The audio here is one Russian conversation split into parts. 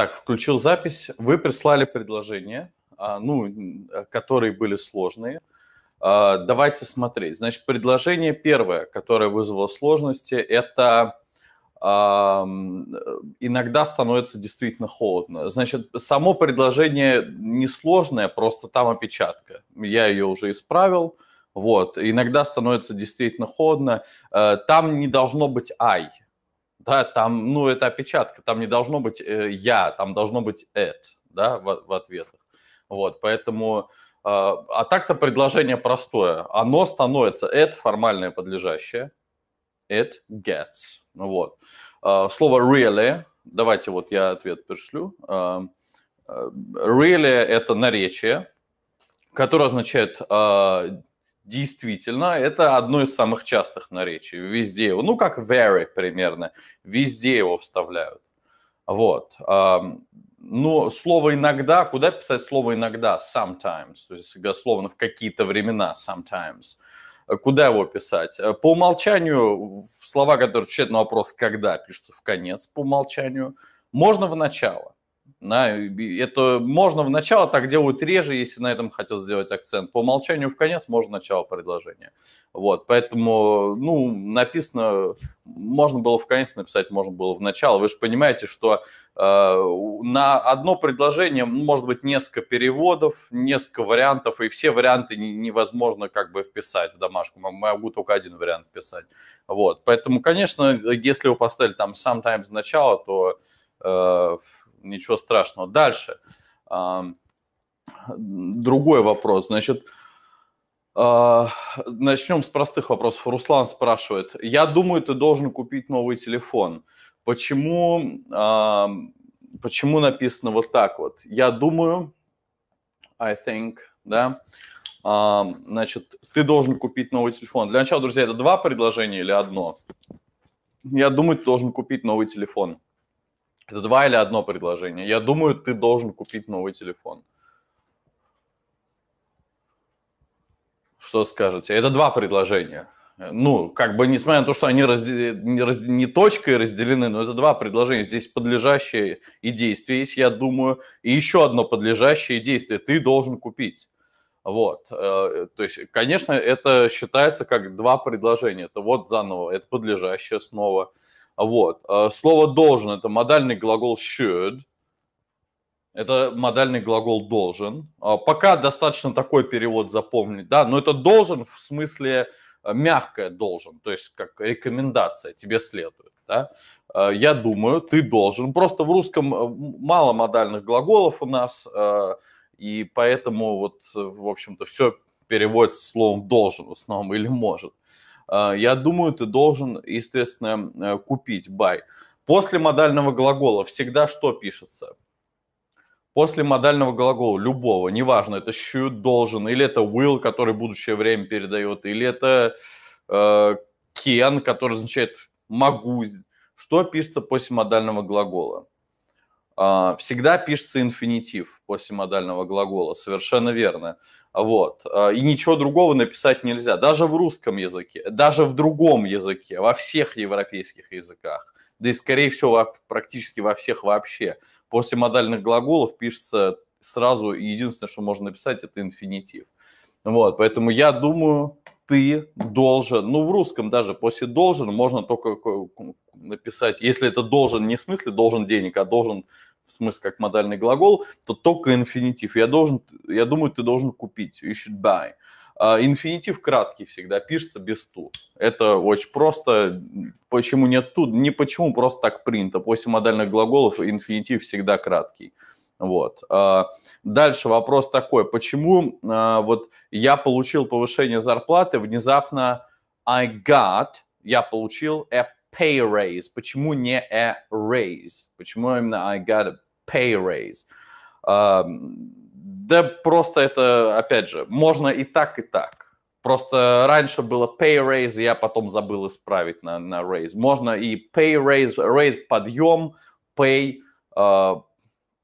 Так, включил запись. Вы прислали предложения, а, ну, которые были сложные. А, давайте смотреть. Значит, предложение первое, которое вызвало сложности, это а, иногда становится действительно холодно. Значит, само предложение несложное, просто там опечатка. Я ее уже исправил. Вот, иногда становится действительно холодно. Э, там не должно быть «ай». Да, там, ну, это опечатка, там не должно быть э, «я», там должно быть «at», да, в, в ответах. Вот, поэтому... Э, а так-то предложение простое. Оно становится «at» формальное подлежащее, «it gets». Ну вот. Э, слово «really», давайте вот я ответ пришлю. Э, «Really» — это наречие, которое означает э, Действительно, это одно из самых частых наречий. Везде его, ну как very примерно, везде его вставляют. Вот. Но слово «иногда», куда писать слово «иногда»? Sometimes, то есть дословно в какие-то времена, sometimes. Куда его писать? По умолчанию слова, которые отвечают на вопрос «когда» пишутся в конец по умолчанию. Можно в начало. Да, это можно в начало, так делают реже, если на этом хотел сделать акцент. По умолчанию в конец можно начало предложения. Вот, поэтому, ну, написано, можно было в конец написать, можно было в начало. Вы же понимаете, что э, на одно предложение ну, может быть несколько переводов, несколько вариантов, и все варианты невозможно как бы вписать в домашку. Могу только один вариант вписать. Вот, поэтому, конечно, если вы поставили там sometimes в начало, то... Э, ничего страшного. Дальше. А, другой вопрос. Значит, а, начнем с простых вопросов. Руслан спрашивает. Я думаю, ты должен купить новый телефон. Почему, а, почему написано вот так вот? Я думаю, I think, да, значит, ты должен купить новый телефон. Для начала, друзья, это два предложения или одно? Я думаю, ты должен купить новый телефон. Это два или одно предложение. Я думаю, ты должен купить новый телефон. Что скажете? Это два предложения. Ну, как бы, несмотря на то, что они разде... не, точкой разделены, но это два предложения. Здесь подлежащее и действие есть, я думаю, и еще одно подлежащее действие. Ты должен купить. Вот. Э, то есть, конечно, это считается как два предложения. Это вот заново, это подлежащее снова. Вот. А, слово «должен» – это модальный глагол «should». Это модальный глагол «должен». А, пока достаточно такой перевод запомнить, да, но это «должен» в смысле а, мягкое «должен», то есть как рекомендация тебе следует, да. Я думаю, ты должен. Просто в русском мало модальных глаголов у нас, и поэтому вот, в общем-то, все переводится словом «должен» в основном или «может». Э, я думаю, ты должен, естественно, э, купить buy. После модального глагола всегда что пишется? После модального глагола любого, неважно, это should, должен, или это will, который будущее время передает, или это э, can, который означает могу, что пишется после модального глагола? А, всегда пишется инфинитив после модального глагола, совершенно верно. Вот. А, и ничего другого написать нельзя, даже в русском языке, даже в другом языке, во всех европейских языках, да и, скорее всего, практически во всех вообще. После модальных глаголов пишется сразу, и единственное, что можно написать, это инфинитив. Вот, поэтому я думаю, ты должен, ну в русском даже после должен можно только написать, если это должен не в смысле должен денег, а должен в смысле как модальный глагол, то только инфинитив. Я, должен, я думаю, ты должен купить. You should buy. А, инфинитив краткий всегда, пишется без ту. Это очень просто. Почему нет тут? Не почему, просто так принято. После модальных глаголов инфинитив всегда краткий. Вот. А, дальше вопрос такой. Почему а, вот я получил повышение зарплаты, внезапно I got, я получил a pay raise. Почему не a raise? Почему именно I got a pay raise? Um, да просто это, опять же, можно и так, и так. Просто раньше было pay raise, я потом забыл исправить на, на raise. Можно и pay raise, raise подъем, pay э,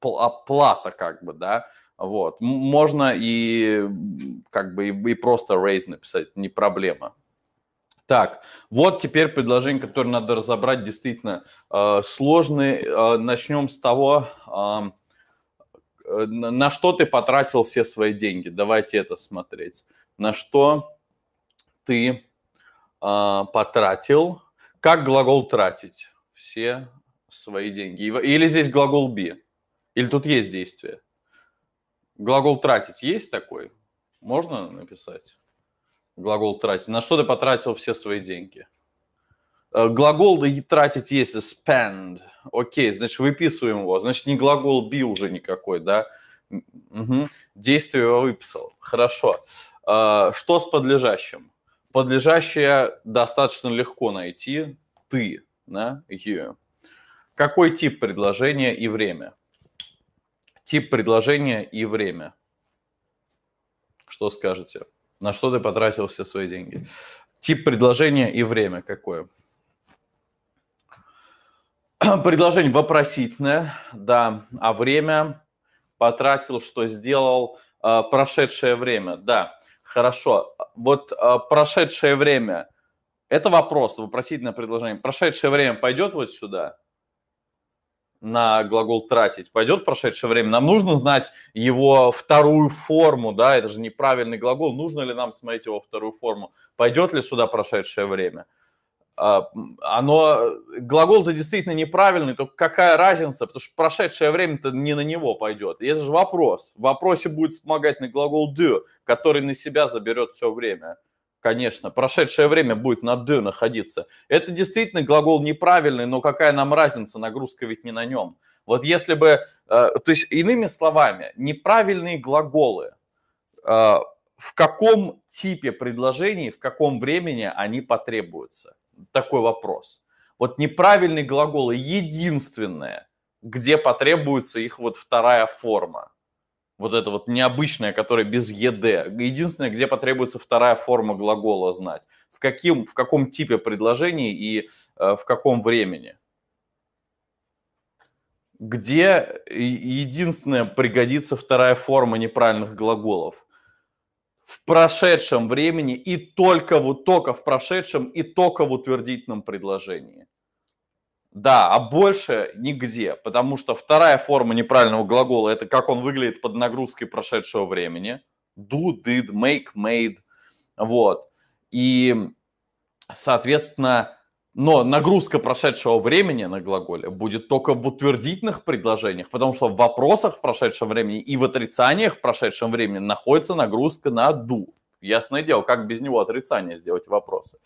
оплата как бы, да. Вот. Можно и как бы и, и просто raise написать, не проблема. Так, вот теперь предложение, которое надо разобрать, действительно э, сложные. Э, начнем с того, э, на что ты потратил все свои деньги. Давайте это смотреть. На что ты э, потратил, как глагол тратить все свои деньги. Или здесь глагол be, или тут есть действие. Глагол тратить есть такой? Можно написать? Глагол тратить. На что ты потратил все свои деньги? Э, глагол тратить есть spend. Окей, значит, выписываем его. Значит, не глагол be уже никакой, да? Угу. Действие его выписал. Хорошо. Э, что с подлежащим? Подлежащее достаточно легко найти. Ты, да, you. Какой тип предложения и время? Тип предложения и время. Что скажете? на что ты потратил все свои деньги. Тип предложения и время какое. Предложение вопросительное, да, а время потратил, что сделал, э, прошедшее время, да, хорошо. Вот э, прошедшее время, это вопрос, вопросительное предложение. Прошедшее время пойдет вот сюда – на глагол тратить пойдет прошедшее время, нам нужно знать его вторую форму, да, это же неправильный глагол, нужно ли нам смотреть его вторую форму, пойдет ли сюда прошедшее время. А, оно, глагол-то действительно неправильный, только какая разница, потому что прошедшее время-то не на него пойдет. есть же вопрос. В вопросе будет вспомогательный глагол do, который на себя заберет все время конечно, прошедшее время будет на «д» находиться. Это действительно глагол неправильный, но какая нам разница, нагрузка ведь не на нем. Вот если бы, э, то есть иными словами, неправильные глаголы, э, в каком типе предложений, в каком времени они потребуются? Такой вопрос. Вот неправильные глаголы единственное, где потребуется их вот вторая форма вот это вот необычное, которое без ЕД. Единственное, где потребуется вторая форма глагола знать. В, каким, в каком типе предложений и э, в каком времени. Где единственное пригодится вторая форма неправильных глаголов. В прошедшем времени и только вот только в прошедшем и только в утвердительном предложении. Да, а больше нигде, потому что вторая форма неправильного глагола – это как он выглядит под нагрузкой прошедшего времени. Do, did, make, made. Вот. И, соответственно, но нагрузка прошедшего времени на глаголе будет только в утвердительных предложениях, потому что в вопросах в прошедшем времени и в отрицаниях в прошедшем времени находится нагрузка на do. Ясное дело, как без него отрицание сделать вопросы.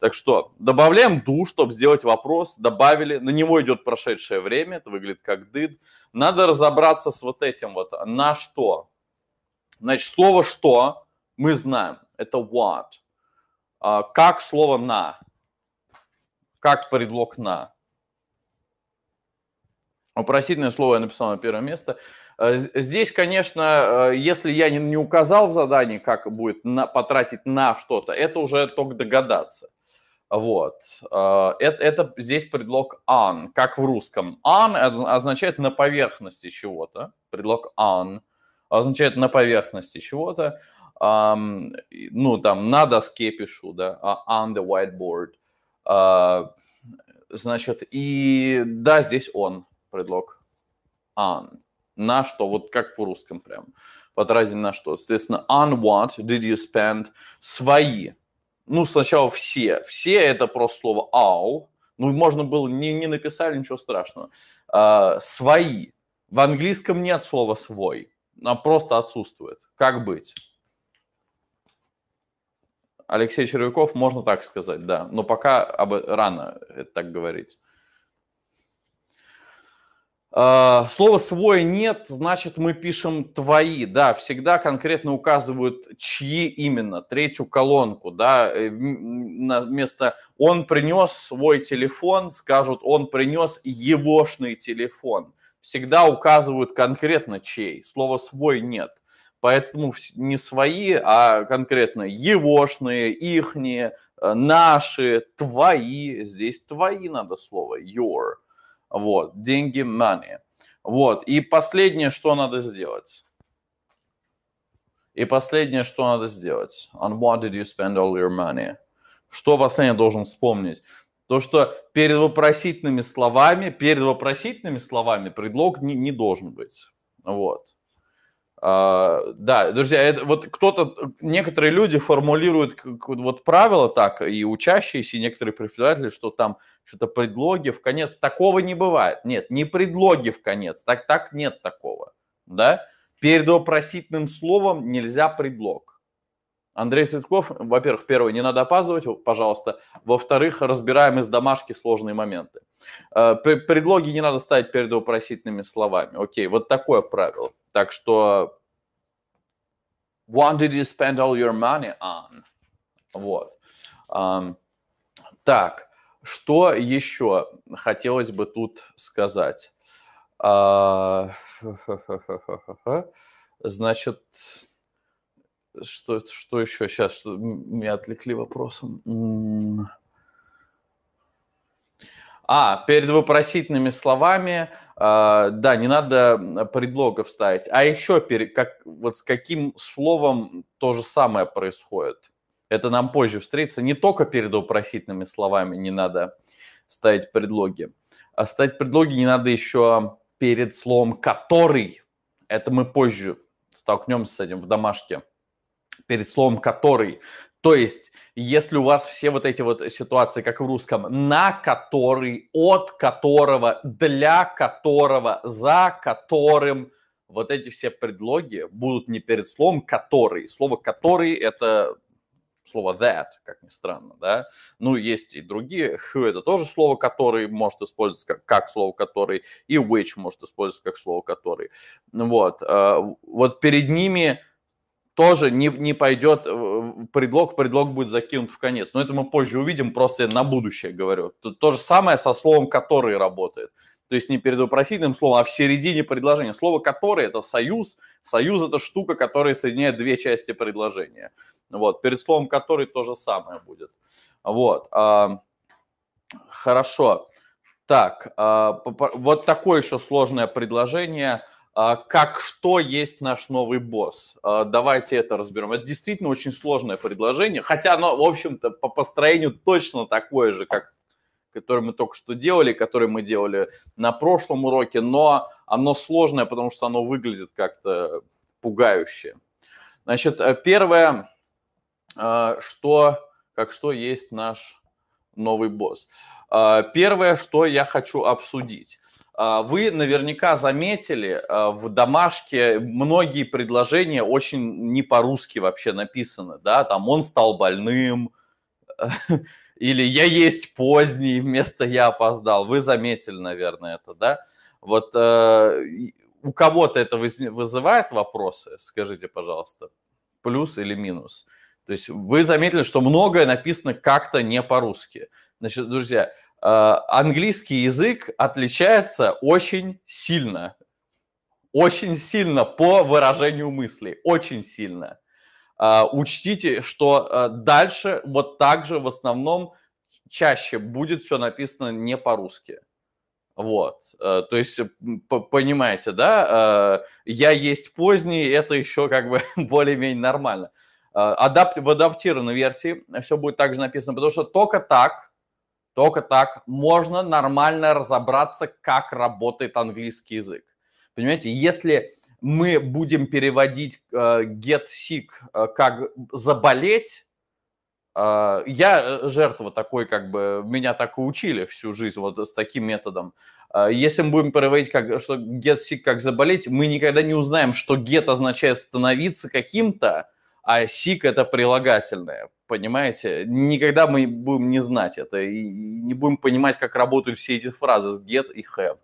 Так что добавляем do, чтобы сделать вопрос, добавили, на него идет прошедшее время, это выглядит как дыд. Надо разобраться с вот этим вот, на что. Значит, слово «что» мы знаем, это what. А, как слово «на», как предлог «на». Вопросительное слово я написал на первое место. А, здесь, конечно, а, если я не указал в задании, как будет на, потратить на что-то, это уже только догадаться. Вот. А, это, это здесь предлог on, как в русском. On означает на поверхности чего-то. Предлог on означает на поверхности чего-то. Um, ну, там, на доске пишу, да, а on the whiteboard. Uh, значит, и да, здесь он, предлог on. На что, вот как в русском прям. Потратили на что. Соответственно, on what did you spend свои ну, сначала все. Все – это просто слово «ау». Ну, можно было, не, не написали, ничего страшного. А, «Свои». В английском нет слова «свой». Оно просто отсутствует. Как быть? Алексей Червяков, можно так сказать, да. Но пока об... рано это так говорить. А, слово «свой» нет, значит, мы пишем «твои». Да, всегда конкретно указывают, чьи именно, третью колонку. Да, э, вместо «он принес свой телефон» скажут «он принес егошный телефон». Всегда указывают конкретно чей. Слова «свой» нет. Поэтому не свои, а конкретно егошные, ихние, наши, твои. Здесь твои надо слово «your». Вот, деньги, money. Вот, и последнее, что надо сделать. И последнее, что надо сделать. On what did you spend all your money? Что последнее должен вспомнить? То, что перед вопросительными словами, перед вопросительными словами предлог не, не должен быть. Вот. А, да, друзья, это, вот кто-то, некоторые люди формулируют вот правила так, и учащиеся, и некоторые преподаватели, что там что-то предлоги в конец. Такого не бывает. Нет, не предлоги в конец. Так, так нет такого. Да? Перед вопросительным словом нельзя предлог. Андрей Светков, во-первых, первое, не надо опаздывать, пожалуйста. Во-вторых, разбираем из домашки сложные моменты. Э, предлоги не надо ставить перед вопросительными словами. Окей, вот такое правило. Так что what did you spend all your money on? Вот. Um, так, что еще хотелось бы тут сказать? Uh, значит, что, что еще сейчас? Что, меня отвлекли вопросом. А, перед вопросительными словами, э, да, не надо предлогов ставить. А еще перед, как, вот с каким словом то же самое происходит? Это нам позже встретится. Не только перед вопросительными словами не надо ставить предлоги. А ставить предлоги не надо еще перед словом «который». Это мы позже столкнемся с этим в домашке. Перед словом «который» То есть, если у вас все вот эти вот ситуации, как в русском, на который, от которого, для которого, за которым, вот эти все предлоги будут не перед словом «который». Слово «который» — это слово that, как ни странно, да. Ну, есть и другие. Who это тоже слово, который может использоваться как, как слово, который, и which может использоваться как слово, который. Вот. Э, вот перед ними тоже не, не пойдет э, предлог, предлог будет закинут в конец. Но это мы позже увидим, просто я на будущее говорю. То, то же самое со словом «который» работает. То есть не перед вопросительным словом, а в середине предложения. Слово «который» — это союз. Союз — это штука, которая соединяет две части предложения. Вот. Перед словом «который» то же самое будет. Вот. А, хорошо. Так, а, вот такое еще сложное предложение — а, как что есть наш новый босс. А, давайте это разберем. Это действительно очень сложное предложение, хотя оно, в общем-то, по построению точно такое же, как который мы только что делали, который мы делали на прошлом уроке, но оно сложное, потому что оно выглядит как-то пугающе. Значит, э, первое, э, что, как что есть наш новый босс. Э, первое, что я хочу обсудить. А, вы наверняка заметили, а, в домашке многие предложения очень не по-русски вообще написаны, да, там «он стал больным», или «я есть поздний» вместо «я опоздал». Вы заметили, наверное, это, да? Вот э, у кого-то это вызывает вопросы, скажите, пожалуйста, плюс или минус? То есть вы заметили, что многое написано как-то не по-русски. Значит, друзья, Э, английский язык отличается очень сильно. Очень сильно по выражению мыслей. Очень сильно. Э, учтите, что э, дальше вот так же в основном чаще будет все написано не по-русски. Вот, то есть, понимаете, да, я есть поздний, это еще как бы более-менее нормально. Адап в адаптированной версии все будет также написано, потому что только так только так можно нормально разобраться, как работает английский язык. Понимаете, если мы будем переводить э, get sick э, как заболеть, э, я э, жертва такой, как бы, меня так и учили всю жизнь вот с таким методом. Э, если мы будем переводить, как, что get sick как заболеть, мы никогда не узнаем, что get означает становиться каким-то, а sick это прилагательное. Понимаете? Никогда мы будем не знать это и не будем понимать, как работают все эти фразы с get и have.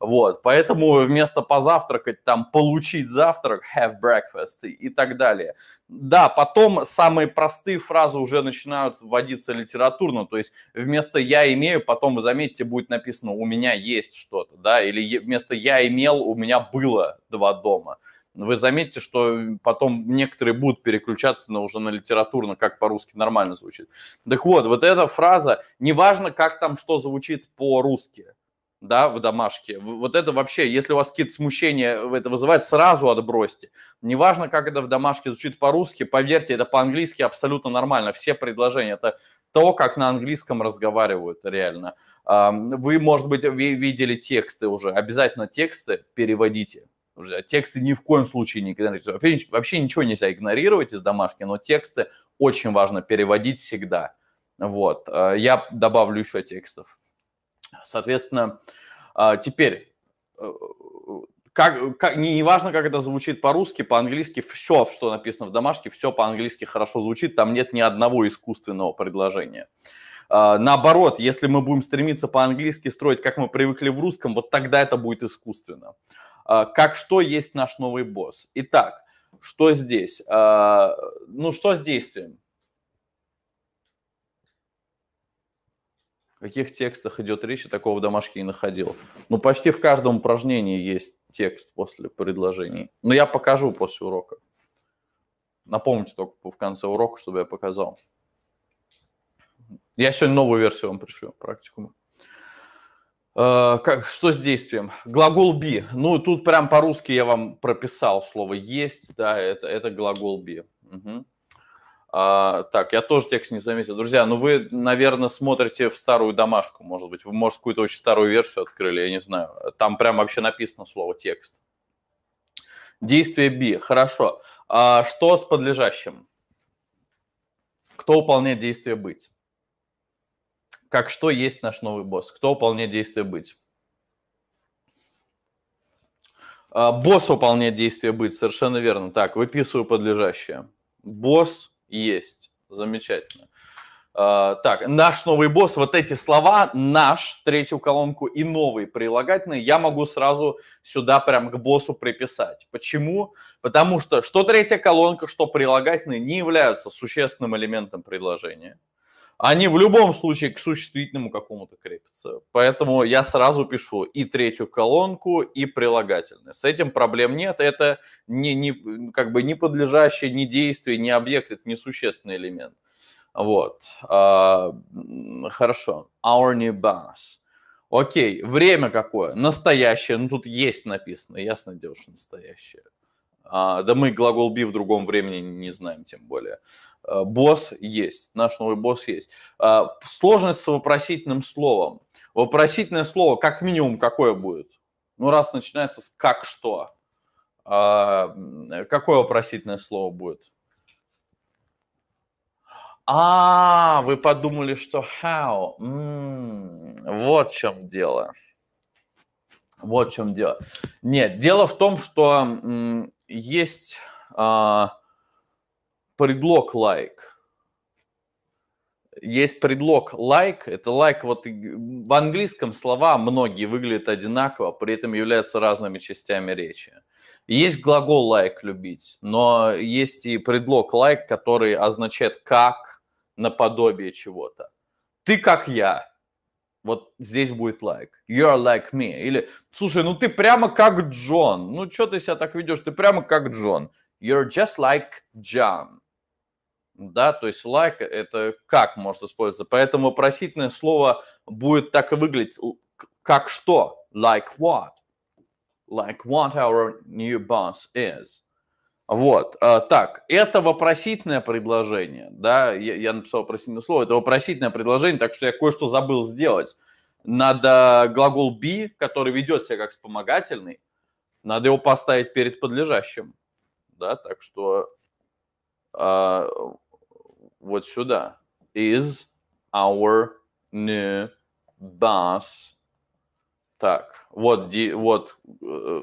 Вот, поэтому вместо позавтракать, там, получить завтрак, have breakfast и, и так далее. Да, потом самые простые фразы уже начинают вводиться литературно, то есть вместо «я имею», потом, вы заметите, будет написано «у меня есть что-то», да, или вместо «я имел», «у меня было два дома» вы заметите, что потом некоторые будут переключаться на, уже на литературно, как по-русски нормально звучит. Так вот, вот эта фраза, неважно, как там что звучит по-русски, да, в домашке. Вот это вообще, если у вас какие-то смущения это вызывает, сразу отбросьте. Неважно, как это в домашке звучит по-русски, поверьте, это по-английски абсолютно нормально. Все предложения, это то, как на английском разговаривают реально. Вы, может быть, видели тексты уже, обязательно тексты переводите. Тексты ни в коем случае никогда вообще, вообще ничего нельзя игнорировать из домашки, но тексты очень важно переводить всегда. Вот. Э, я добавлю еще текстов. Соответственно, э, теперь э, как, как, не, не важно, как это звучит по-русски, по-английски, все, что написано в домашке, все по-английски хорошо звучит, там нет ни одного искусственного предложения. наоборот, если мы будем стремиться по-английски строить, как мы привыкли в русском, вот тогда это будет искусственно. А, как что есть наш новый босс. Итак, что здесь? А, ну, что с действием? В каких текстах идет речь, я такого в домашке не находил. Ну, почти в каждом упражнении есть текст после предложений. Но я покажу после урока. Напомните только в конце урока, чтобы я показал. Я сегодня новую версию вам пришлю, практикума. Э, как, что с действием? Глагол be. Ну, тут прям по-русски я вам прописал слово есть, да, это, это глагол be. Угу. А, так, я тоже текст не заметил. Друзья, ну вы, наверное, смотрите в старую домашку, может быть. Вы, может, какую-то очень старую версию открыли, я не знаю. Там прям вообще написано слово текст. Действие be. Хорошо. А что с подлежащим? Кто выполняет действие быть? как что есть наш новый босс, кто выполняет действие быть. А, босс выполняет действие быть, совершенно верно. Так, выписываю подлежащее. Босс есть. Замечательно. А, так, наш новый босс, вот эти слова, наш, третью колонку и новый прилагательный, я могу сразу сюда прям к боссу приписать. Почему? Потому что что третья колонка, что прилагательные не являются существенным элементом предложения они в любом случае к существительному какому-то крепятся. Поэтому я сразу пишу и третью колонку, и прилагательное. С этим проблем нет. Это не, не, как бы не подлежащее ни действие, ни объект, это несущественный элемент. Вот. А, хорошо. Our new bus. Окей. Время какое? Настоящее. Ну, тут есть написано. Ясно дело, что настоящее. А, да мы глагол be в другом времени не знаем, тем более. Э, босс есть, наш новый босс есть. Э, сложность с вопросительным словом. Вопросительное слово как минимум какое будет? Ну, раз начинается с «как что», а, какое вопросительное слово будет? А, вы подумали, что how. М-м, вот в чем дело. Вот в чем дело. Нет, дело в том, что м- есть... А- предлог like. Есть предлог like, это like, вот в английском слова многие выглядят одинаково, при этом являются разными частями речи. Есть глагол like любить, но есть и предлог like, который означает как, наподобие чего-то. Ты как я. Вот здесь будет like. You're like me. Или, слушай, ну ты прямо как Джон. Ну что ты себя так ведешь? Ты прямо как Джон. You're just like John да, то есть like это как может использоваться, поэтому вопросительное слово будет так и выглядеть, как что, like what, like what our new boss is. Вот, э, так, это вопросительное предложение, да, я, я написал вопросительное слово, это вопросительное предложение, так что я кое-что забыл сделать. Надо э, глагол be, который ведет себя как вспомогательный, надо его поставить перед подлежащим, да, так что э, вот сюда. Is our new bus. Так, вот, вот э,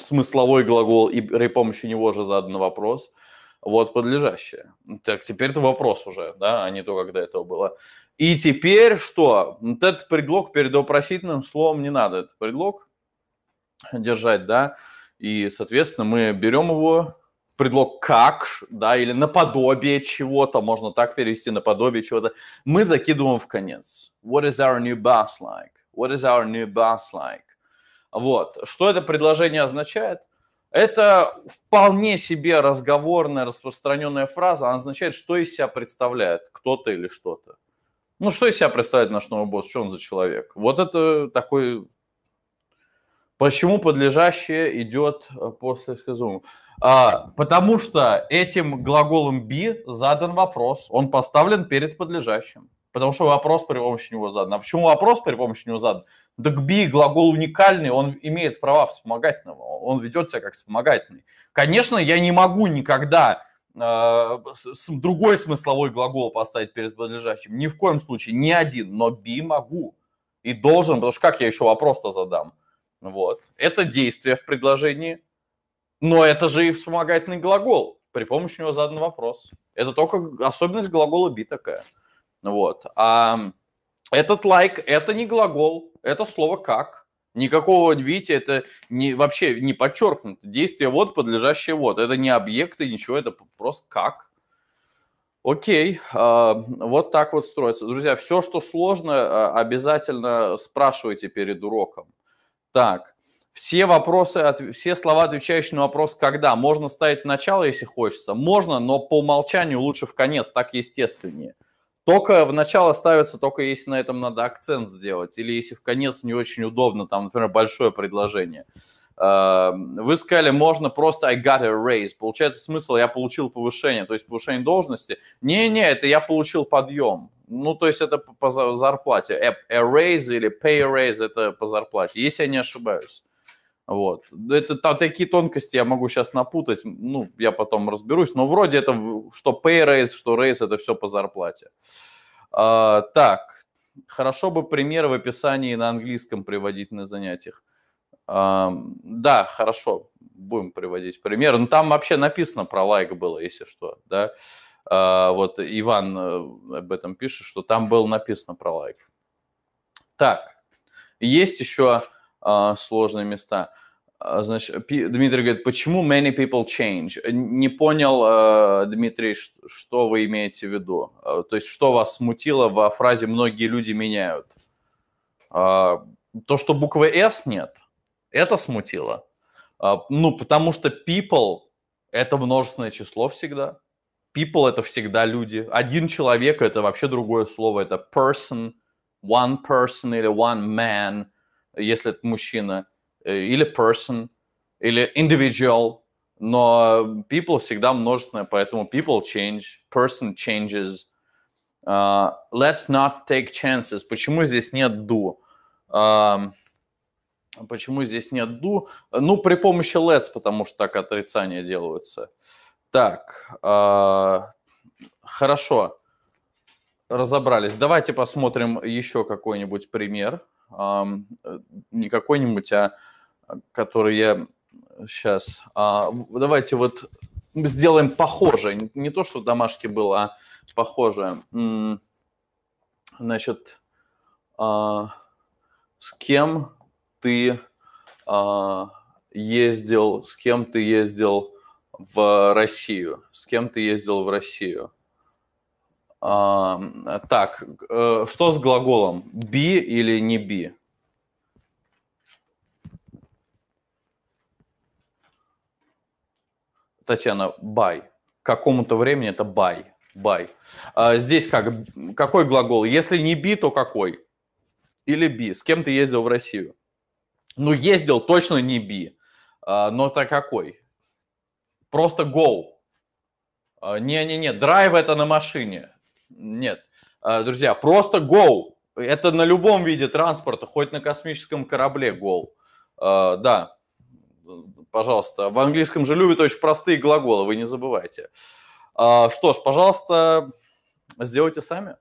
смысловой глагол, и при помощи него же задан вопрос. Вот подлежащее. Так, теперь это вопрос уже, да, а не то, когда этого было. И теперь что? Вот этот предлог перед вопросительным словом не надо. Этот предлог держать, да. И, соответственно, мы берем его, предлог как, да, или наподобие чего-то, можно так перевести, наподобие чего-то, мы закидываем в конец. What is our new boss like? What is our new boss like? Вот. Что это предложение означает? Это вполне себе разговорная, распространенная фраза. Она означает, что из себя представляет кто-то или что-то. Ну, что из себя представляет наш новый босс? Что он за человек? Вот это такой Почему подлежащее идет э, после сказуемого? А, потому что этим глаголом be задан вопрос, он поставлен перед подлежащим. Потому что вопрос при помощи него задан. А почему вопрос при помощи него задан? Так be глагол уникальный, он имеет права вспомогательного, он ведет себя как вспомогательный. Конечно, я не могу никогда э, другой смысловой глагол поставить перед подлежащим. Ни в коем случае, ни один, но be могу и должен, потому что как я еще вопрос-то задам? Вот. Это действие в предложении, но это же и вспомогательный глагол. При помощи него задан вопрос. Это только особенность глагола be такая. Вот. А этот лайк like, – это не глагол, это слово «как». Никакого, видите, это не, вообще не подчеркнуто. Действие «вот», подлежащее «вот». Это не объект и ничего, это просто «как». Окей, а, вот так вот строится. Друзья, все, что сложно, а, обязательно спрашивайте перед уроком. Так, все вопросы, все слова, отвечающие на вопрос «когда». Можно ставить начало, если хочется. Можно, но по умолчанию лучше в конец, так естественнее. Только в начало ставится, только если на этом надо акцент сделать, или если в конец не очень удобно, там, например, большое предложение. Эм, вы сказали, можно просто I got a raise. Получается смысл, я получил повышение, то есть повышение должности. Не-не, это я получил подъем. Ну, то есть это по зарплате. A э, э, raise или pay raise – это по зарплате, если я не ошибаюсь. Вот. Это та, такие тонкости я могу сейчас напутать, ну, я потом разберусь, но вроде это, что pay raise, что raise, это все по зарплате. А, так, хорошо бы пример в описании на английском приводить на занятиях. А, да, хорошо, будем приводить пример. Но ну, там вообще написано про лайк было, если что, да. А, вот Иван э, об этом пишет, что там было написано про лайк. Так, есть еще а, сложные места. А, значит, Дмитрий говорит, почему many people change? Э, не понял, э, Дмитрий, что вы имеете в виду? То есть, что вас смутило во фразе «многие люди меняют»? То, что буквы S нет, это смутило. Ну, потому что people – это множественное число всегда. People это всегда люди. Один человек это вообще другое слово. Это person, one person или one man, если это мужчина, э, или person, или individual. Но people всегда множественное, поэтому people change, person changes. Uh, let's not take chances. Почему здесь нет do? Uh, почему здесь нет do? Ну, при помощи let's, потому что так отрицания делаются. Uh, так, э, хорошо, разобрались. Давайте посмотрим еще какой-нибудь пример. Э, не какой-нибудь, а который я сейчас... Э, а, давайте вот сделаем похоже. Не то, что в домашке было, а похоже. Значит, э, с кем ты э, ездил, с кем ты ездил в Россию? С кем ты ездил в Россию? Uh, так, э, что с глаголом? Би или не би? Татьяна, бай. К какому-то времени это бай. Бай. Uh, здесь как? Какой глагол? Если не би, то какой? Или би? С кем ты ездил в Россию? Ну, ездил точно не би. А, но то какой? Просто go. А, Не-не-не, драйв это на машине. Нет. А, друзья, просто go. Это на любом виде транспорта, хоть на космическом корабле go. А, да, пожалуйста. В английском же любят очень простые глаголы, вы не забывайте. Что ж, пожалуйста, сделайте сами.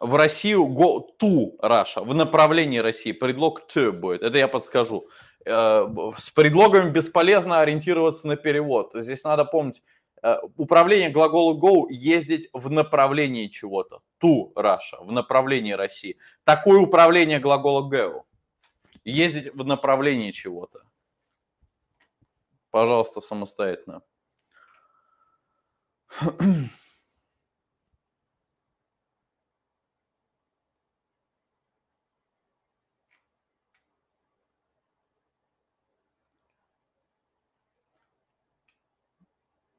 В Россию go to Russia, в направлении России. Предлог to будет, это я подскажу. Э, с предлогами бесполезно ориентироваться на перевод. Здесь надо помнить, э, управление глагола go ездить в направлении чего-то. To Russia, в направлении России. Такое управление глагола go. Ездить в направлении чего-то. Пожалуйста, самостоятельно.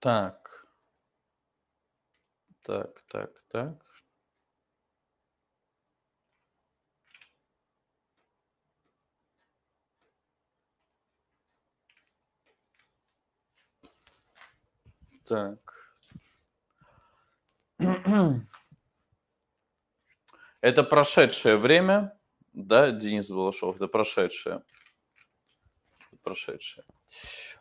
Так. Так, так, так. Так. Это прошедшее время, да, Денис Балашов, это прошедшее прошедшее.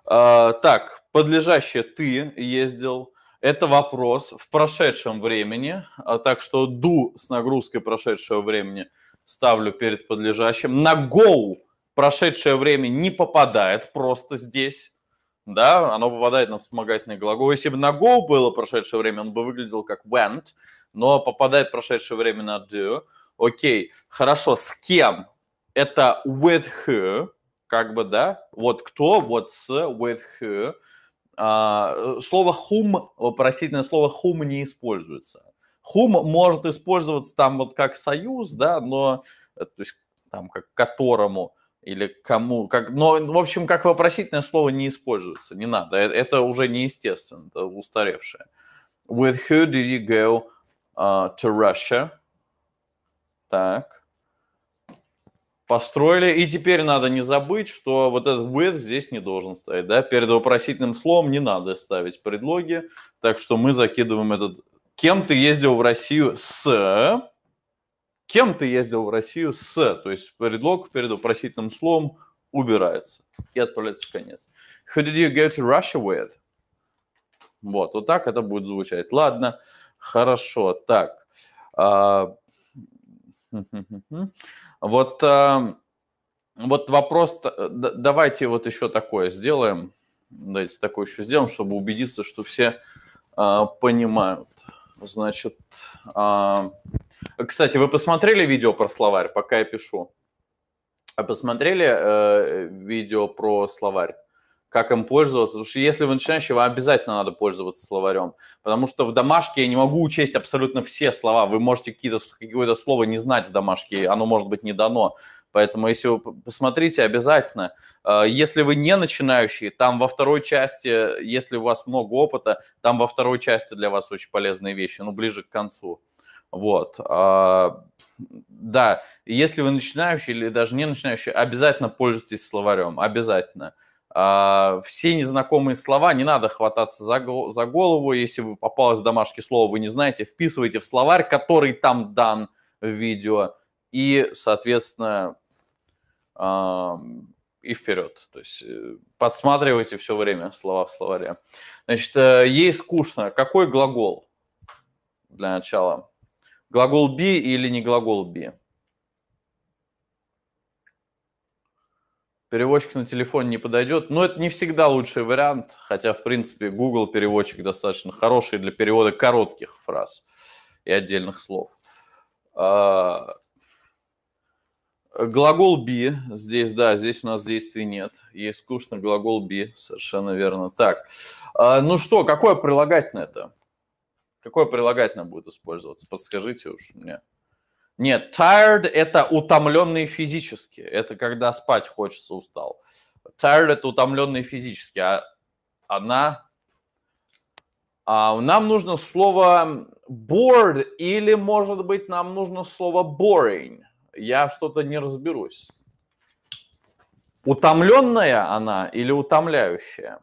А, так, подлежащее ты ездил. Это вопрос в прошедшем времени, а, так что ду с нагрузкой прошедшего времени ставлю перед подлежащим. На go прошедшее время не попадает просто здесь. Да, оно попадает на вспомогательный глагол. Если бы на go было прошедшее время, он бы выглядел как went, но попадает прошедшее время на do. Окей, хорошо, с кем? Это with who, как бы, да, вот кто, вот с, with who. А, слово whom, вопросительное слово whom не используется. Whom может использоваться там вот как союз, да, но, э, то есть там как которому или кому, как, но, в общем, как вопросительное слово не используется, не надо, э, это уже неестественно, это устаревшее. With who did you go uh, to Russia? Так построили. И теперь надо не забыть, что вот этот with здесь не должен стоять. Да? Перед вопросительным словом не надо ставить предлоги. Так что мы закидываем этот «Кем ты ездил в Россию с...» «Кем ты ездил в Россию с...» То есть предлог перед вопросительным словом убирается и отправляется в конец. «Who did you go to Russia with?» Вот, вот так это будет звучать. Ладно, хорошо, так. А, вот, эм, вот вопрос, э, давайте вот еще такое сделаем, давайте такое еще сделаем, чтобы убедиться, что все э, понимают. Значит, эм, кстати, вы посмотрели видео про словарь, пока я пишу? А посмотрели э, видео про словарь? как им пользоваться. Потому что если вы начинающий, вам обязательно надо пользоваться словарем. Потому что в домашке я не могу учесть абсолютно все слова. Вы можете какие-то, какое-то слово не знать в домашке, оно может быть не дано. Поэтому если вы посмотрите, обязательно. А, если вы не начинающий, там во второй части, если у вас много опыта, там во второй части для вас очень полезные вещи, ну, ближе к концу. Вот. А, да, если вы начинающий или даже не начинающий, обязательно пользуйтесь словарем, обязательно. Обязательно. А, все незнакомые слова, не надо хвататься за, за голову. Если вы попалось домашнее слово, вы не знаете, вписывайте в словарь, который там дан в видео. И, соответственно, и вперед. То есть э, подсматривайте все время слова в словаре. Значит, э, ей скучно. Какой глагол для начала? Глагол be или не глагол be? переводчик на телефон не подойдет. Но это не всегда лучший вариант, хотя, в принципе, Google переводчик достаточно хороший для перевода коротких фраз и отдельных слов. А, глагол be здесь, да, здесь у нас действий нет. Есть скучно глагол be, совершенно верно. Так, а, ну что, какое прилагательное это? Какое прилагательное будет использоваться? Подскажите уж мне. Нет, tired – это утомленный физически. Это когда спать хочется, устал. Tired – это утомленный физически. А она... А нам нужно слово bored или, может быть, нам нужно слово boring. Я что-то не разберусь. Утомленная она или утомляющая?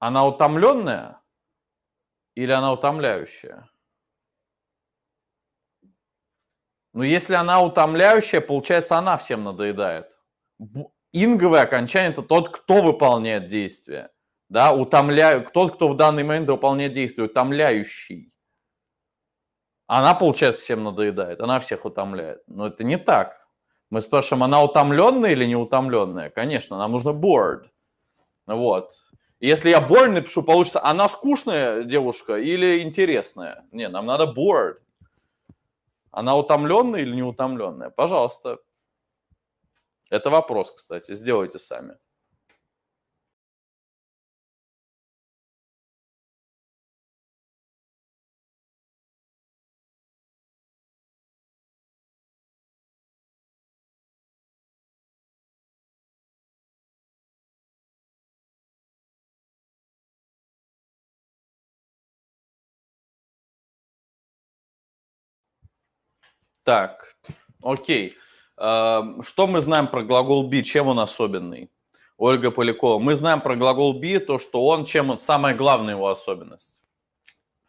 Она утомленная или она утомляющая? Но ну, если она утомляющая, получается, она всем надоедает. Инговое окончание – это тот, кто выполняет действие. Да, утомляю, тот, кто в данный момент выполняет действие, утомляющий. Она, получается, всем надоедает, она всех утомляет. Но это не так. Мы спрашиваем, она утомленная или не утомленная? Конечно, нам нужно bored. Вот. Если я bored напишу, получится, она скучная девушка или интересная? Не, нам надо bored, она утомленная или неутомленная? Пожалуйста. Это вопрос, кстати, сделайте сами. Так, окей. Эм, что мы знаем про глагол be, чем он особенный? Ольга Полякова. Мы знаем про глагол be, то, что он, чем он, самая главная его особенность.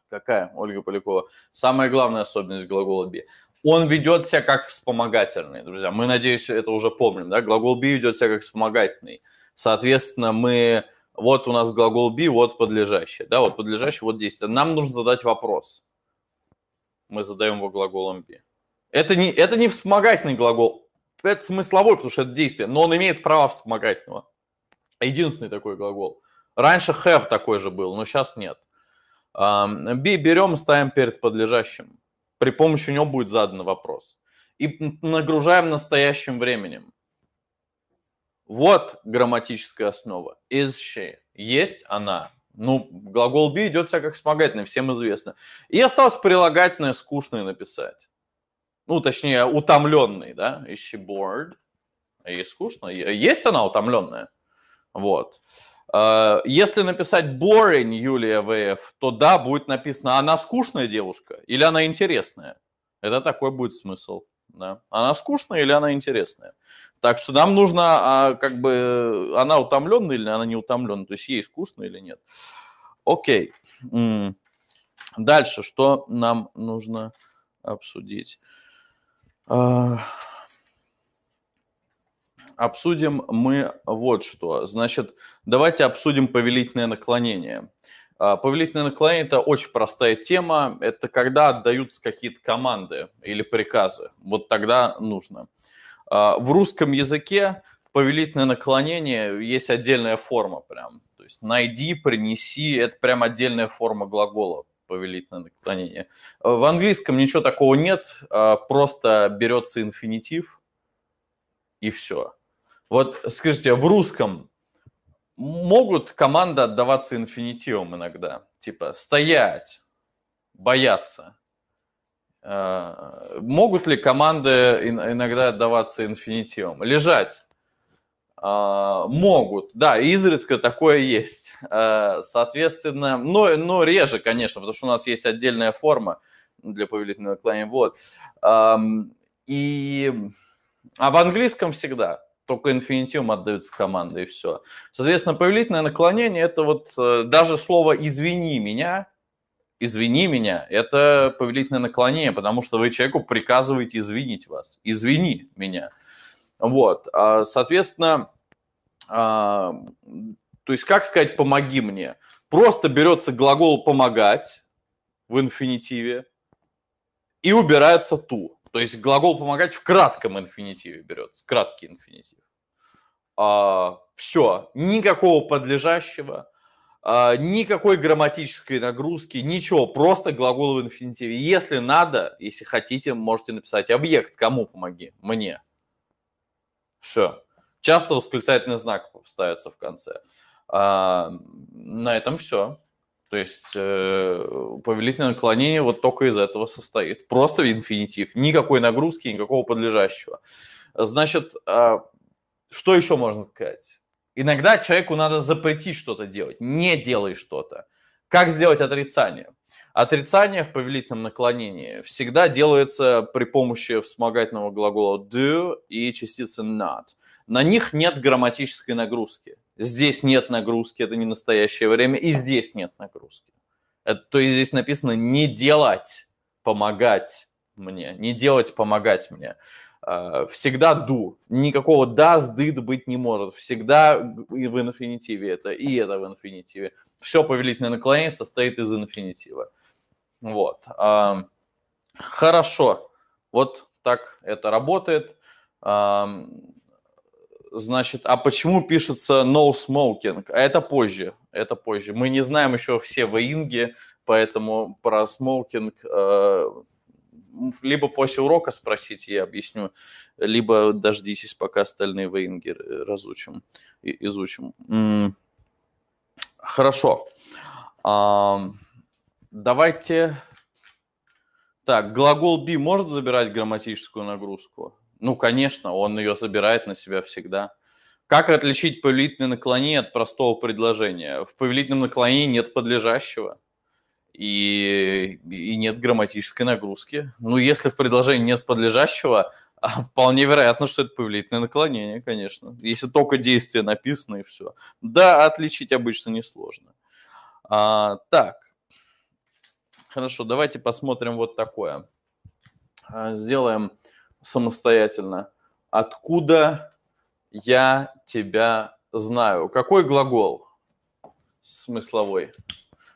Какая, Ольга Полякова? Самая главная особенность глагола be. Он ведет себя как вспомогательный, друзья. Мы, надеюсь, это уже помним, да? Глагол be ведет себя как вспомогательный. Соответственно, мы... Вот у нас глагол be, вот подлежащее, да? Вот подлежащее, вот действие. Нам нужно задать вопрос. Мы задаем его глаголом be. Это не, это не вспомогательный глагол. Это смысловой, потому что это действие, но он имеет права вспомогательного. Единственный такой глагол. Раньше have такой же был, но сейчас нет. Be берем, ставим перед подлежащим. При помощи него будет задан вопрос. И нагружаем настоящим временем. Вот грамматическая основа. Is she? Есть она. Ну, глагол be идет вся как вспомогательный, всем известно. И осталось прилагательное скучное написать ну, точнее, утомленный, да, ищи bored, и скучно. Есть она утомленная? Вот. Э, если написать boring Юлия ВФ, то да, будет написано, она скучная девушка или она интересная. Это такой будет смысл. Да? Она скучная или она интересная? Так что нам нужно, а, как бы, она утомленная или она не утомленная, то есть ей скучно или нет. Окей. Дальше, что нам нужно обсудить? Э, обсудим мы вот что. Значит, давайте обсудим повелительное наклонение. Э, повелительное наклонение – это очень простая тема. Это когда отдаются какие-то команды или приказы. Вот тогда нужно. Э, в русском языке повелительное наклонение есть отдельная форма прям. То есть найди, принеси – это прям отдельная форма глагола повелительное наклонение. В английском ничего такого нет, а просто берется инфинитив и все. Вот скажите, а в русском могут команды отдаваться инфинитивом иногда? Типа стоять, бояться. А, могут ли команды иногда отдаваться инфинитивом? Лежать, а, могут, да, изредка такое есть. Э, соответственно, но, но реже, конечно, потому что у нас есть отдельная форма для повелительного клания. Вот. И... А в английском всегда только инфинитивом отдаются команды и все. Соответственно, повелительное наклонение – это вот э, даже слово «извини меня», «извини меня» – это повелительное наклонение, потому что вы человеку приказываете извинить вас. «Извини меня». Вот, а, соответственно, а, то есть как сказать «помоги мне»? Просто берется глагол «помогать» в инфинитиве и убирается «ту». То есть глагол «помогать» в кратком инфинитиве берется, краткий инфинитив. А, все, никакого подлежащего, никакой грамматической нагрузки, ничего, просто глагол в инфинитиве. Если надо, если хотите, можете написать объект, кому помоги, мне, все. Часто восклицательный знак ставится в конце. А, на этом все. То есть э, повелительное наклонение вот только из этого состоит. Просто инфинитив. Никакой нагрузки, никакого подлежащего. Значит, э, что еще можно сказать? Иногда человеку надо запретить что-то делать. Не делай что-то. Как сделать отрицание? Отрицание в повелительном наклонении всегда делается при помощи вспомогательного глагола do и частицы not. На них нет грамматической нагрузки. Здесь нет нагрузки, это не настоящее время, и здесь нет нагрузки. Это, то есть здесь написано не делать, помогать мне, не делать, помогать мне. Э, всегда do. Никакого does, did быть не может. Всегда и в инфинитиве это, и это в инфинитиве. Все повелительное наклонение состоит из инфинитива. Вот. Хорошо. Вот так это работает. Значит, а почему пишется no smoking? А Это позже, это позже. Мы не знаем еще все вейнги, поэтому про смокинг э, либо после урока спросите, я объясню, либо дождитесь, пока остальные вейнги э, разучим, изучим. Хорошо. Давайте... Так, глагол be может забирать грамматическую нагрузку? Ну, конечно, он ее забирает на себя всегда. Как отличить повелительное наклонение от простого предложения? В повелительном наклонении нет подлежащего и, и нет грамматической нагрузки. Ну, если в предложении нет подлежащего, а вполне вероятно, что это повелительное наклонение, конечно. Если только действие написано и все. Да, отличить обычно несложно. А, так, Хорошо, давайте посмотрим вот такое. А, сделаем самостоятельно. Откуда я тебя знаю? Какой глагол смысловой?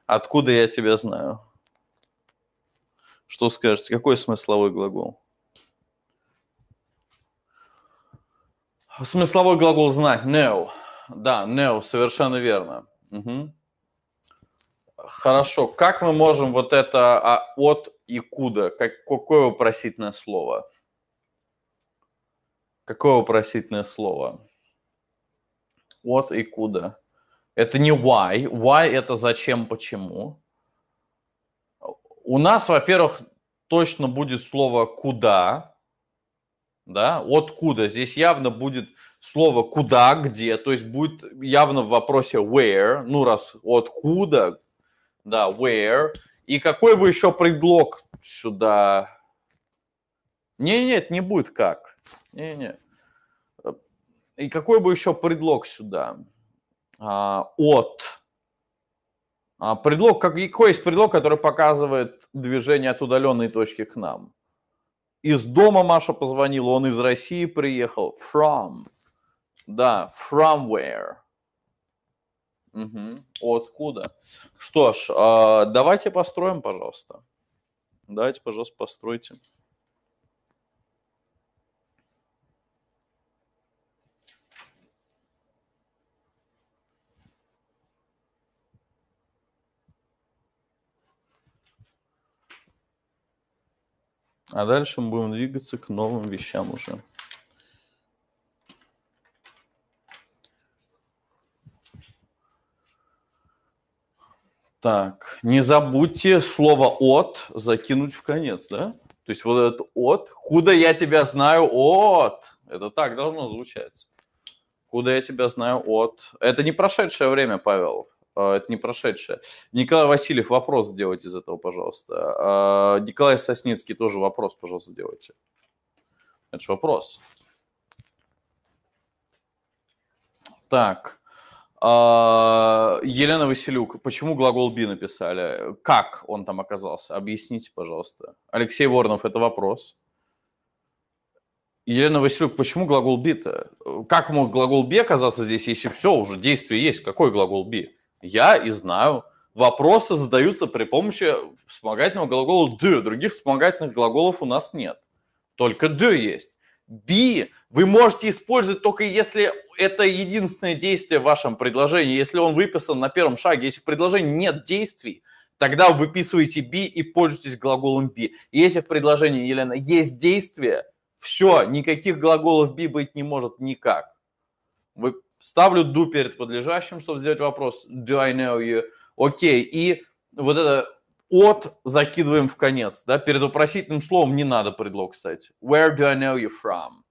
Откуда я тебя знаю? Что скажете? Какой смысловой глагол? Смысловой глагол знать. Know. Да, know, совершенно верно. Угу. Хорошо. Как мы можем вот это а, от и куда? Как, какое вопросительное слово? Какое вопросительное слово? От и куда? Это не why. Why это зачем, почему. У нас, во-первых, точно будет слово куда. Да, откуда. Здесь явно будет слово куда, где. То есть будет явно в вопросе where. Ну, раз откуда, да, where. И какой бы еще предлог сюда? Не, нет, не будет как. Не, не. Э, и какой бы еще предлог сюда? А, от. А, предлог, какой есть предлог, который показывает движение от удаленной точки к нам? Из дома Маша позвонила, он из России приехал. From. Да, from where. Угу. Откуда? Что ж, а, давайте построим, пожалуйста. Давайте, пожалуйста, постройте. А дальше мы будем двигаться к новым вещам уже. Так, не забудьте слово «от» закинуть в конец, да? То есть вот этот «от», «куда я тебя знаю от», это так должно звучать. «Куда я тебя знаю от». Это не прошедшее время, Павел, а, это не прошедшее. Николай Васильев, вопрос сделайте из этого, пожалуйста. А, Николай Сосницкий тоже вопрос, пожалуйста, сделайте. Это же вопрос. Так. А, Елена Василюк, почему глагол «би» написали? Как он там оказался? Объясните, пожалуйста. Алексей Воронов, это вопрос. Елена Василюк, почему глагол «би»-то? Как мог глагол «би» оказаться здесь, если все, уже действие есть? Какой глагол «би»? Я и знаю. Вопросы задаются при помощи вспомогательного глагола «д». Других вспомогательных глаголов у нас нет. Только «д» есть. B вы можете использовать только если это единственное действие в вашем предложении. Если он выписан на первом шаге, если в предложении нет действий, тогда выписываете be и пользуйтесь глаголом be. Если в предложении, Елена, есть действие, все, никаких глаголов be быть не может никак. Вы ставлю do перед подлежащим, чтобы сделать вопрос do I know you. Окей, и вот это от закидываем в конец, да, перед вопросительным словом не надо предлог, кстати. Where do I know you from?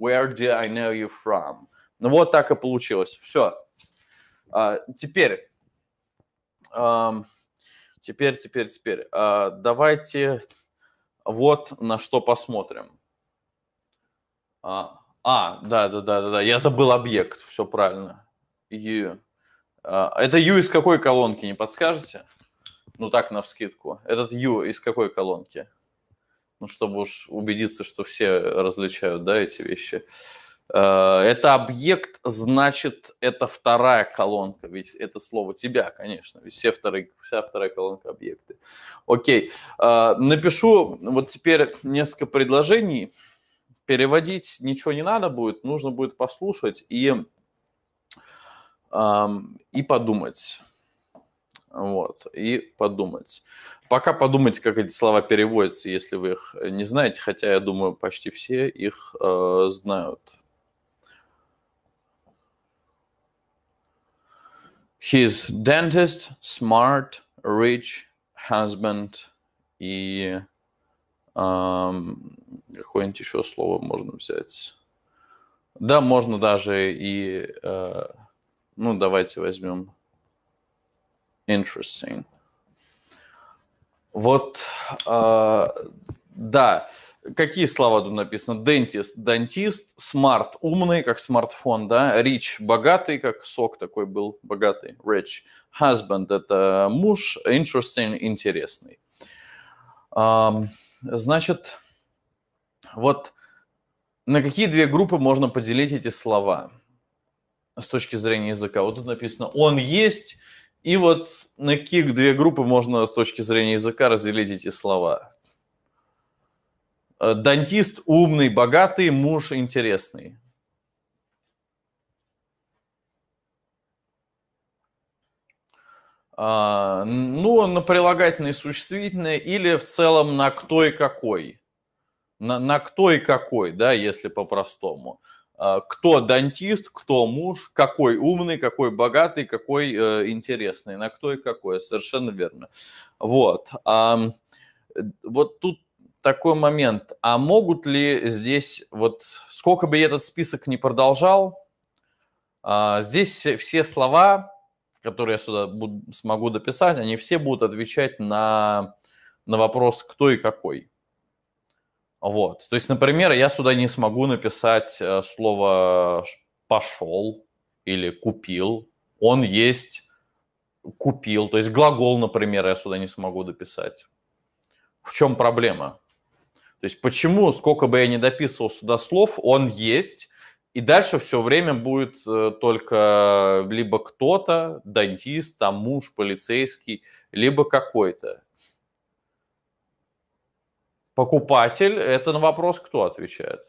Where do I know you from? Ну вот так и получилось. Все. А, теперь, а, теперь, теперь, теперь. А, давайте вот на что посмотрим. А, а, да, да, да, да, да. Я забыл объект. Все правильно. U. А, это U из какой колонки, не подскажете? Ну так, на вскидку. Этот U из какой колонки? Ну, чтобы уж убедиться, что все различают, да, эти вещи. Э, это объект, значит, это вторая колонка, ведь это слово тебя, конечно, ведь все вторые, вся вторая колонка объекты. Окей, э, напишу вот теперь несколько предложений, переводить ничего не надо будет, нужно будет послушать и, эм, и подумать вот, и подумать. Пока подумайте, как эти слова переводятся, если вы их э, не знаете, хотя, я думаю, почти все их э, знают. His dentist, smart, rich, husband и эм, какое-нибудь еще слово можно взять. Да, можно даже и... Э, ну, давайте возьмем interesting. Вот, э, да. Какие слова тут написано? Дентист, дантист, Смарт, умный, как смартфон, да, Рич, богатый, как сок такой был, богатый, rich, husband, это муж, interesting, интересный. Э, значит, вот на какие две группы можно поделить эти слова с точки зрения языка? Вот тут написано «он есть» И вот на каких две группы можно с точки зрения языка разделить эти слова? Э, Дантист умный, богатый, муж интересный. А, ну, на прилагательные существительные или в целом на кто и какой. На, на кто и какой, да, если по-простому. А, кто дантист, кто муж, какой умный, какой богатый, какой э, интересный, на кто и какой, совершенно верно. Вот. А, вот тут такой момент. А могут ли здесь, вот сколько бы я этот список не продолжал, а, здесь все слова, которые я сюда буду, смогу дописать, они все будут отвечать на, на вопрос, кто и какой. Вот. То есть, например, я сюда не смогу написать э, слово «пошел» или «купил». Он есть «купил». То есть глагол, например, я сюда не смогу дописать. В чем проблема? То есть почему, сколько бы я ни дописывал сюда слов, он есть, и дальше все время будет э, только либо кто-то, дантист, там муж, полицейский, либо какой-то. Покупатель – это на вопрос, кто отвечает.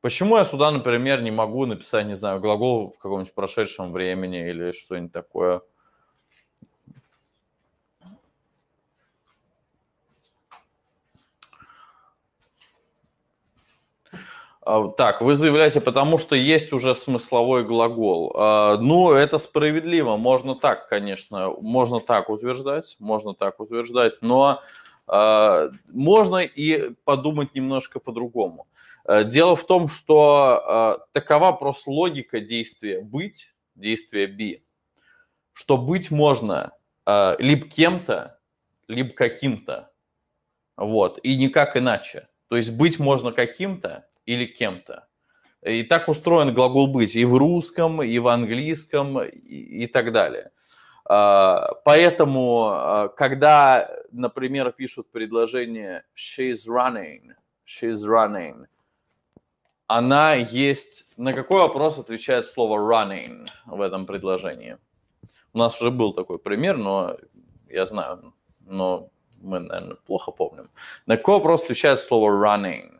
Почему я сюда, например, не могу написать, не знаю, глагол в каком-нибудь прошедшем времени или что-нибудь такое? А, так, вы заявляете, потому что есть уже смысловой глагол. А, ну, это справедливо, можно так, конечно, можно так утверждать, можно так утверждать, но а, можно и подумать немножко по-другому. Э, дело в том, что а, такова просто логика действия быть, действия be, что быть можно а, либо кем-то, либо каким-то. Вот, и никак иначе. То есть быть можно каким-то или кем-то. И так устроен глагол быть и в русском, и в английском, и, и так далее. А, поэтому, а, когда, например, пишут предложение «she's running», «she's running», она есть... На какой вопрос отвечает слово «running» в этом предложении? У нас уже был такой пример, но я знаю, но мы, наверное, плохо помним. На какой вопрос отвечает слово «running»?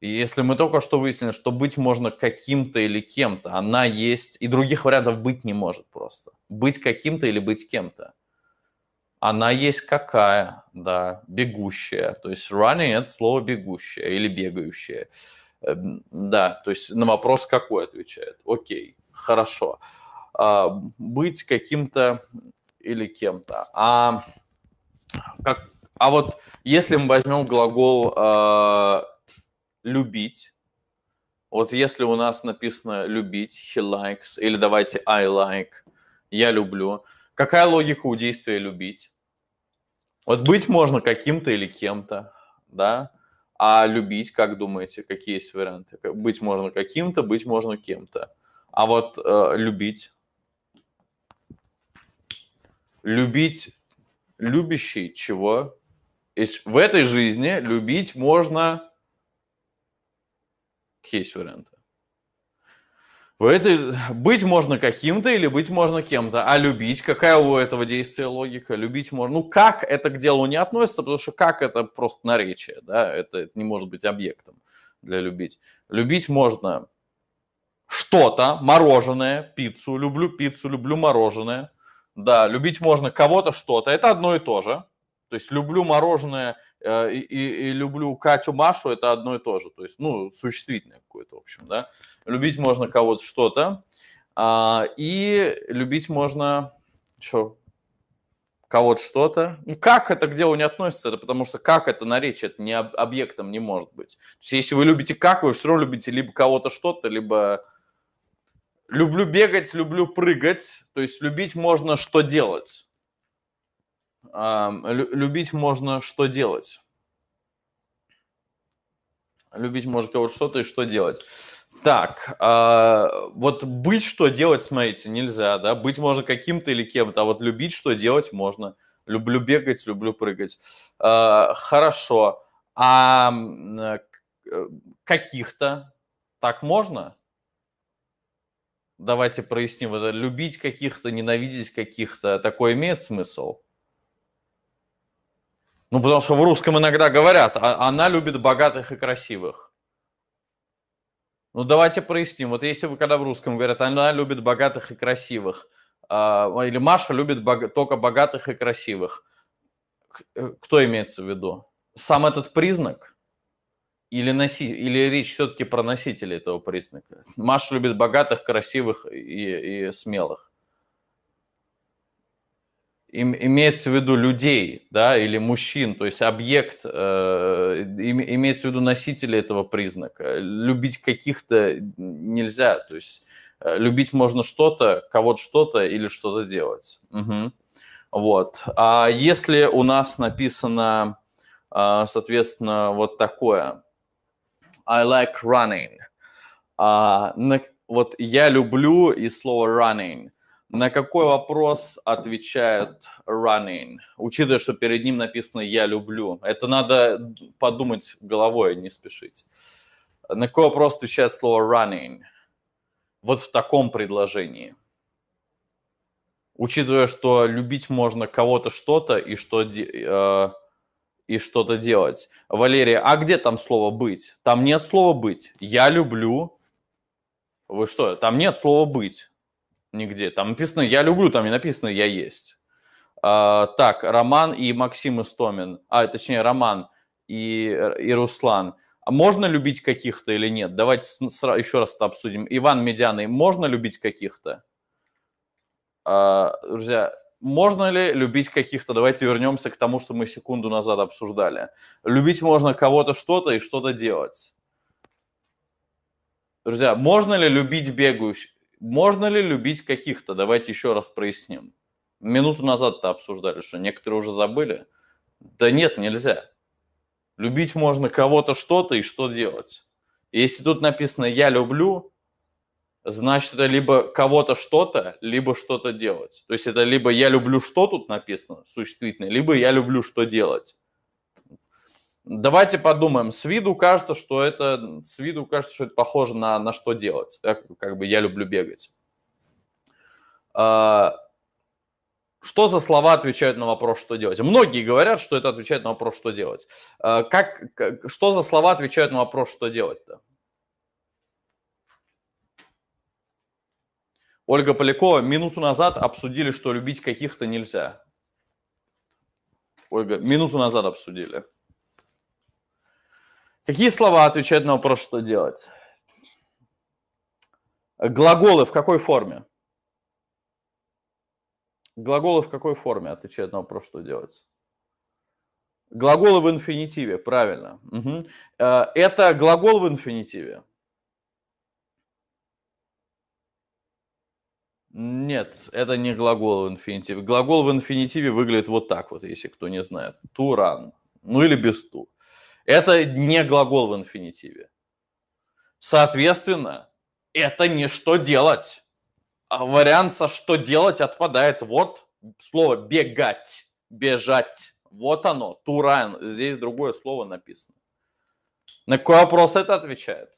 если мы только что выяснили, что быть можно каким-то или кем-то, она есть, и других вариантов быть не может просто. Быть каким-то или быть кем-то. Она есть какая, да, бегущая. То есть running – это слово бегущая или бегающая. Эм, да, то есть на вопрос какой отвечает. Окей, хорошо. А, быть каким-то или кем-то. А, как, а вот если мы возьмем глагол а, любить. Вот если у нас написано любить, he likes, или давайте I like, я люблю. Какая логика у действия любить? Вот быть можно каким-то или кем-то, да? А любить, как думаете, какие есть варианты? Быть можно каким-то, быть можно кем-то. А вот э, любить. Любить любящий чего? в этой жизни любить можно есть варианты. В этой... Быть можно каким-то или быть можно кем-то. А любить, какая у этого действия логика? Любить можно... Ну, как это к делу не относится, потому что как это просто наречие, да? Это, это не может быть объектом для любить. Любить можно что-то, мороженое, пиццу, люблю пиццу, люблю мороженое. Да, любить можно кого-то, что-то. Это одно и то же. То есть люблю мороженое Э, и, и, и люблю Катю Машу, это одно и то же. То есть, ну, существительное какое-то, в общем, да. Любить можно кого-то что-то, а, и любить можно что? Кого-то что-то. Ну, как это к делу не относится? Это потому что как это наречие, это не об, объектом не может быть. То есть, если вы любите как, вы все равно любите либо кого-то что-то, либо люблю бегать, люблю прыгать. То есть любить можно что делать любить можно что делать? Любить можно кого-то что-то и что делать? Так, э, вот быть что делать, смотрите, нельзя, да? Быть можно каким-то или кем-то, а вот любить что делать можно. Люблю бегать, люблю прыгать. Э, хорошо. А э, э, каких-то так можно? Давайте проясним это. Любить каких-то, ненавидеть каких-то, такое имеет смысл? Ну, потому что в русском иногда говорят, а, она любит богатых и красивых. Ну, давайте проясним. Вот если вы когда в русском говорят, она любит богатых и красивых, э, или Маша любит бог, только богатых и красивых, э, кто имеется в виду? Сам этот признак? Или, носи, или речь все-таки про носителей этого признака? Маша любит богатых, красивых и, и смелых им, имеется в виду людей, да, или мужчин, то есть объект, э, им, имеется в виду носители этого признака. Любить каких-то нельзя, то есть э, любить можно что-то, кого-то что-то или что-то делать. Угу. Вот. А если у нас написано, э, соответственно, вот такое, I like running, а, на, вот я люблю и слово running – на какой вопрос отвечает running, учитывая, что перед ним написано «я люблю». Это надо подумать головой, не спешить. На какой вопрос отвечает слово running? Вот в таком предложении. Учитывая, что любить можно кого-то что-то и что э, и что-то делать. Валерия, а где там слово быть? Там нет слова быть. Я люблю. Вы что? Там нет слова быть нигде. Там написано «я люблю», там не написано «я есть». А, так, Роман и Максим Истомин, а, точнее, Роман и, и Руслан. А можно любить каких-то или нет? Давайте сра- еще раз это обсудим. Иван Медяный, можно любить каких-то? А, друзья, можно ли любить каких-то? Давайте вернемся к тому, что мы секунду назад обсуждали. Любить можно кого-то что-то и что-то делать. Друзья, можно ли любить бегающих? Можно ли любить каких-то? Давайте еще раз проясним. Минуту назад-то обсуждали, что некоторые уже забыли. Да нет, нельзя. Любить можно кого-то что-то и что делать. Если тут написано «я люблю», значит, это либо кого-то что-то, либо что-то делать. То есть это либо «я люблю что» тут написано, существительное, либо «я люблю что делать». Давайте подумаем. С виду кажется, что это с виду кажется, что это похоже на на что делать. Да? Как бы я люблю бегать. А, что за слова отвечают на вопрос, что делать? Многие говорят, что это отвечает на вопрос, что делать. А, как, как что за слова отвечают на вопрос, что делать-то? Ольга Полякова, минуту назад обсудили, что любить каких-то нельзя. Ольга, минуту назад обсудили. Какие слова отвечают на вопрос, что делать? Глаголы в какой форме? Глаголы в какой форме отвечают на вопрос, что делать? Глаголы в инфинитиве, правильно. Угу. Это глагол в инфинитиве. Нет, это не глагол в инфинитиве. Глагол в инфинитиве выглядит вот так вот, если кто не знает. Туран. Ну или без ту. Это не глагол в инфинитиве. Соответственно, это не что делать. А вариант со что делать отпадает. Вот слово бегать, бежать. Вот оно, туран. Здесь другое слово написано. На какой вопрос это отвечает?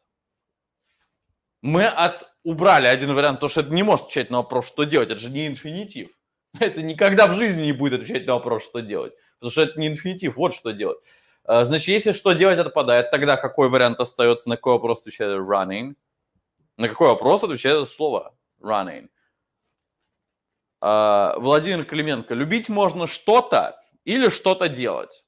Мы от... убрали один вариант, потому что это не может отвечать на вопрос, что делать. Это же не инфинитив. Это никогда в жизни не будет отвечать на вопрос, что делать. Потому что это не инфинитив, вот что делать. Э, значит, если что делать отпадает, тогда какой вариант остается, на какой вопрос отвечает running? На какой вопрос отвечает это слово running? Э, Владимир Клименко. Любить можно что-то или что-то делать.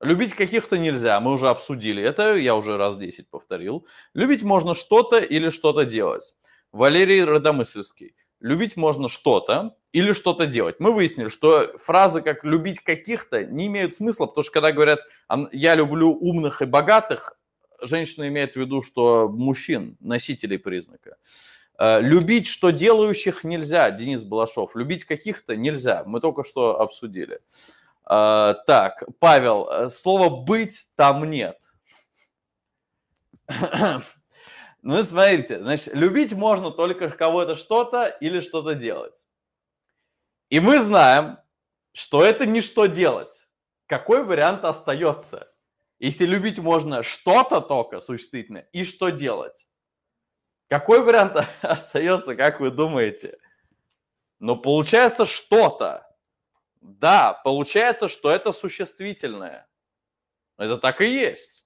Любить каких-то нельзя, мы уже обсудили это, я уже раз 10 повторил. Любить можно что-то или что-то делать. Валерий Родомысльский любить можно что-то или что-то делать. Мы выяснили, что фразы как «любить каких-то» не имеют смысла, потому что когда говорят «я люблю умных и богатых», женщина имеет в виду, что мужчин, носителей признака. Э, любить, что делающих, нельзя, Денис Балашов. Любить каких-то нельзя. Мы только что обсудили. Э, так, Павел, э, слово «быть» там нет. Ну, смотрите, значит, любить можно только кого-то что-то или что-то делать. И мы знаем, что это не что делать. Какой вариант остается? Если любить можно что-то только существительное и что делать? Какой вариант остается, как вы думаете? Но ну, получается что-то. Да, получается, что это существительное. Это так и есть.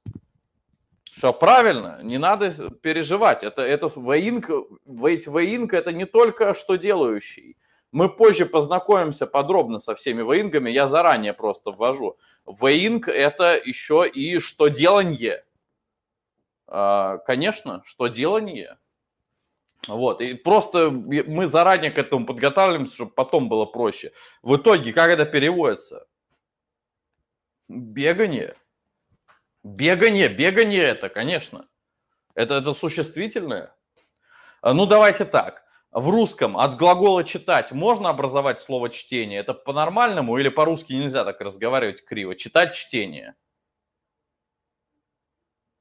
Все правильно, не надо переживать. Это, это воинка, ведь воинка это не только что делающий. Мы позже познакомимся подробно со всеми воингами, я заранее просто ввожу. Воинг это еще и что деланье. А, конечно, что деланье. Вот, и просто мы заранее к этому подготавливаемся, чтобы потом было проще. В итоге, как это переводится? Бегание. Бегание, бегание это, конечно. Это, это существительное. А, ну, давайте так. В русском от глагола «читать» можно образовать слово «чтение»? Это по-нормальному или по-русски нельзя так разговаривать криво? Читать чтение.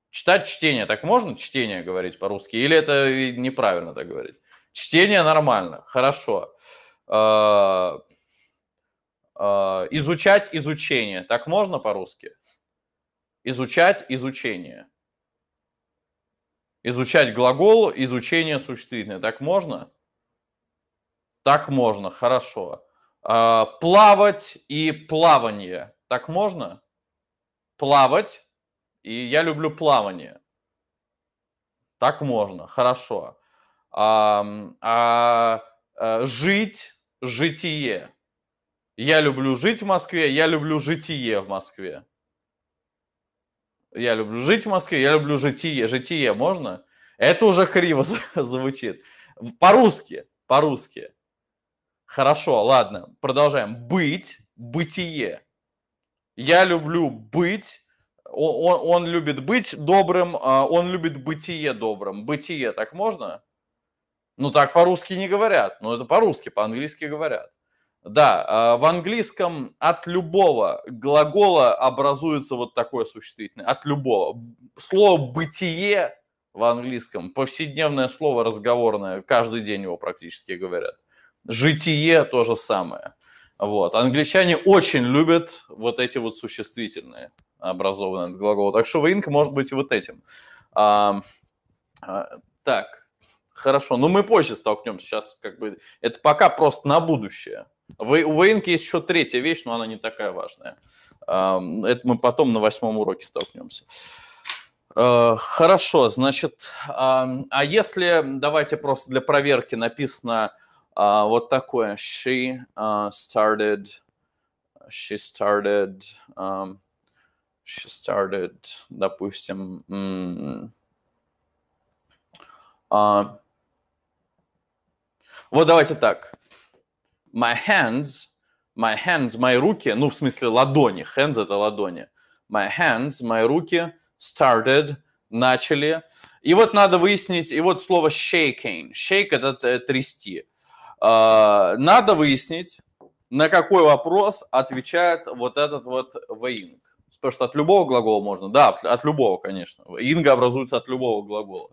Читать чтение. Так можно чтение говорить по-русски? Или это неправильно так говорить? Чтение нормально, хорошо. А, а, изучать изучение. Так можно по-русски? Изучать изучение. Изучать глагол, изучение существительное. Так можно? Так можно, хорошо. А, плавать и плавание. Так можно? Плавать. И я люблю плавание. Так можно, хорошо. А, а, а, жить, житие. Я люблю жить в Москве, я люблю житие в Москве. Я люблю жить в Москве, я люблю житие. Житие можно? Это уже криво звучит. По-русски, по-русски. Хорошо, ладно, продолжаем. Быть, бытие. Я люблю быть, он, он, он любит быть добрым, а он любит бытие добрым. Бытие так можно? Ну так по-русски не говорят, но это по-русски, по-английски говорят. Да, а, в английском от любого глагола образуется вот такое существительное. От любого. Слово «бытие» в английском, повседневное слово разговорное, каждый день его практически говорят. Житие то же самое. Вот. Англичане очень любят вот эти вот существительные, образованные от глагола. Так что выинка может быть и вот этим. А, а, так, хорошо. Ну, мы позже столкнемся. Сейчас как бы... Это пока просто на будущее. У Вейнки есть еще третья вещь, но она не такая важная. Это мы потом на восьмом уроке столкнемся. Э, хорошо, значит, а если, давайте просто для проверки написано а, вот такое. She э, started, she started, she started, допустим, м-м-м. а, вот давайте так my hands, my hands, мои руки, ну, в смысле ладони, hands – это ладони, my hands, мои руки started, начали. И вот надо выяснить, и вот слово shaking, shake – это э, трясти. А, надо выяснить, на какой вопрос отвечает вот этот вот ваинг. Потому что от любого глагола можно, да, от любого, конечно. Инга образуется от любого глагола.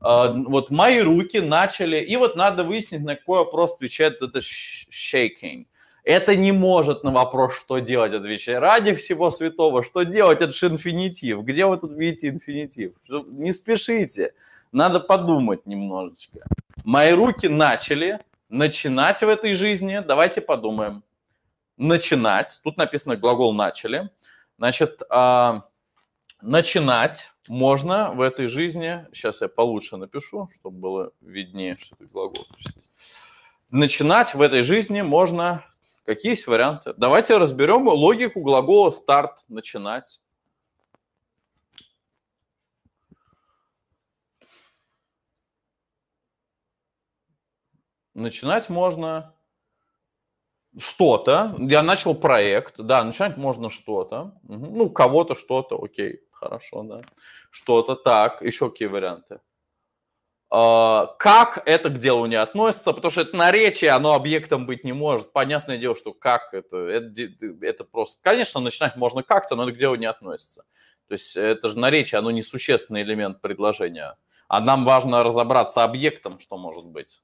А, вот мои руки начали, и вот надо выяснить, на какой вопрос отвечает это shaking. Это не может на вопрос, что делать, отвечать. Ради всего святого, что делать, это же инфинитив. Где вы тут видите инфинитив? Не спешите, надо подумать немножечко. Мои руки начали начинать в этой жизни, давайте подумаем. Начинать, тут написано глагол начали. Значит, а, начинать можно в этой жизни, сейчас я получше напишу, чтобы было виднее, что это глагол. Начинать в этой жизни можно, какие есть варианты? Давайте разберем логику глагола «старт», «начинать». Начинать можно что-то. Я начал проект, да, начинать можно что-то. Ну, кого-то что-то, окей хорошо, да. Что-то так. Еще какие варианты? А, как это к делу не относится, потому что это наречие, оно объектом быть не может. Понятное дело, что как это, это, это просто... Конечно, начинать можно как-то, но это к делу не относится. То есть это же наречие, оно несущественный элемент предложения. А нам важно разобраться объектом, что может быть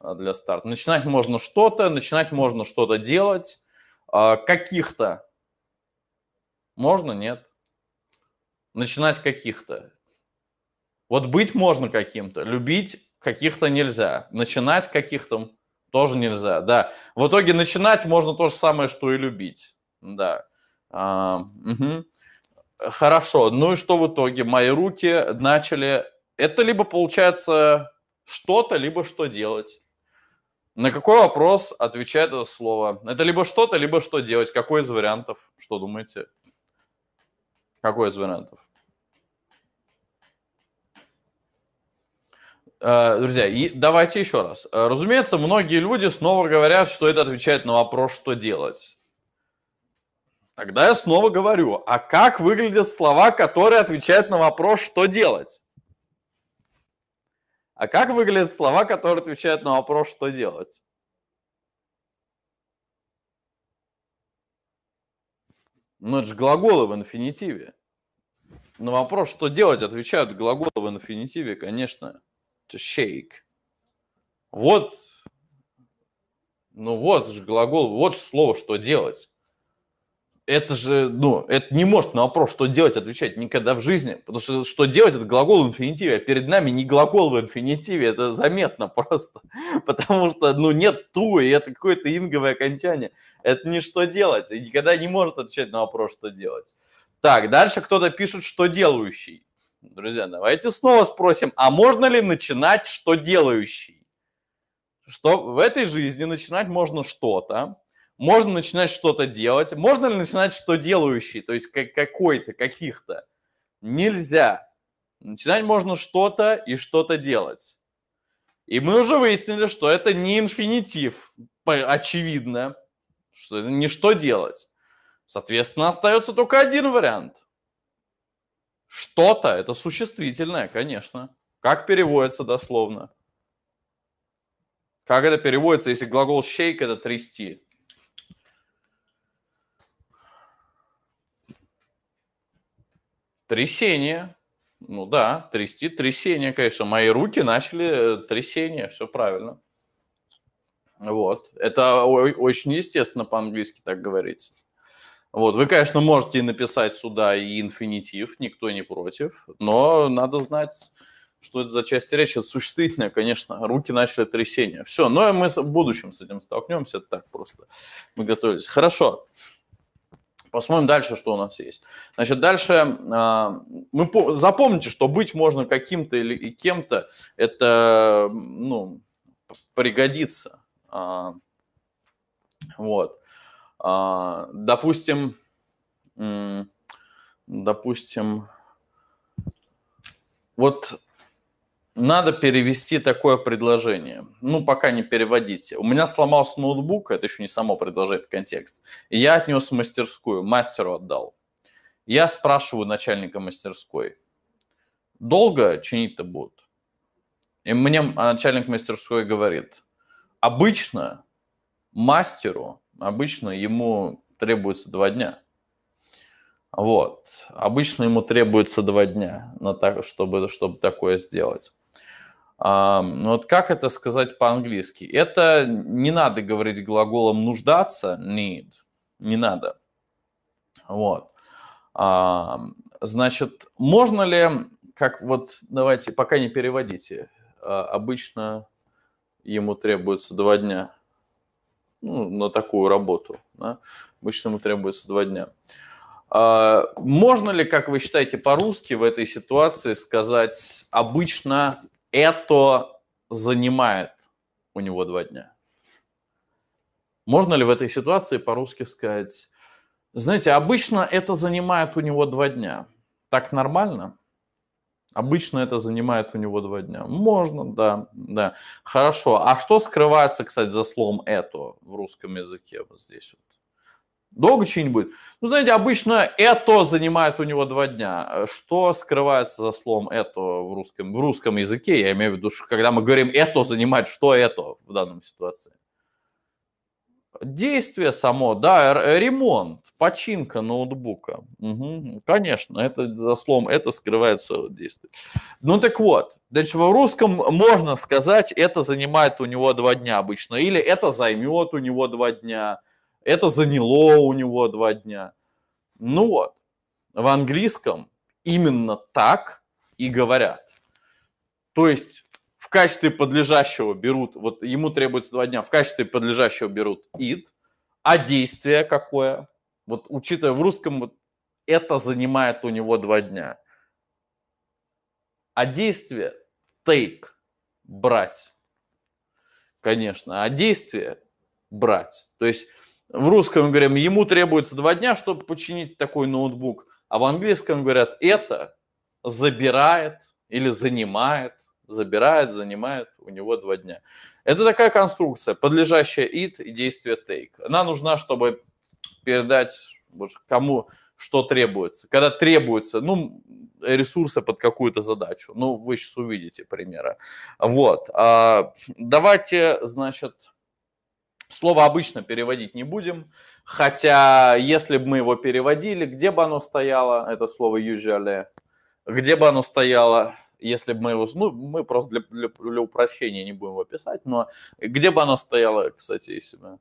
а, для старта. Начинать можно что-то, начинать можно что-то делать. А, каких-то можно, нет начинать каких-то. Вот быть можно каким-то, любить каких-то нельзя, начинать каких-то тоже нельзя, да. В итоге начинать можно то же самое, что и любить, да. А, угу. Хорошо, ну и что в итоге? Мои руки начали... Это либо получается что-то, либо что делать. На какой вопрос отвечает это слово? Это либо что-то, либо что делать. Какой из вариантов? Что думаете? Какой из вариантов? Э, друзья, и давайте еще раз. Э, разумеется, многие люди снова говорят, что это отвечает на ну, вопрос, что делать. Тогда я снова говорю, а как выглядят слова, которые отвечают на вопрос, что делать? А как выглядят слова, которые отвечают на вопрос, что делать? Но ну, это же глаголы в инфинитиве. На вопрос, что делать, отвечают глаголы в инфинитиве, конечно, to shake. Вот, ну вот же глагол, вот же слово, что делать это же, ну, это не может на вопрос, что делать, отвечать никогда в жизни, потому что что делать, это глагол в инфинитиве, а перед нами не глагол в инфинитиве, это заметно просто, потому что, ну, нет ту, и это какое-то инговое окончание, это не что делать, и никогда не может отвечать на вопрос, что делать. Так, дальше кто-то пишет, что делающий. Друзья, давайте снова спросим, а можно ли начинать что делающий? Что в этой жизни начинать можно что-то, можно начинать что-то делать. Можно ли начинать что делающий, то есть как, какой-то, каких-то? Нельзя. Начинать можно что-то и что-то делать. И мы уже выяснили, что это не инфинитив, очевидно, что это не что делать. Соответственно, остается только один вариант. Что-то, это существительное, конечно. Как переводится дословно? Как это переводится, если глагол shake это «трясти»? Трясение. Ну да, трясти, трясение, конечно. Мои руки начали э, трясение, все правильно. Вот. Это очень естественно по-английски так говорить. Вот, вы, конечно, можете написать сюда и инфинитив, никто не против, но надо знать, что это за часть речи. Это существительное, конечно, руки начали трясение. Все, но ну, а мы в будущем с этим столкнемся, это так просто мы готовились. Хорошо. Посмотрим дальше, что у нас есть. Значит, дальше а, мы запомните, что быть можно каким-то или и кем-то, это ну, пригодится. А, вот. А, допустим, допустим, вот надо перевести такое предложение. Ну, пока не переводите. У меня сломался ноутбук, это еще не само предложение, контекст. И я отнес в мастерскую, мастеру отдал. Я спрашиваю начальника мастерской, долго чинить-то будут? И мне а начальник мастерской говорит, обычно мастеру, обычно ему требуется два дня. Вот. Обычно ему требуется два дня, на так, чтобы, чтобы такое сделать. Ну вот как это сказать по-английски? Это не надо говорить глаголом нуждаться, need, не надо. Вот. Значит, можно ли, как вот, давайте, пока не переводите, а, обычно ему требуется два дня ну, на такую работу. Да? Обычно ему требуется два дня. А, можно ли, как вы считаете, по-русски в этой ситуации сказать обычно это занимает у него два дня. Можно ли в этой ситуации по-русски сказать, знаете, обычно это занимает у него два дня. Так нормально? Обычно это занимает у него два дня. Можно, да, да. Хорошо. А что скрывается, кстати, за словом «это» в русском языке вот здесь вот? долго чинить будет? Ну, знаете, обычно это занимает у него два дня. Что скрывается за словом это в русском, в русском языке? Я имею в виду, что когда мы говорим это занимает, что это в данном ситуации? Действие само, да, ремонт, починка ноутбука. Угу, конечно, это за словом это скрывается действие. Ну так вот, значит, в русском можно сказать, это занимает у него два дня обычно, или это займет у него два дня, это заняло у него два дня. Ну вот, в английском именно так и говорят. То есть в качестве подлежащего берут, вот ему требуется два дня, в качестве подлежащего берут it, а действие какое? Вот учитывая в русском, вот это занимает у него два дня. А действие take, брать, конечно, а действие брать. То есть в русском говорим, ему требуется два дня, чтобы починить такой ноутбук, а в английском говорят, это забирает или занимает, забирает, занимает у него два дня. Это такая конструкция, подлежащая it и действие take. Она нужна, чтобы передать кому что требуется. Когда требуется, ну, ресурсы под какую-то задачу. Ну, вы сейчас увидите примеры. Вот. А, давайте, значит, Слово обычно переводить не будем, хотя если бы мы его переводили, где бы оно стояло, это слово usually, где бы оно стояло, если бы мы его, ну, мы просто для, для, для упрощения не будем его писать, но где бы оно стояло, кстати, если бы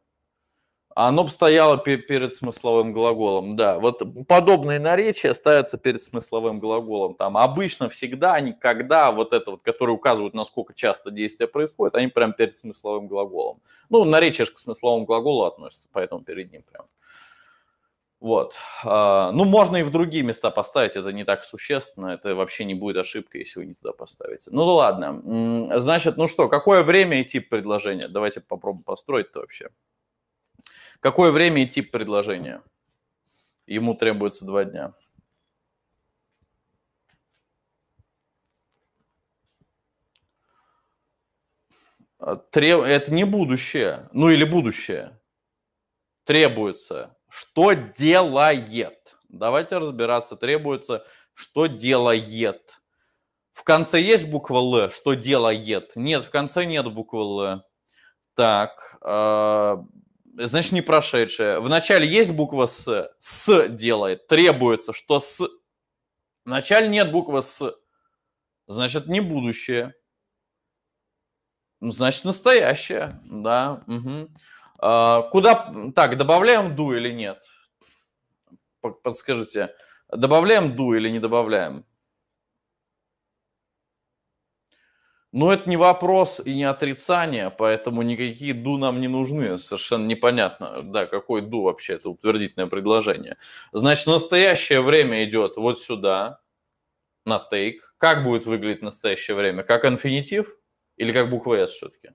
оно стояло перед смысловым глаголом, да. Вот подобные наречия ставятся перед смысловым глаголом. Там обычно, всегда, никогда, вот это вот, которые указывают, насколько часто действие происходит, они прям перед смысловым глаголом. Ну, наречие же к смысловому глаголу относится, поэтому перед ним прям. Вот. А, ну, можно и в другие места поставить, это не так существенно, это вообще не будет ошибка, если вы не туда поставите. Ну, ладно. Значит, ну что, какое время и тип предложения? Давайте попробуем построить-то вообще. Какое время и тип предложения? Ему требуется два дня. А, треб... Это не будущее, ну или будущее. Требуется. Что делает? Давайте разбираться. Требуется, что делает. В конце есть буква Л, что делает? Нет, в конце нет буквы Л. Так, а, значит, не прошедшее. В начале есть буква «с», «с» делает, требуется, что «с». В начале нет буквы «с», значит, не будущее. Значит, настоящее, да. Угу. А, куда, так, добавляем «ду» или нет? Подскажите, добавляем «ду» или не добавляем? Но это не вопрос и не отрицание, поэтому никакие ду нам не нужны. Совершенно непонятно, да, какой ду вообще, это утвердительное предложение. Значит, настоящее время идет вот сюда, на тейк. Как будет выглядеть настоящее время? Как инфинитив или как буква S все-таки?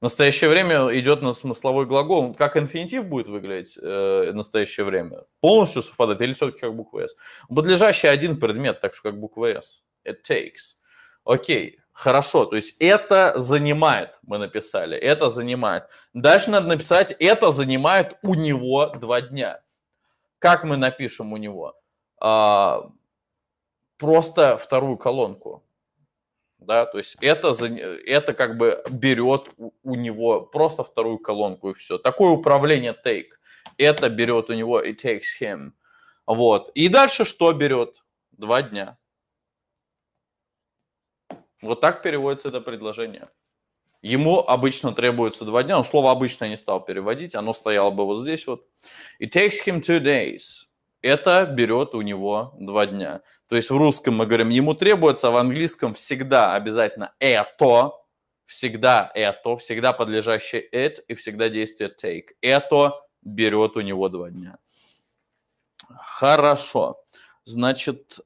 Настоящее время идет на смысловой глагол. Как инфинитив будет выглядеть э, настоящее время? Полностью совпадает или все-таки как буква S? Подлежащий один предмет, так что как буква S. It takes. Окей. Хорошо, то есть это занимает, мы написали, это занимает. Дальше надо написать, это занимает у него два дня. Как мы напишем у него? А, просто вторую колонку. Да, то есть это, это как бы берет у, него просто вторую колонку и все. Такое управление take. Это берет у него, и takes him. Вот. И дальше что берет? Два дня. Вот так переводится это предложение. Ему обычно требуется два дня. Он слово обычно не стал переводить, оно стояло бы вот здесь вот. It takes him two days. Это берет у него два дня. То есть в русском мы говорим, ему требуется, а в английском всегда обязательно это, всегда это, всегда подлежащее it и всегда действие take. Это берет у него два дня. Хорошо. Значит,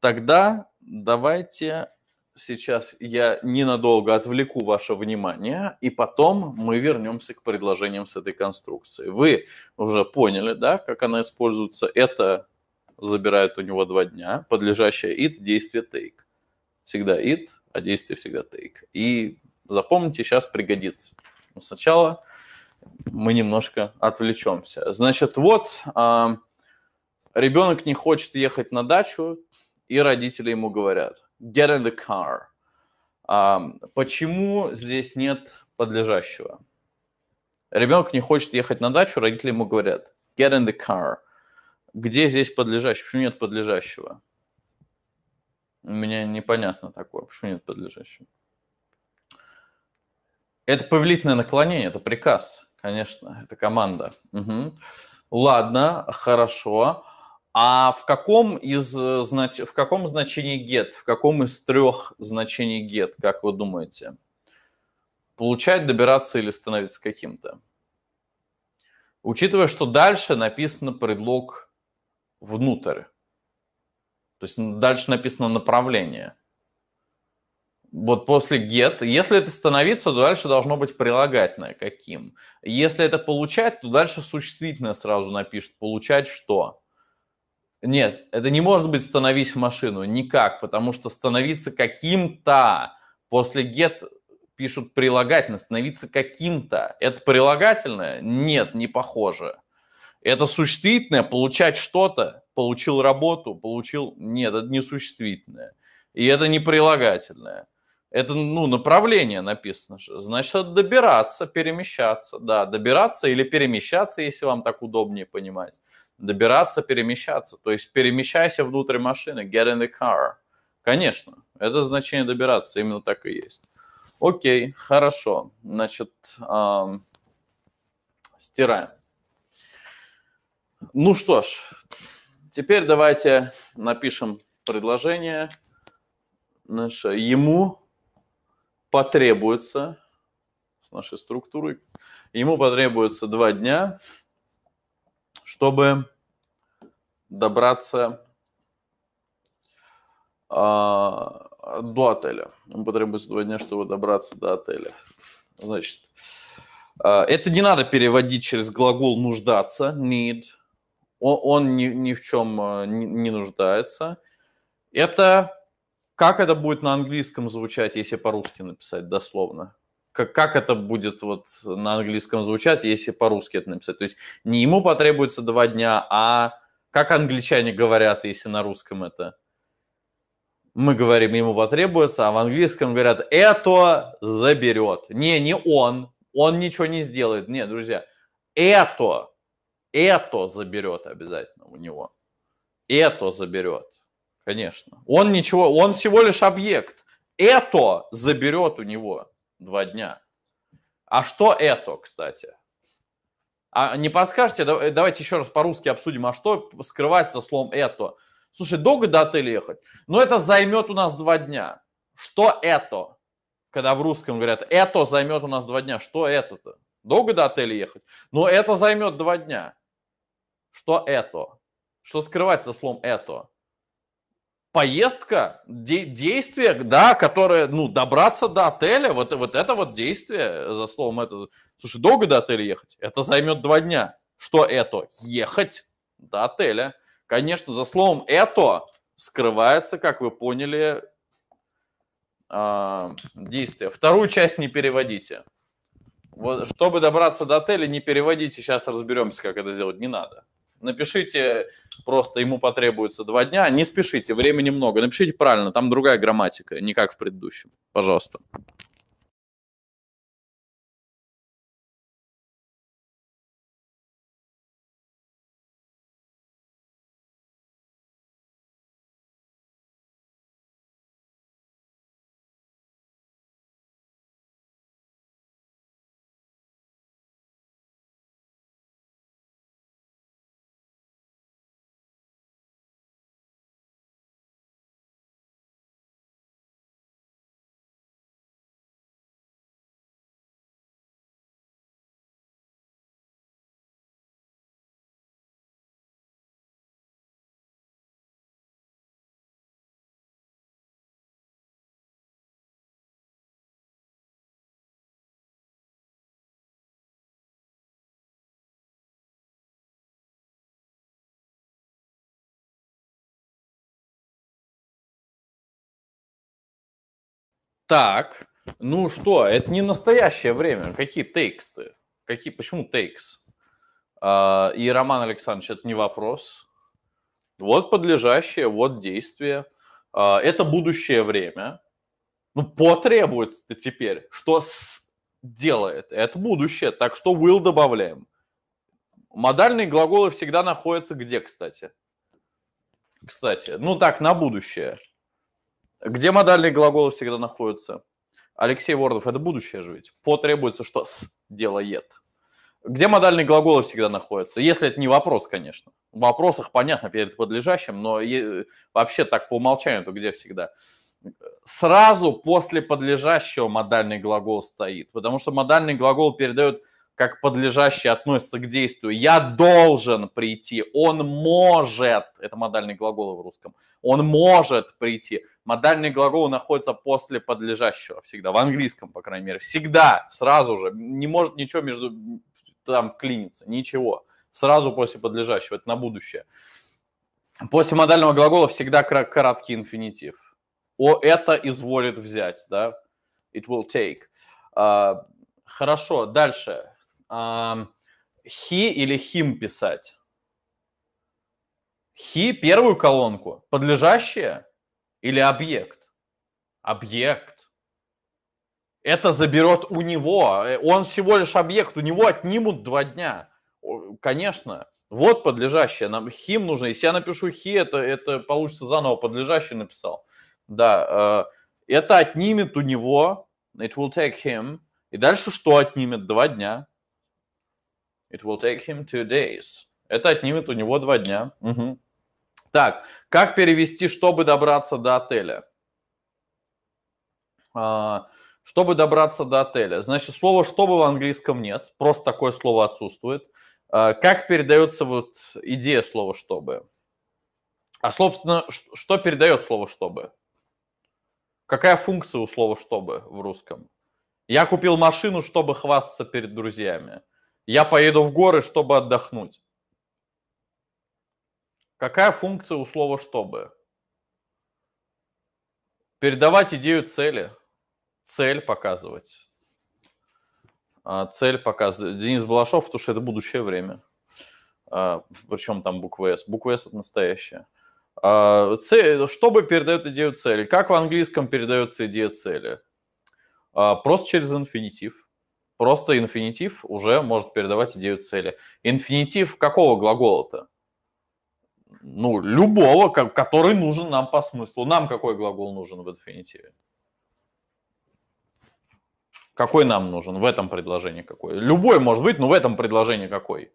тогда давайте сейчас я ненадолго отвлеку ваше внимание, и потом мы вернемся к предложениям с этой конструкцией. Вы уже поняли, да, как она используется. Это забирает у него два дня, подлежащее it, действие take. Всегда it, а действие всегда take. И запомните, сейчас пригодится. Но сначала мы немножко отвлечемся. Значит, вот а, ребенок не хочет ехать на дачу, и родители ему говорят «get in the car». Um, почему здесь нет подлежащего? Ребенок не хочет ехать на дачу, родители ему говорят «get in the car». Где здесь подлежащий? Почему нет подлежащего? Мне непонятно такое, почему нет подлежащего. Это повелительное наклонение, это приказ, конечно, это команда. Угу. Ладно, хорошо. А в каком, из, э, знач... в каком значении get? В каком из трех значений get, как вы думаете? Получать, добираться или становиться каким-то? Учитывая, что дальше написано предлог внутрь. То есть дальше написано направление. Вот после get, если это становиться, то дальше должно быть прилагательное каким. Если это получать, то дальше существительное сразу напишет. Получать что? Нет, это не может быть «становись в машину», никак, потому что становиться каким-то после get пишут прилагательное, становиться каким-то. Это прилагательное? Нет, не похоже. Это существительное, получать что-то, получил работу, получил... Нет, это не существительное. И это не прилагательное. Это, ну, направление написано же. Значит, это добираться, перемещаться. Да, добираться или перемещаться, если вам так удобнее понимать добираться, перемещаться. То есть перемещайся внутрь машины, get in the car. Конечно, это значение добираться, именно так и есть. Окей, хорошо. Значит, эм, стираем. Ну что ж, теперь давайте напишем предложение. Наше ему потребуется с нашей структурой, ему потребуется два дня, чтобы добраться э, до отеля. Им потребуется два дня, чтобы добраться до отеля. Значит, э, это не надо переводить через глагол нуждаться, need. Он, он ни, ни в чем а, не, не нуждается. Это как это будет на английском звучать, если по-русски написать дословно? Как, как это будет вот на английском звучать, если по-русски это написать? То есть не ему потребуется два дня, а как англичане говорят, если на русском это? Мы говорим, ему потребуется, а в английском говорят, это заберет. Не, не он, он ничего не сделает. Нет, друзья, это, это заберет обязательно у него. Это заберет, конечно. Он ничего, он всего лишь объект. Это заберет у него два дня. А что это, кстати? А не подскажете, э, давайте еще раз по-русски обсудим, а что скрывается словом «это»? Слушай, долго до отеля ехать? Но это займет у нас два дня. Что это? Когда в русском говорят, это займет у нас два дня. Что это-то? Долго до отеля ехать? Но это займет два дня. Что это? Что скрывается словом «это»? поездка, де, действие, да, которое, ну, добраться до отеля, вот, вот это вот действие, за словом это, слушай, долго до отеля ехать? Это займет два дня. Что это? Ехать до отеля. Конечно, за словом это скрывается, как вы поняли, э, действие. Вторую часть не переводите. Вот, чтобы добраться до отеля, не переводите, сейчас разберемся, как это сделать, не надо. Напишите, просто ему потребуется два дня. Не спешите, времени много. Напишите правильно, там другая грамматика, не как в предыдущем. Пожалуйста. Так, ну что, это не настоящее время. Какие тексты? Какие, почему тейкс? А, и Роман Александрович, это не вопрос. Вот подлежащее, вот действие. А, это будущее время. Ну, потребует теперь. Что с делает? Это будущее. Так что will добавляем. Модальные глаголы всегда находятся где, кстати? Кстати, ну так, на будущее. Где модальные глаголы всегда находятся? Алексей Вордов, это будущее же ведь. Потребуется, что с делает. Где модальные глаголы всегда находятся? Если это не вопрос, конечно. В вопросах понятно перед подлежащим, но е- вообще так по умолчанию, то где всегда? Сразу после подлежащего модальный глагол стоит, потому что модальный глагол передает как подлежащий относится к действию. Я должен прийти, он может, это модальный глагол в русском, он может прийти. Модальный глагол находится после подлежащего всегда, в английском, по крайней мере, всегда, сразу же, не может ничего между, там, клиниться, ничего, сразу после подлежащего, это на будущее. После модального глагола всегда короткий инфинитив. О, это изволит взять, да, it will take. А, хорошо, дальше Хи he или him писать? Хи первую колонку, подлежащее или объект? Объект. Это заберет у него. Э, он всего лишь объект. У него отнимут два дня. Конечно. Вот подлежащее. Нам хим нужно. Если я напишу хи, это, это получится заново. Подлежащее написал. Да. Э, это отнимет у него. It will take him. И дальше что отнимет? Два дня. It will take him two days. Это отнимет у него два дня. Угу. Так, как перевести, чтобы добраться до отеля? А, чтобы добраться до отеля. Значит, слова «чтобы» в английском нет. Просто такое слово отсутствует. А, как передается вот идея слова «чтобы»? А, собственно, что передает слово «чтобы»? Какая функция у слова «чтобы» в русском? Я купил машину, чтобы хвастаться перед друзьями. Я поеду в горы, чтобы отдохнуть. Какая функция у слова «чтобы»? Передавать идею цели. Цель показывать. А, цель показывать. Денис Балашов, потому что это будущее время. А, Причем там буква «С». Буква «С» — это настоящее. А, цель, чтобы передает идею цели. Как в английском передается идея цели? Просто через инфинитив. Просто инфинитив уже может передавать идею цели. Инфинитив какого глагола-то? Ну, любого, который нужен нам по смыслу. Нам какой глагол нужен в инфинитиве? Какой нам нужен? В этом предложении какой? Любой может быть, но в этом предложении какой?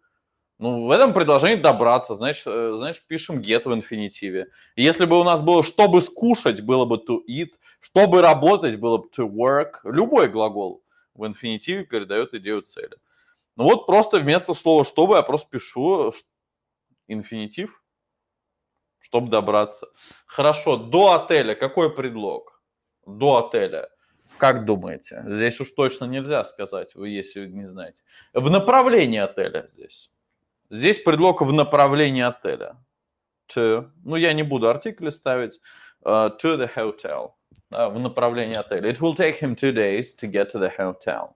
Ну, в этом предложении добраться, значит, э, значит, пишем get в инфинитиве. И если бы у нас было чтобы скушать, было бы to eat, чтобы работать, было бы to work, любой глагол в инфинитиве передает идею цели. Ну вот просто вместо слова «чтобы» я просто пишу инфинитив, чтобы добраться. Хорошо, до отеля какой предлог? До отеля. Как думаете? Здесь уж точно нельзя сказать, вы если не знаете. В направлении отеля здесь. Здесь предлог в направлении отеля. To. Ну, я не буду артикли ставить. Uh, to the hotel. А, в направлении отеля. It will take him two days to get to the hotel.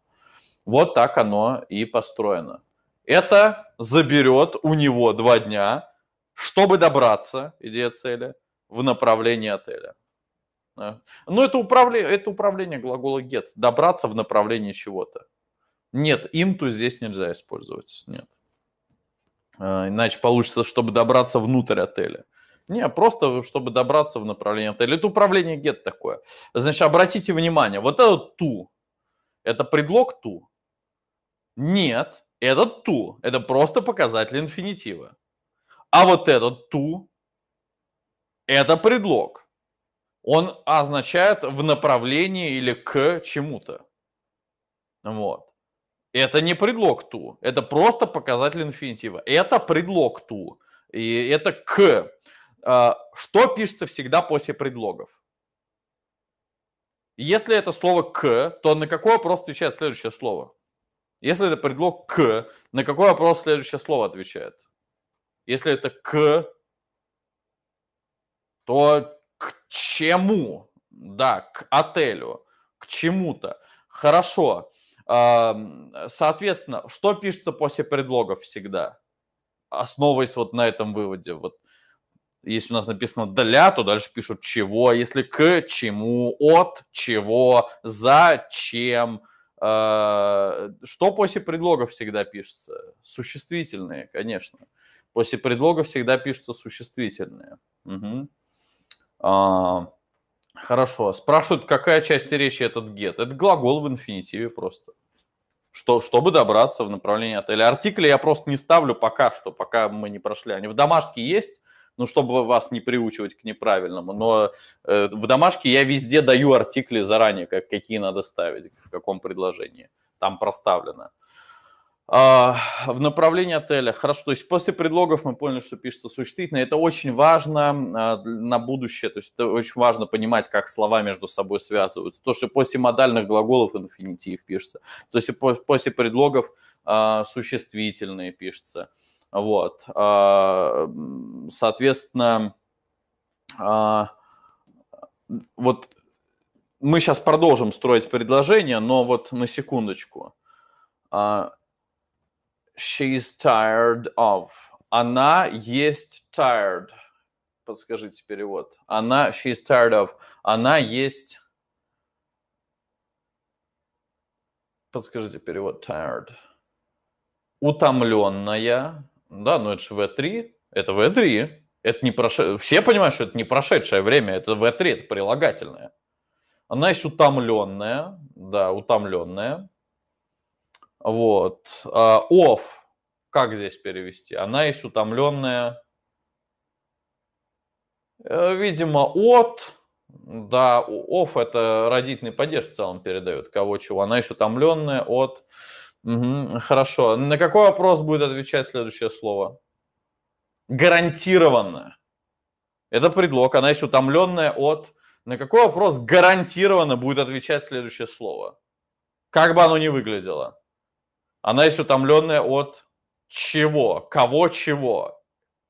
Вот так оно и построено. Это заберет у него два дня, чтобы добраться, идея цели, в направлении отеля. А. Но ну, это управление, это управление глагола get. Добраться в направлении чего-то. Нет, им-то здесь нельзя использовать. Нет. А, иначе получится, чтобы добраться внутрь отеля. Не, просто чтобы добраться в направление. Или это управление get такое. Значит, обратите внимание, вот это ту, это предлог ту. Нет, это ту, это просто показатель инфинитива. А вот этот ту, это предлог. Он означает в направлении или к чему-то. Вот. Это не предлог ту, это просто показатель инфинитива. Это предлог ту. и это к. Э, что пишется всегда после предлогов? Если это слово «к», то на какой вопрос отвечает следующее слово? Если это предлог «к», на какой вопрос следующее слово отвечает? Если это «к», то к чему? Да, к отелю, к чему-то. Хорошо. Эм, соответственно, что пишется после предлогов всегда? Основываясь вот на этом выводе, вот если у нас написано «для», то дальше пишут «чего», а если «к чему», «от чего», «зачем», э, что после предлогов всегда пишется? Существительные, конечно. После предлога всегда пишутся существительные. Угу. А, хорошо. Спрашивают, какая часть речи этот get? Это глагол в инфинитиве просто. Что, чтобы добраться в направлении отеля. Артикли я просто не ставлю пока что, пока мы не прошли. Они в домашке есть, ну, чтобы вас не приучивать к неправильному. Но э, в домашке я везде даю артикли заранее, как, какие надо ставить, в каком предложении. Там проставлено. А, в направлении отеля. Хорошо, то есть после предлогов мы поняли, что пишется существительное. Это очень важно а, на будущее, то есть это очень важно понимать, как слова между собой связываются. То, что после модальных глаголов инфинитив пишется, то есть после предлогов а, существительное пишется. Вот. А, соответственно, а, вот мы сейчас продолжим строить предложение, но вот на секундочку. А, she's tired of. Она есть tired. Подскажите перевод. Она, she's tired of. Она есть... Подскажите перевод tired. Утомленная. Да, но это же V3, это V3. Это не проше... Все понимают, что это не прошедшее время, это V3, это прилагательное. Она есть утомленная, да, утомленная. Вот. А, как здесь перевести? Она есть утомленная, э, видимо, от, да, off это родительный падеж в целом передает, кого чего. Она есть утомленная от Угу, хорошо. На какой вопрос будет отвечать следующее слово? Гарантированно. Это предлог, она еще утомленная от. На какой вопрос гарантированно будет отвечать следующее слово? Как бы оно ни выглядело. Она есть утомленная от чего, кого чего.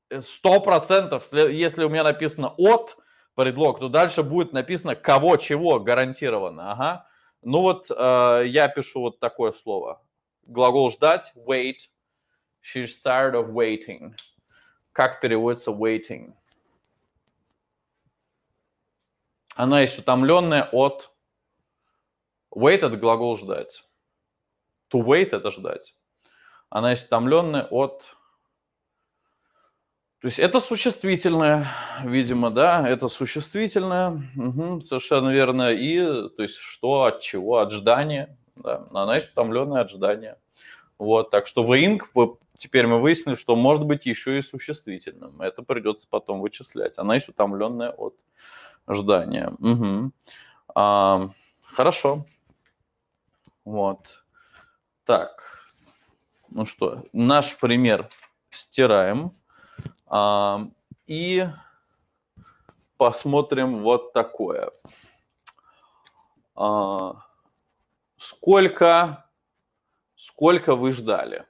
Э, сто процентов, если у меня написано от предлог, то дальше будет написано кого чего гарантированно. Ага. Ну вот э, я пишу вот такое слово глагол ждать wait. She's tired of waiting. Как переводится waiting? Она есть утомленная от wait это глагол ждать. To wait это ждать. Она есть утомленная от то есть это существительное, видимо, да, это существительное, угу, совершенно верно. И то есть что, от чего, от ждания, да, она истомленное ожидание. Вот, так что вейнг теперь мы выяснили, что может быть еще и существительным. Это придется потом вычислять. Она есть утомленная от ждания. Угу. А, хорошо. Вот. Так. Ну что, наш пример стираем. А, и посмотрим вот такое. А, сколько, сколько вы ждали?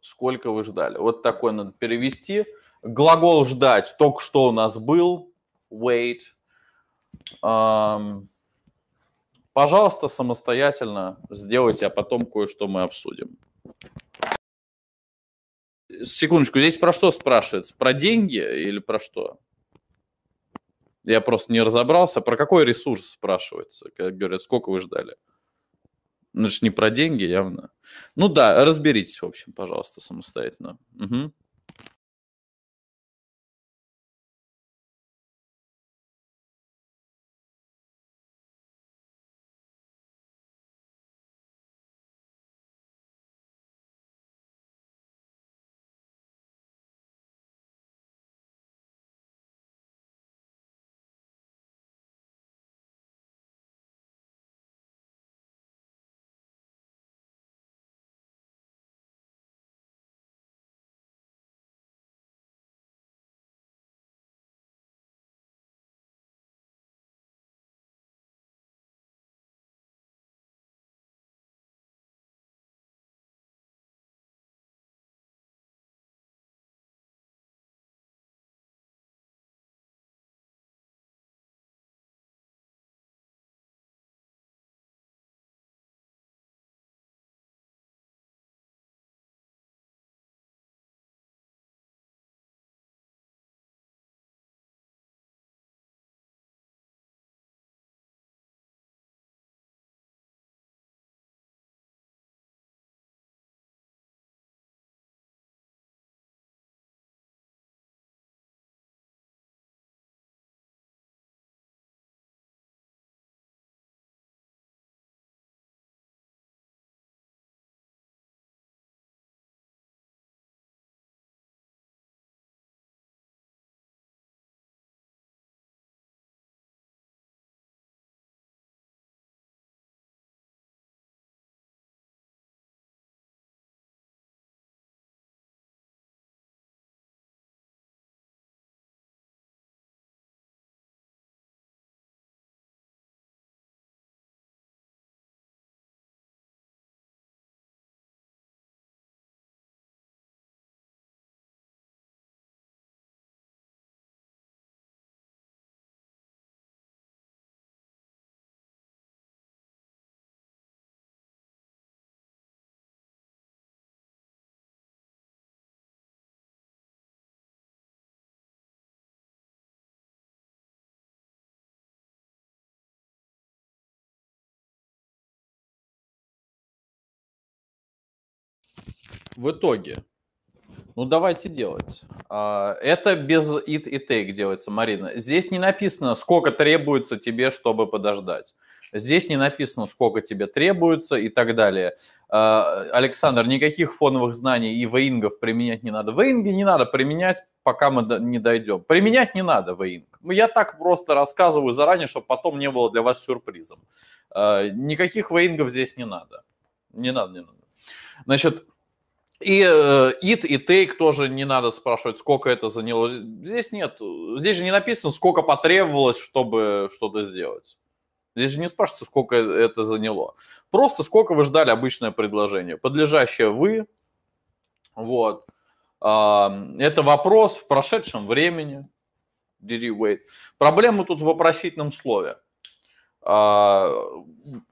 Сколько вы ждали? Вот такой надо перевести. Глагол ждать только что у нас был. Wait. Um, пожалуйста, самостоятельно сделайте, а потом кое-что мы обсудим. Секундочку, здесь про что спрашивается? Про деньги или про что? Я просто не разобрался. Про какой ресурс спрашивается? Как говорят, сколько вы ждали? Ну, это же не про деньги явно. Ну да, разберитесь, в общем, пожалуйста, самостоятельно. Угу. в итоге, ну давайте делать. А, это без it и take делается, Марина. Здесь не написано, сколько требуется тебе, чтобы подождать. Здесь не написано, сколько тебе требуется и так далее. А, Александр, никаких фоновых знаний и вейнгов применять не надо. Вейнги не надо применять, пока мы не дойдем. Применять не надо вейнг. Я так просто рассказываю заранее, чтобы потом не было для вас сюрпризом. А, никаких вейнгов здесь не надо. Не надо, не надо. Значит, и э, и тейк тоже не надо спрашивать, сколько это заняло. Здесь нет, здесь же не написано, сколько потребовалось, чтобы что-то сделать. Здесь же не спрашивается, сколько это заняло. Просто сколько вы ждали обычное предложение. Подлежащее вы. Вот. А, это вопрос в прошедшем времени. Did you wait? Проблема тут в вопросительном слове. А,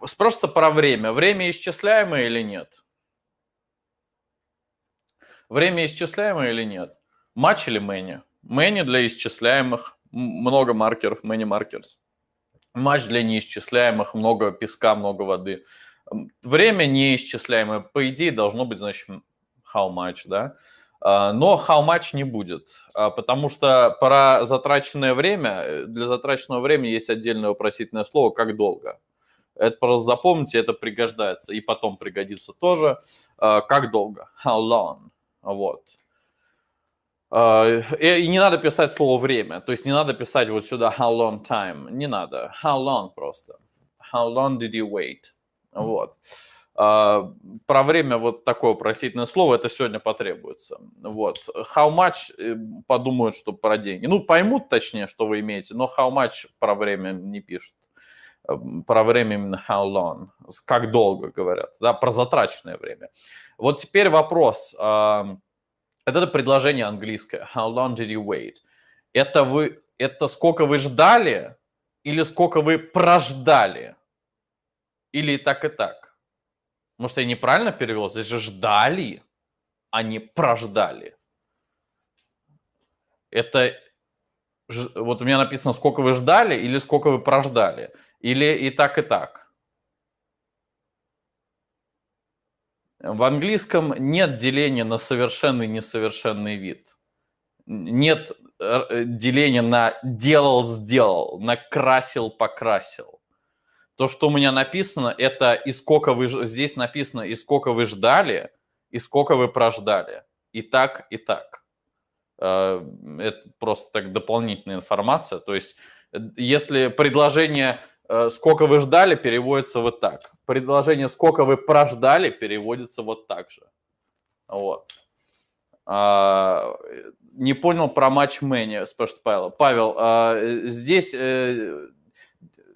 спрашивается про время. Время исчисляемое или нет? Время исчисляемое или нет? Матч или Мэнни? Мэнни для исчисляемых, много маркеров, Мэнни маркерс. Матч для неисчисляемых, много песка, много воды. Время неисчисляемое, по идее, должно быть, значит, how much, да? А, но how much не будет, а, потому что про затраченное время, э, для затраченного времени есть отдельное вопросительное слово «как долго». Это просто запомните, это пригождается. И потом пригодится тоже. А, как долго? How long? Вот. А, и не надо писать слово время, то есть не надо писать вот сюда how long time, не надо, how long просто, how long did you wait, вот. А, про время вот такое просительное слово, это сегодня потребуется, вот. How much э, подумают, что про деньги, ну поймут точнее, что вы имеете, но how much про время не пишут эм, про время именно how long, как долго говорят, да, про затраченное время. Вот теперь вопрос. Это предложение английское. How long did you wait? Это вы, это сколько вы ждали или сколько вы прождали? Или и так, и так? Может, я неправильно перевел? Здесь же ждали, а не прождали. Это вот у меня написано, сколько вы ждали или сколько вы прождали. Или и так, и так. В английском нет деления на совершенный и несовершенный вид. Нет э, деления на делал-сделал, на красил-покрасил. То, что у меня написано, это и сколько вы... Здесь написано, и сколько вы ждали, и сколько вы прождали. И так, и так. Э, это просто так дополнительная информация. То есть, э, если предложение Э, сколько вы ждали, переводится вот так. Предложение сколько вы прождали, переводится вот так же. Вот. А, не понял про матч Мэнни, спрашивает Павел. Павел, а, здесь э,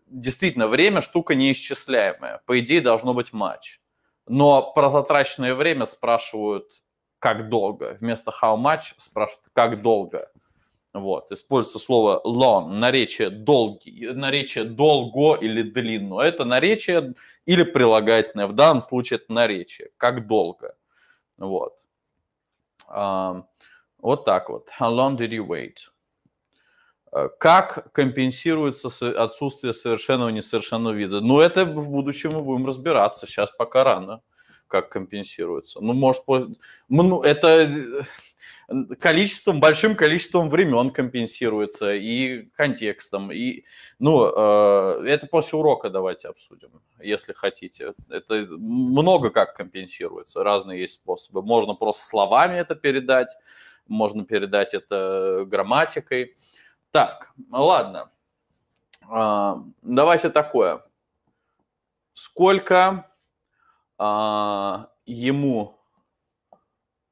действительно время штука неисчисляемая. По идее должно быть матч. Но про затраченное время спрашивают как долго. Вместо how much спрашивают как долго. Вот. Используется слово long, наречие, долгий, наречие долго или длинно. Это наречие или прилагательное. В данном случае это наречие, как долго. Вот. Um, вот так вот. How long did you wait? А, как компенсируется отсутствие совершенного и несовершенного вида? Ну, это в будущем мы будем разбираться. Сейчас пока рано, как компенсируется. Ну, может, ну, это количеством, большим количеством времен компенсируется и контекстом. И, ну, э, это после урока давайте обсудим, если хотите. Это много как компенсируется, разные есть способы. Можно просто словами это передать, можно передать это грамматикой. Так, ладно. Э, давайте такое. Сколько э, ему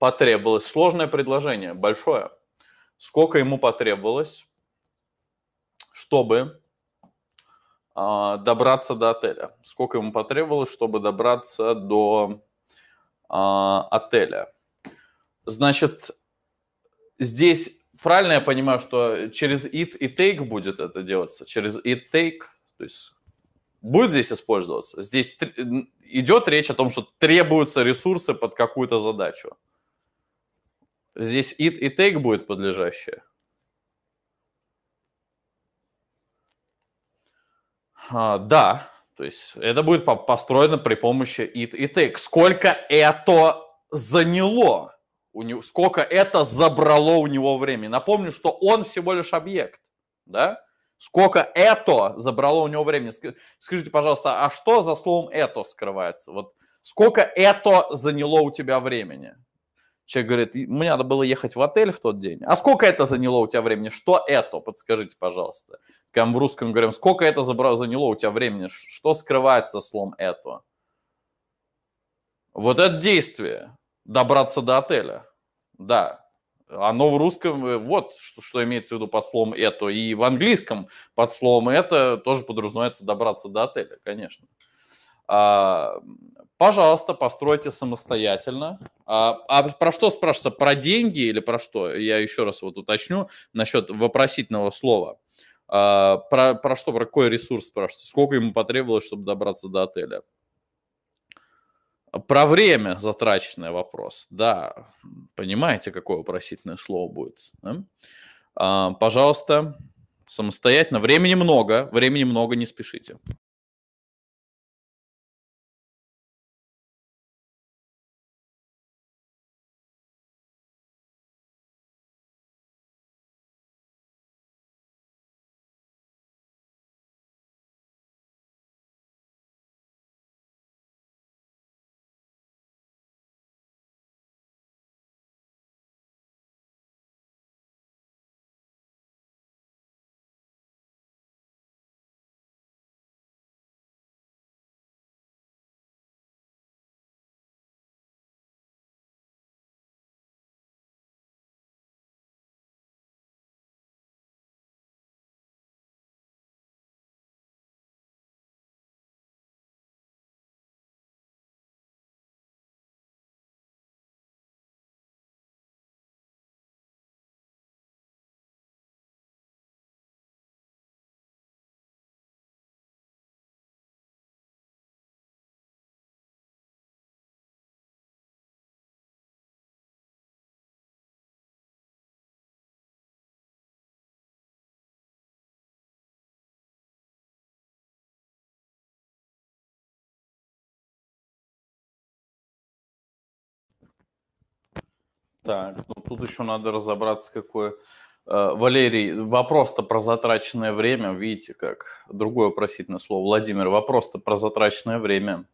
потребовалось, сложное предложение, большое, сколько ему потребовалось, чтобы э, добраться до отеля, сколько ему потребовалось, чтобы добраться до э, отеля. Значит, здесь правильно я понимаю, что через it и take будет это делаться, через it take, то есть будет здесь использоваться. Здесь идет речь о том, что требуются ресурсы под какую-то задачу. Здесь it и take будет подлежащее. А, да, то есть это будет построено при помощи it и take. Сколько это заняло, у него, сколько это забрало у него времени. Напомню, что он всего лишь объект, да? Сколько это забрало у него времени. Скажите, пожалуйста, а что за словом это скрывается? Вот сколько это заняло у тебя времени? Человек говорит, мне надо было ехать в отель в тот день. А сколько это заняло у тебя времени? Что это? Подскажите, пожалуйста. Кам в русском говорим, сколько это заняло у тебя времени? Что скрывается словом это? Вот это действие. Добраться до отеля. Да. Оно в русском, э, вот что, что имеется в виду под словом это. И в английском под словом это тоже подразумевается добраться до отеля, конечно. А, Пожалуйста, постройте самостоятельно. А, а про что спрашивается? Про деньги или про что? Я еще раз вот уточню насчет вопросительного слова. А, про, про что, про какой ресурс спрашивается? Сколько ему потребовалось, чтобы добраться до отеля? Про время затраченный вопрос. Да, понимаете, какое вопросительное слово будет. Да? А, пожалуйста, самостоятельно. Времени много, времени много, не спешите. Так, ну тут еще надо разобраться, какое... Э, Валерий, вопрос-то про затраченное время, видите, как другое просительное слово. Владимир, вопрос-то про затраченное время,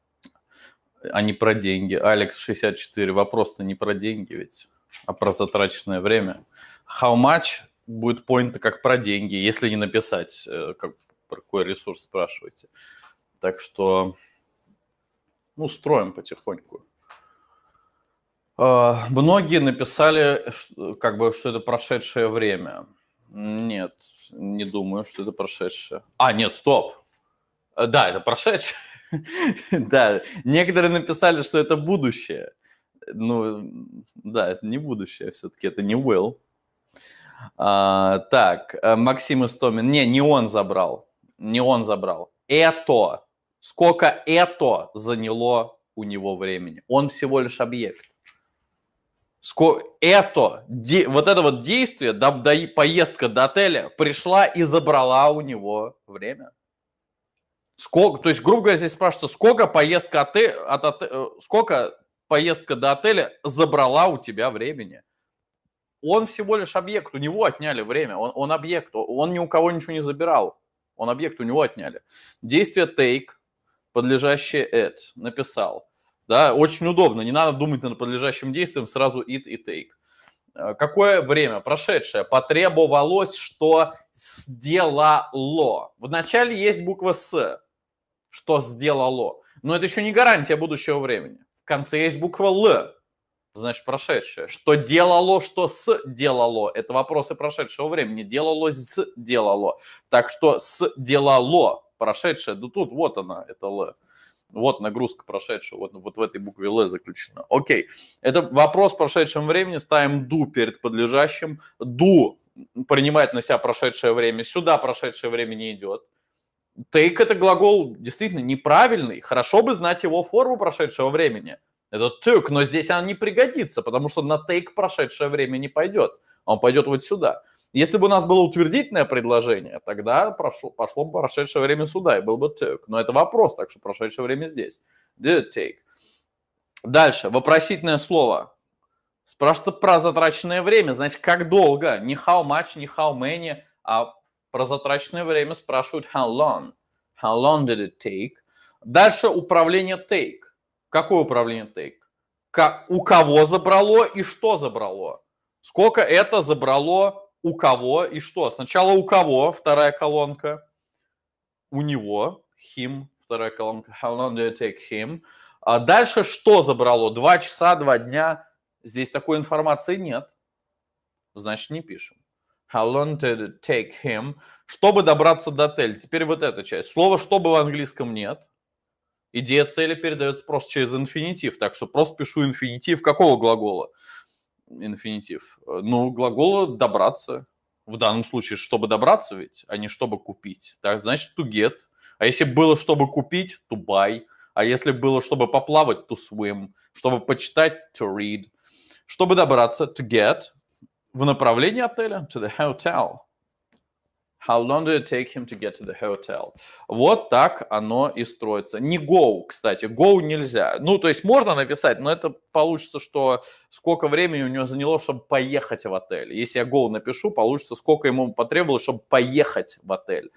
а не про деньги. Алекс 64, вопрос-то не про деньги ведь, а про затраченное время. How much будет point как про деньги, если не написать, э, как, про какой ресурс спрашиваете. Так что, ну, строим потихоньку. Э, многие написали, как бы, что это прошедшее время. Нет, не думаю, что это прошедшее. А, нет, стоп. Э, да, это прошедшее. Да, некоторые написали, что это будущее. Ну, да, это не будущее все-таки, это не Will. А, так, э, Максим Истомин. Не, не он забрал. Не он забрал. Это, сколько это заняло у него времени. Он всего лишь объект это, вот это вот действие, поездка до отеля пришла и забрала у него время. Сколько, то есть, грубо говоря, здесь спрашивается, сколько поездка, от, от, от, э, сколько поездка до отеля забрала у тебя времени? Он всего лишь объект, у него отняли время, он, он объект, он ни у кого ничего не забирал, он объект, у него отняли. Действие take, подлежащее at, написал – да, очень удобно, не надо думать над подлежащим действием, сразу it и take. Э, какое время прошедшее потребовалось, что сделало? В начале есть буква «с», что сделало. Но это еще не гарантия будущего времени. В конце есть буква «л», значит, прошедшее. Что делало, что сделало? Это вопросы прошедшего времени. Делало, сделало. Так что сделало прошедшее. Да тут вот она, это л. Вот нагрузка прошедшего, вот, вот в этой букве Л заключена. Окей, это вопрос в прошедшем времени, ставим ду перед подлежащим. Ду принимает на себя прошедшее время, сюда прошедшее время не идет. Take – это глагол действительно неправильный, хорошо бы знать его форму прошедшего времени. Это took, но здесь она не пригодится, потому что на take прошедшее время не пойдет, он пойдет вот сюда. Если бы у нас было утвердительное предложение, тогда прошло, пошло бы прошедшее время суда и был бы take. Но это вопрос, так что прошедшее время здесь. Did it take? Дальше. Вопросительное слово. Спрашивается про затраченное время. Значит, как долго? Не how much, не how many, а про затраченное время спрашивают how long. How long did it take? Дальше управление take. Какое управление take? Как, у кого забрало и что забрало? Сколько это забрало у кого и что. Сначала у кого, вторая колонка, у него, him, вторая колонка, how long did it take him. А дальше что забрало? Два часа, два дня. Здесь такой информации нет. Значит, не пишем. How long did it take him? Чтобы добраться до отеля. Теперь вот эта часть. Слово «чтобы» в английском нет. Идея цели передается просто через инфинитив. Так что просто пишу инфинитив какого глагола? инфинитив. Ну, глагола «добраться». В данном случае, чтобы добраться ведь, а не чтобы купить. Так, значит, to get. А если было, чтобы купить, to buy. А если было, чтобы поплавать, to swim. Чтобы почитать, to read. Чтобы добраться, to get. В направлении отеля, to the hotel. How long did it take him to get to the hotel? Вот так оно и строится. Не go, кстати, go нельзя. Ну, то есть можно написать, но это получится, что сколько времени у него заняло, чтобы поехать в отель. Если я go напишу, получится, сколько ему потребовалось, чтобы поехать в отель.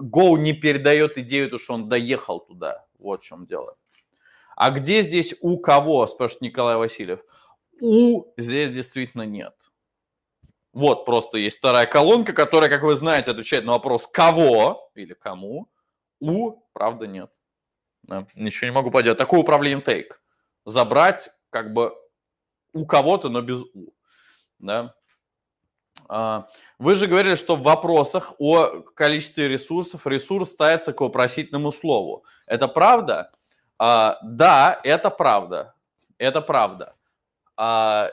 Go не передает идею, то, что он доехал туда. Вот в чем дело. А где здесь у кого, спрашивает Николай Васильев. У здесь действительно нет. Вот просто есть вторая колонка, которая, как вы знаете, отвечает на вопрос «кого» или «кому». «У» правда нет. Да, ничего не могу поделать. Такое управление take. Забрать как бы у кого-то, но без «у». Да? А, вы же говорили, что в вопросах о количестве ресурсов ресурс ставится к вопросительному слову. Это правда? А, да, это правда. Это правда. А,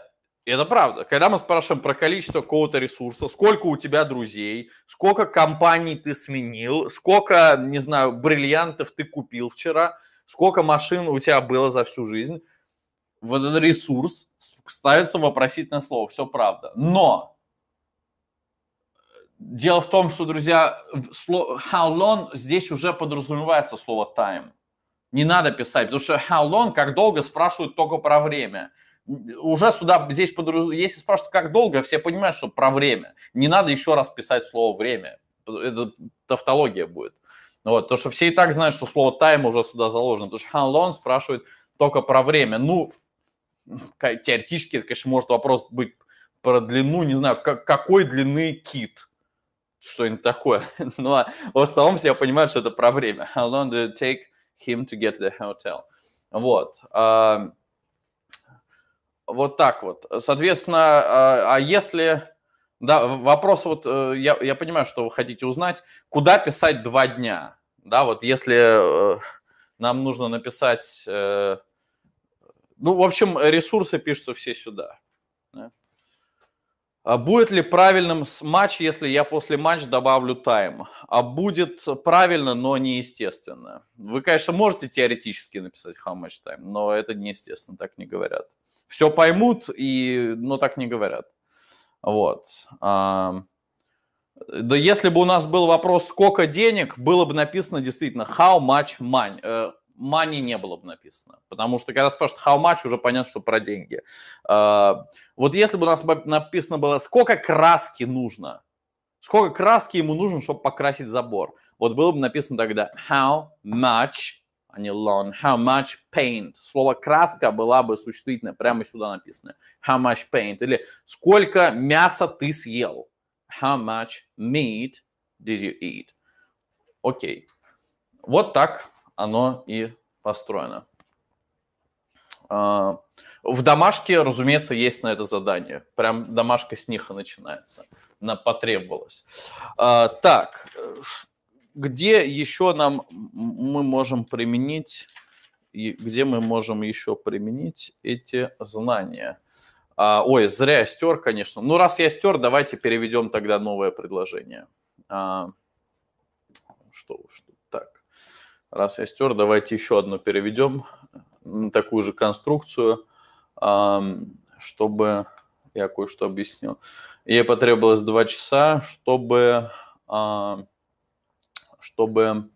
это правда. Когда мы спрашиваем про количество какого-то ресурса, сколько у тебя друзей, сколько компаний ты сменил, сколько, не знаю, бриллиантов ты купил вчера, сколько машин у тебя было за всю жизнь, вот этот ресурс ставится вопросительное слово. Все правда. Но э, дело в том, что, друзья, how long здесь уже подразумевается слово time. Не надо писать, потому что how long, как долго спрашивают только про время – уже сюда здесь подраз... Если спрашивают, как долго, все понимают, что про время. Не надо еще раз писать слово время. Это тавтология будет. Ну вот, то, что все и так знают, что слово time уже сюда заложено. Потому что how long спрашивает только про время. Ну, теоретически, это, конечно, может вопрос быть про длину, не знаю, какой длины кит что-нибудь такое. Но ну, а в основном все понимают, что это про время. How long did it take him to get to the hotel? Вот. Uh, вот так вот. Соответственно, а, а если... Да, вопрос вот, э, я, я понимаю, что вы хотите узнать, куда писать два дня? Да, вот если э, нам нужно написать... Э, ну, в общем, ресурсы пишутся все сюда. А будет ли правильным матч, если я после матча добавлю тайм? А будет правильно, но неестественно. Вы, конечно, можете теоретически написать how much time, но это неестественно, так не говорят все поймут, и, но ну, так не говорят. Вот. А, да если бы у нас был вопрос, сколько денег, было бы написано действительно how much money. Э, money не было бы написано, потому что когда спрашивают how much, уже понятно, что про деньги. А, вот если бы у нас написано было, сколько краски нужно, сколько краски ему нужно, чтобы покрасить забор, вот было бы написано тогда how much а не long. How much paint? Слово краска была бы существительное, прямо сюда написано. How much paint? Или сколько мяса ты съел? How much meat did you eat? Окей. Okay. Вот так оно и построено. А, в домашке, разумеется, есть на это задание. Прям домашка с них и начинается. На потребовалось. А, так, э, где еще нам мы можем применить, где мы можем еще применить эти знания? А, ой, зря я стер, конечно. Ну, раз я стер, давайте переведем тогда новое предложение. А, что, уж так. Раз я стер, давайте еще одно переведем на такую же конструкцию, а, чтобы я кое-что объяснил. Ей потребовалось два часа, чтобы... А, чтобы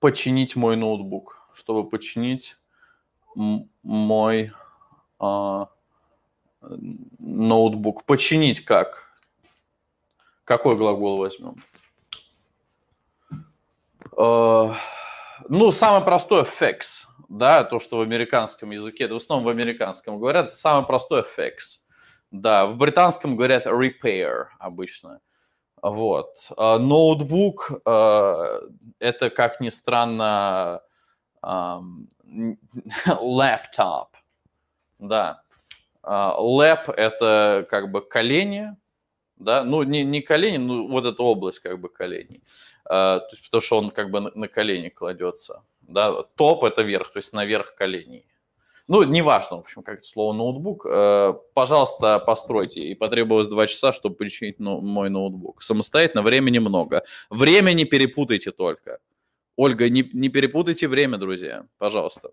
починить мой ноутбук, чтобы починить мой э, ноутбук. Починить как? Какой глагол возьмем? Э, ну, самое простое fix, да, то, что в американском языке, в основном в американском говорят, самое простое fix. Да, в британском говорят repair обычно. Э, вот. А, ноутбук а, это, как ни странно, лэптоп. Да. А, лэп это как бы колени, да, ну не, не колени, ну вот эта область как бы коленей, то есть потому что он как бы на колени кладется, да, топ это верх, то есть наверх коленей, ну, неважно, в общем, как это слово ноутбук. Э, пожалуйста, постройте. И потребовалось два часа, чтобы починить мой ноутбук. Самостоятельно времени много. Время не перепутайте только. Ольга, не, не перепутайте время, друзья. Пожалуйста.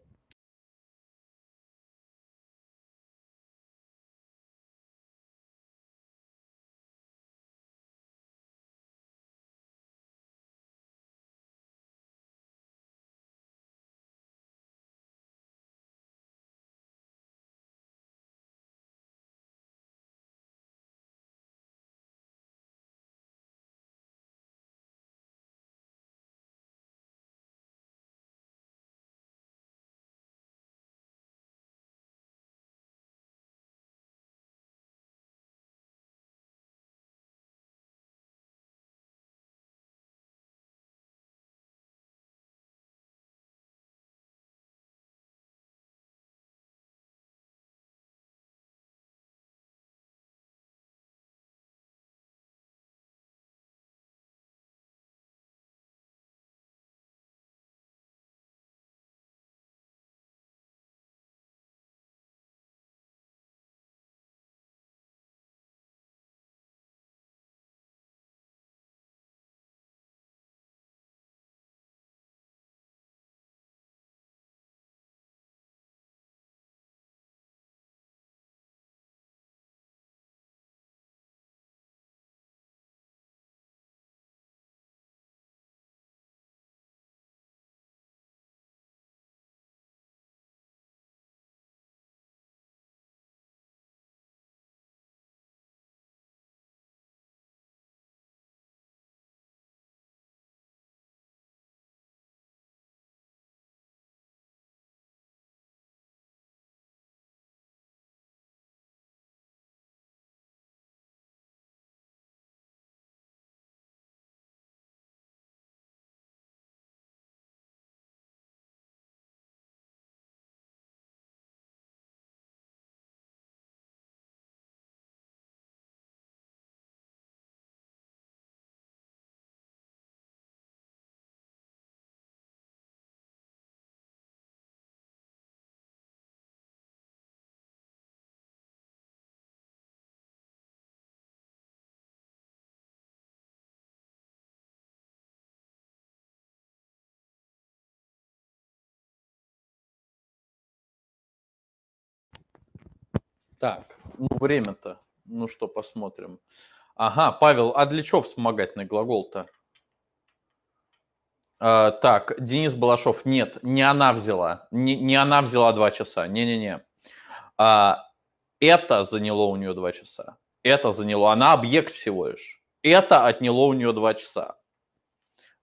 Так, ну время-то. Ну что, посмотрим. Ага, Павел, а для чего вспомогательный глагол-то? А, так, Денис Балашов, нет, не она взяла. Не, не она взяла два часа. Не-не-не. А, это заняло у нее два часа. Это заняло. Она объект всего лишь. Это отняло у нее два часа.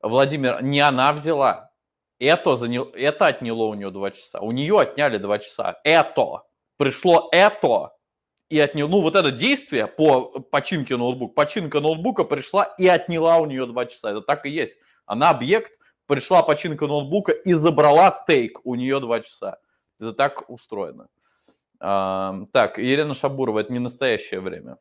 Владимир, не она взяла. Это, заняло, это отняло у нее два часа. У нее отняли два часа. Это пришло это, и отняло, ну вот это действие по починке ноутбука, починка ноутбука пришла и отняла у нее два часа, это так и есть. Она объект, пришла починка ноутбука и забрала тейк у нее два часа. Это так устроено. А, так, Елена Шабурова, это не настоящее время.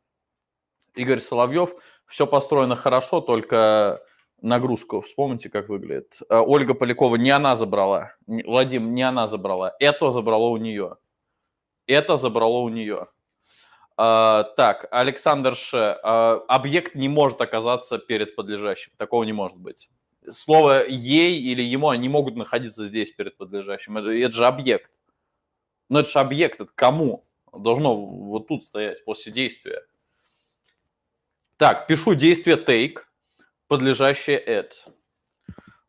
Игорь Соловьев, все построено хорошо, только нагрузку. Вспомните, как выглядит. А, Ольга Полякова, не она забрала. Владимир, не она забрала. Это забрало у нее. Это забрало у нее. А, так, Александр Ше. А, объект не может оказаться перед подлежащим. Такого не может быть. Слово ей или ему они могут находиться здесь перед подлежащим. Это, это же объект. Но это же объект, это кому? Должно вот тут стоять после действия. Так, пишу действие take, подлежащее at.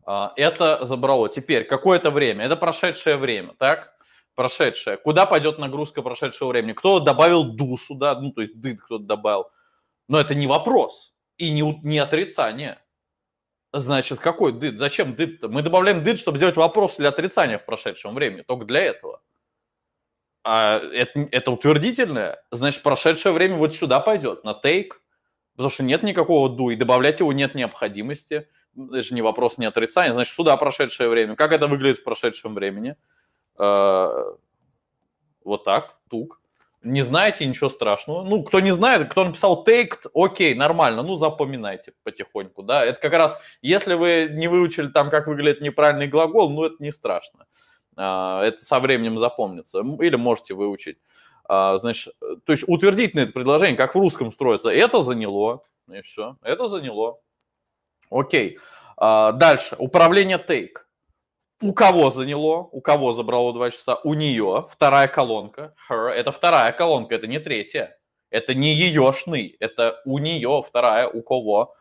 А, это забрало. Теперь, какое-то время. Это прошедшее время, так? прошедшее? Куда пойдет нагрузка прошедшего времени? Кто добавил ду сюда, ну, то есть дыд кто-то добавил. Но это не вопрос и не, не отрицание. Значит, какой дыд? Зачем дыд-то? Мы добавляем дыд, чтобы сделать вопрос или отрицание в прошедшем времени. Только для этого. А это, это утвердительное. Значит, прошедшее время вот сюда пойдет, на тейк. Потому что нет никакого ду, и добавлять его нет необходимости. Это же не вопрос, не отрицание. Значит, сюда прошедшее время. Как это выглядит в прошедшем времени? Э, вот так, тук. Не знаете, ничего страшного. Ну, кто не знает, кто написал take, окей, нормально, ну, запоминайте потихоньку, да. Это как раз, если вы не выучили там, как выглядит неправильный глагол, ну, это не страшно. А, это со временем запомнится. Или можете выучить. А, значит, то есть утвердительное это предложение, как в русском строится, это заняло, и все, это заняло. Окей. А, дальше. Управление take. У кого заняло, у кого забрало два часа? У нее вторая колонка. Her, это вторая колонка, это не третья. Это не ее шны, это у нее вторая, у кого.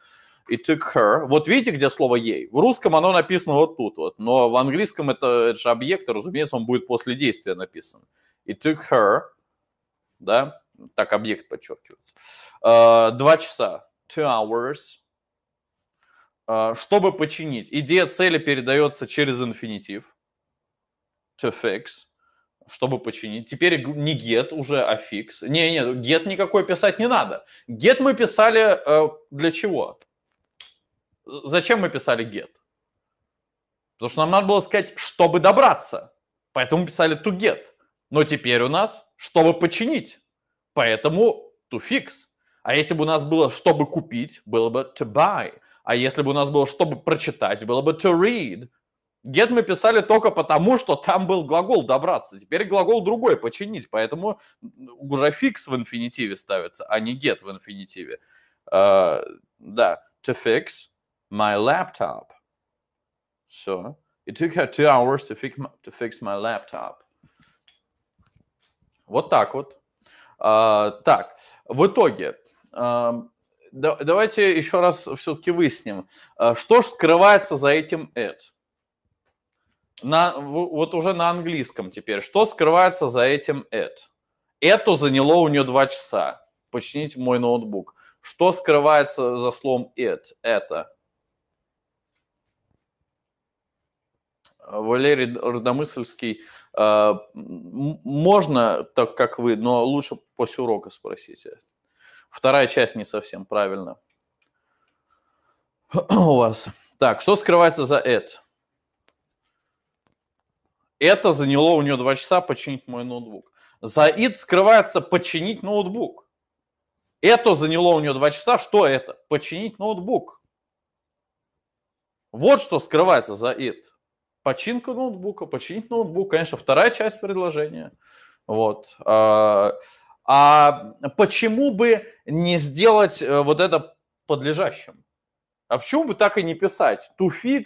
It took her. Вот видите, где слово ей? В русском оно написано вот тут вот, но в английском это, это же объект, разумеется, он будет после действия написан. It took her, да, так объект подчеркивается. А, два часа, two hours, а, чтобы починить, идея цели передается через инфинитив to fix, чтобы починить. Теперь не get уже, а fix. Не, не, get никакой писать не надо. Get мы писали э, для чего? Зачем мы писали get? Потому что нам надо было сказать, чтобы добраться. Поэтому писали to get. Но теперь у нас, чтобы починить. Поэтому to fix. А если бы у нас было, чтобы купить, было бы to buy. А если бы у нас было чтобы прочитать, было бы to read. Get мы писали только потому, что там был глагол добраться. Теперь глагол другой, починить. Поэтому уже fix в инфинитиве ставится, а не get в инфинитиве. Uh, да, to fix my laptop. Все. it took her two hours to fix my, to fix my laptop. Вот так вот. Uh, так, в итоге, uh, да, давайте еще раз все-таки выясним, э, что же скрывается за этим ad? На, вот уже на английском теперь. Что скрывается за этим ad? Это заняло у нее два часа. Починить мой ноутбук. Что скрывается за словом it? Это. Валерий Родомысльский, э, можно так, как вы, но лучше после урока спросите. Вторая часть не совсем правильно у вас. Так, что скрывается за это? Это заняло у нее два часа починить мой ноутбук. За it скрывается починить ноутбук. Это заняло у нее два часа. Что это? Починить ноутбук. Вот что скрывается за it. Починка ноутбука, починить ноутбук. Конечно, вторая часть предложения. Вот. А, а почему бы не сделать э, вот это подлежащим? А почему бы так и не писать? To fix,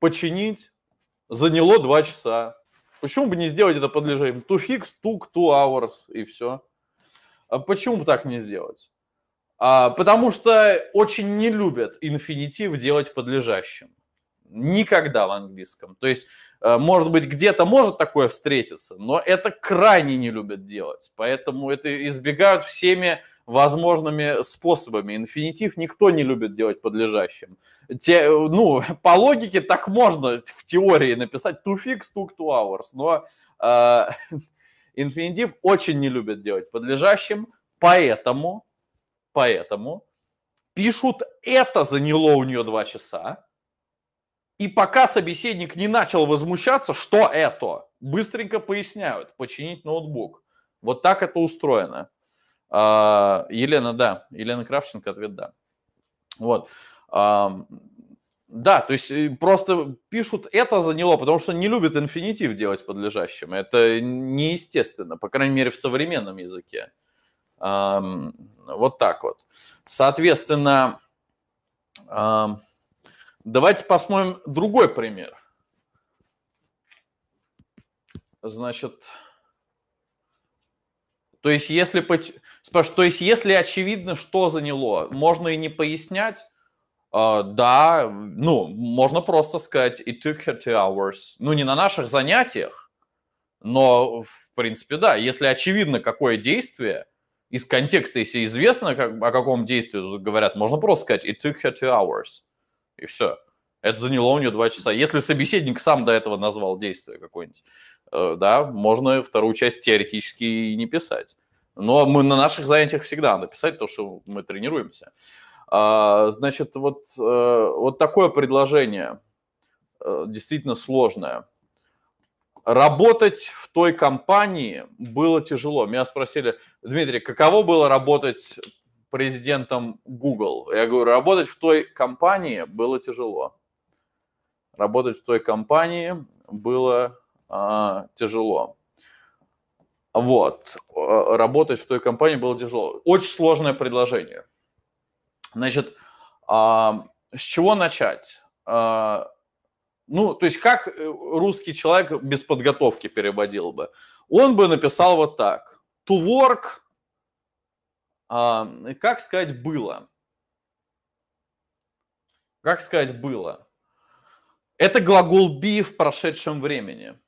починить, заняло 2 часа. Почему бы не сделать это подлежащим? To fix took two hours и все. А почему бы так не сделать? А, потому что очень не любят инфинитив делать подлежащим. Никогда в английском. То есть, э, может быть, где-то может такое встретиться, но это крайне не любят делать. Поэтому это избегают всеми возможными способами. Инфинитив никто не любит делать подлежащим. Те, ну, по логике так можно в теории написать to fix, took two hours, но э, инфинитив очень не любят делать подлежащим, поэтому, поэтому пишут это заняло у нее два часа, и пока собеседник не начал возмущаться, что это, быстренько поясняют, починить ноутбук. Вот так это устроено. А, Елена, да. Елена Кравченко, ответ да. Вот. Да, то есть э, просто пишут, это заняло, потому что не любят инфинитив делать подлежащим. Это неестественно, по крайней мере, в современном языке. Вот так вот. Соответственно, Давайте посмотрим другой пример. Значит, то есть если, то есть если очевидно, что заняло, можно и не пояснять, Uh, да, ну, можно просто сказать, it took her two hours. Ну, не на наших занятиях, но, в принципе, да. Если очевидно, какое действие, из контекста, если известно, как, о каком действии тут говорят, можно просто сказать, it took her two hours и все. Это заняло у нее два часа. Если собеседник сам до этого назвал действие какое-нибудь, э, да, можно вторую часть теоретически и не писать. Но мы на наших занятиях всегда написать то, что мы тренируемся. А, значит, вот, э, вот такое предложение э, действительно сложное. Работать в той компании было тяжело. Меня спросили, Дмитрий, каково было работать президентом Google. Я говорю, работать в той компании было тяжело. Работать в той компании было а, тяжело. Вот. Э, работать в той компании было тяжело. Очень сложное предложение. Значит, а, с чего начать? А, ну, то есть как э, русский человек без подготовки переводил бы? Он бы написал вот так. To work как сказать было? Как сказать было? Это глагол be в прошедшем времени.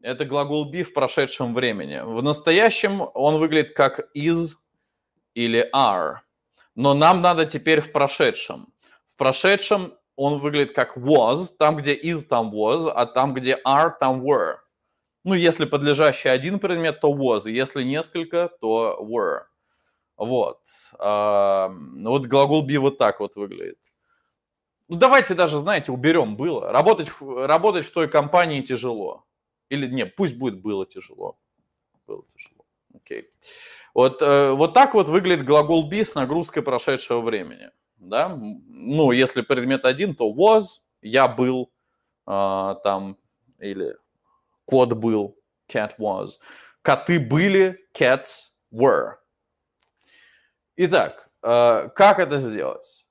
Это глагол be в прошедшем времени. В настоящем он выглядит как is или are. Но нам надо теперь в прошедшем. В прошедшем он выглядит как was, там, где is, там was, а там, где are, там were. Ну, если подлежащий один предмет, то was, если несколько, то were. Вот. А, ну, вот глагол be вот так вот выглядит. Ну, давайте даже, знаете, уберем было. Работать, работать в той компании тяжело. Или нет, пусть будет было тяжело. Было тяжело. Окей. Вот, э, вот так вот выглядит глагол be с нагрузкой прошедшего времени. Да? Ну, если предмет один, то was, я был, э, там, или кот был, cat was. Коты были, cats were. Итак, э, как это сделать?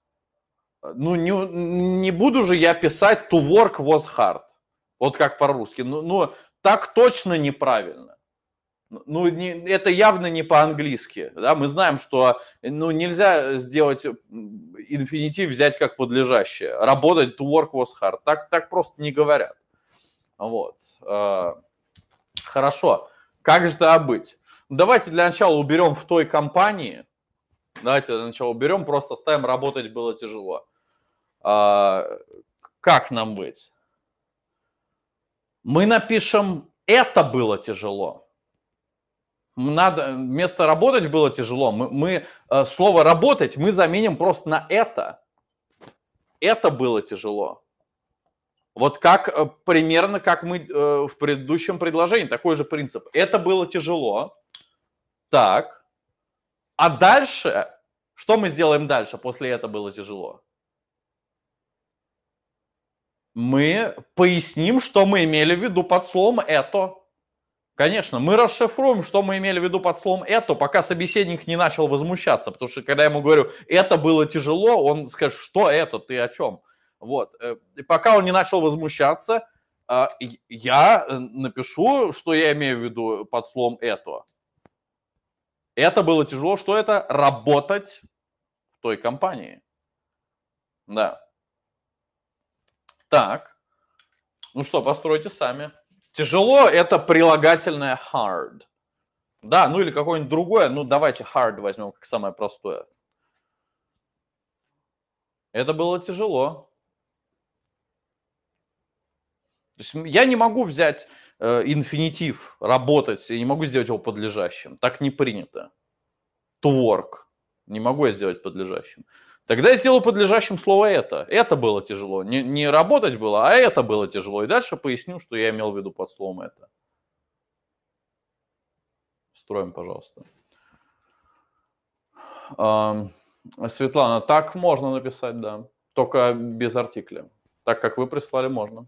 Ну, не, не буду же я писать to work was hard. Вот как по-русски. Ну, ну так точно неправильно. Ну, ну не, это явно не по-английски. Да? Мы знаем, что ну, нельзя сделать инфинитив, взять как подлежащее. Работать to work was hard. Так, так просто не говорят. Вот. Э, хорошо. Как же это быть? Давайте для начала уберем в той компании – Давайте сначала уберем, просто ставим, работать было тяжело. А, как нам быть? Мы напишем, это было тяжело. Надо, вместо работать было тяжело, мы, мы э, слово работать мы заменим просто на это. Это было тяжело. Вот как э, примерно, как мы э, в предыдущем предложении, такой же принцип. Это было тяжело. Так. А дальше что мы сделаем дальше? После этого было тяжело. Мы поясним, что мы имели в виду под словом «это». Конечно, мы расшифруем, что мы имели в виду под словом «это», пока собеседник не начал возмущаться, потому что когда я ему говорю «это было тяжело», он скажет «что это, ты о чем?» Вот. Э, и пока он не начал возмущаться, э, я э, напишу, что я имею в виду под словом «это». Это было тяжело. Что это? Работать той компании. Да. Так. Ну что, постройте сами. Тяжело это прилагательное hard. Да, ну или какое-нибудь другое. Ну давайте hard возьмем как самое простое. Это было тяжело. То есть я не могу взять э, инфинитив, работать, я не могу сделать его подлежащим. Так не принято. To work. Не могу я сделать подлежащим. Тогда я сделал подлежащим слово «это». Это было тяжело. Не, не работать было, а это было тяжело. И дальше поясню, что я имел в виду под словом «это». Строим, пожалуйста. Светлана, так можно написать, да. Только без артикля. Так, как вы прислали, можно.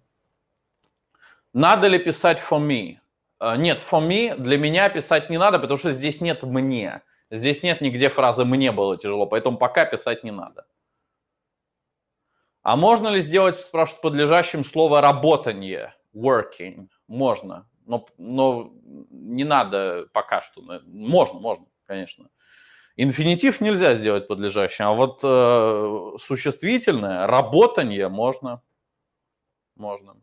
Надо ли писать for me? А, нет, for me для меня писать не надо, потому что здесь нет «мне». Здесь нет нигде фразы «мне было тяжело», поэтому пока писать не надо. А можно ли сделать, спрашивают, подлежащим слово «работание» working? Можно, но, но не надо пока что. Можно, можно, конечно. Инфинитив нельзя сделать подлежащим, а вот э, существительное, работание можно. Можно.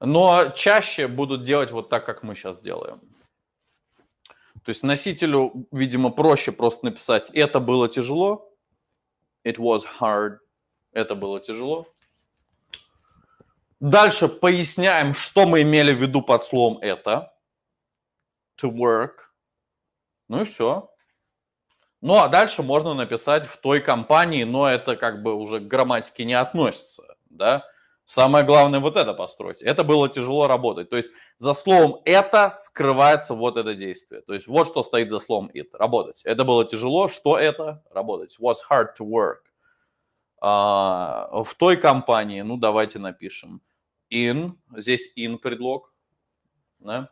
Но чаще будут делать вот так, как мы сейчас делаем. То есть носителю, видимо, проще просто написать «это было тяжело», «it was hard», «это было тяжело». Дальше поясняем, что мы имели в виду под словом «это». «To work». Ну и все. Ну а дальше можно написать в той компании, но это как бы уже к грамматике не относится, да. Самое главное вот это построить. Это было тяжело работать. То есть за словом «это» скрывается вот это действие. То есть вот что стоит за словом «it» – работать. Это было тяжело. Что это? Работать. Was hard to work. Uh, в той компании, ну давайте напишем, in, здесь in предлог, да?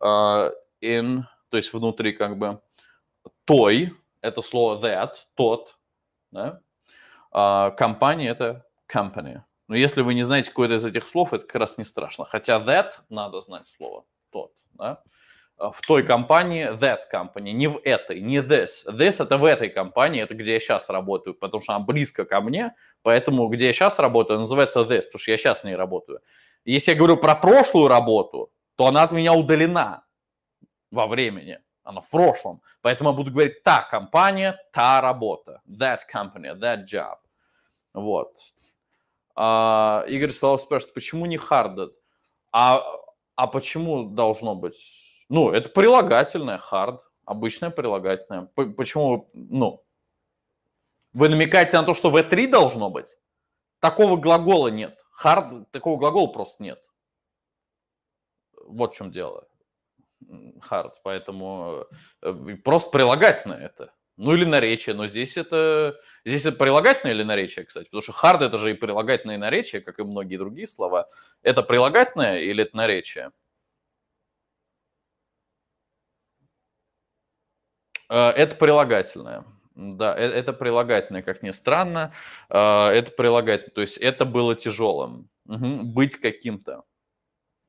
Uh, in, то есть внутри как бы, той, это слово that, тот, да? Uh, компания – это company. Но если вы не знаете какое-то из этих слов, это как раз не страшно. Хотя that надо знать слово тот. Да? А, в той компании that company, не в этой, не this. This это в этой компании, это где я сейчас работаю, потому что она близко ко мне, поэтому где я сейчас работаю, называется this, потому что я сейчас в ней работаю. Если я говорю про прошлую работу, то она от меня удалена во времени, она в прошлом. Поэтому я буду говорить та компания, та работа, that company, that job. Вот. А, Игорь Славов спрашивает, почему не harded? А, а почему должно быть? Ну, это прилагательное, hard, обычное прилагательное. П почему, ну, вы намекаете на то, что в 3 должно быть? Такого глагола нет. Hard, такого глагола просто нет. Вот в чем дело. Hard, поэтому э, просто прилагательное это. Ну или наречие, но здесь это, здесь это прилагательное или наречие, кстати? Потому что hard это же и прилагательное и наречие, как и многие другие слова. Это прилагательное или это наречие? Э, это прилагательное. Да, э, это прилагательное, как ни странно. Э, это прилагательное, то есть это было тяжелым. Угу. Быть каким-то.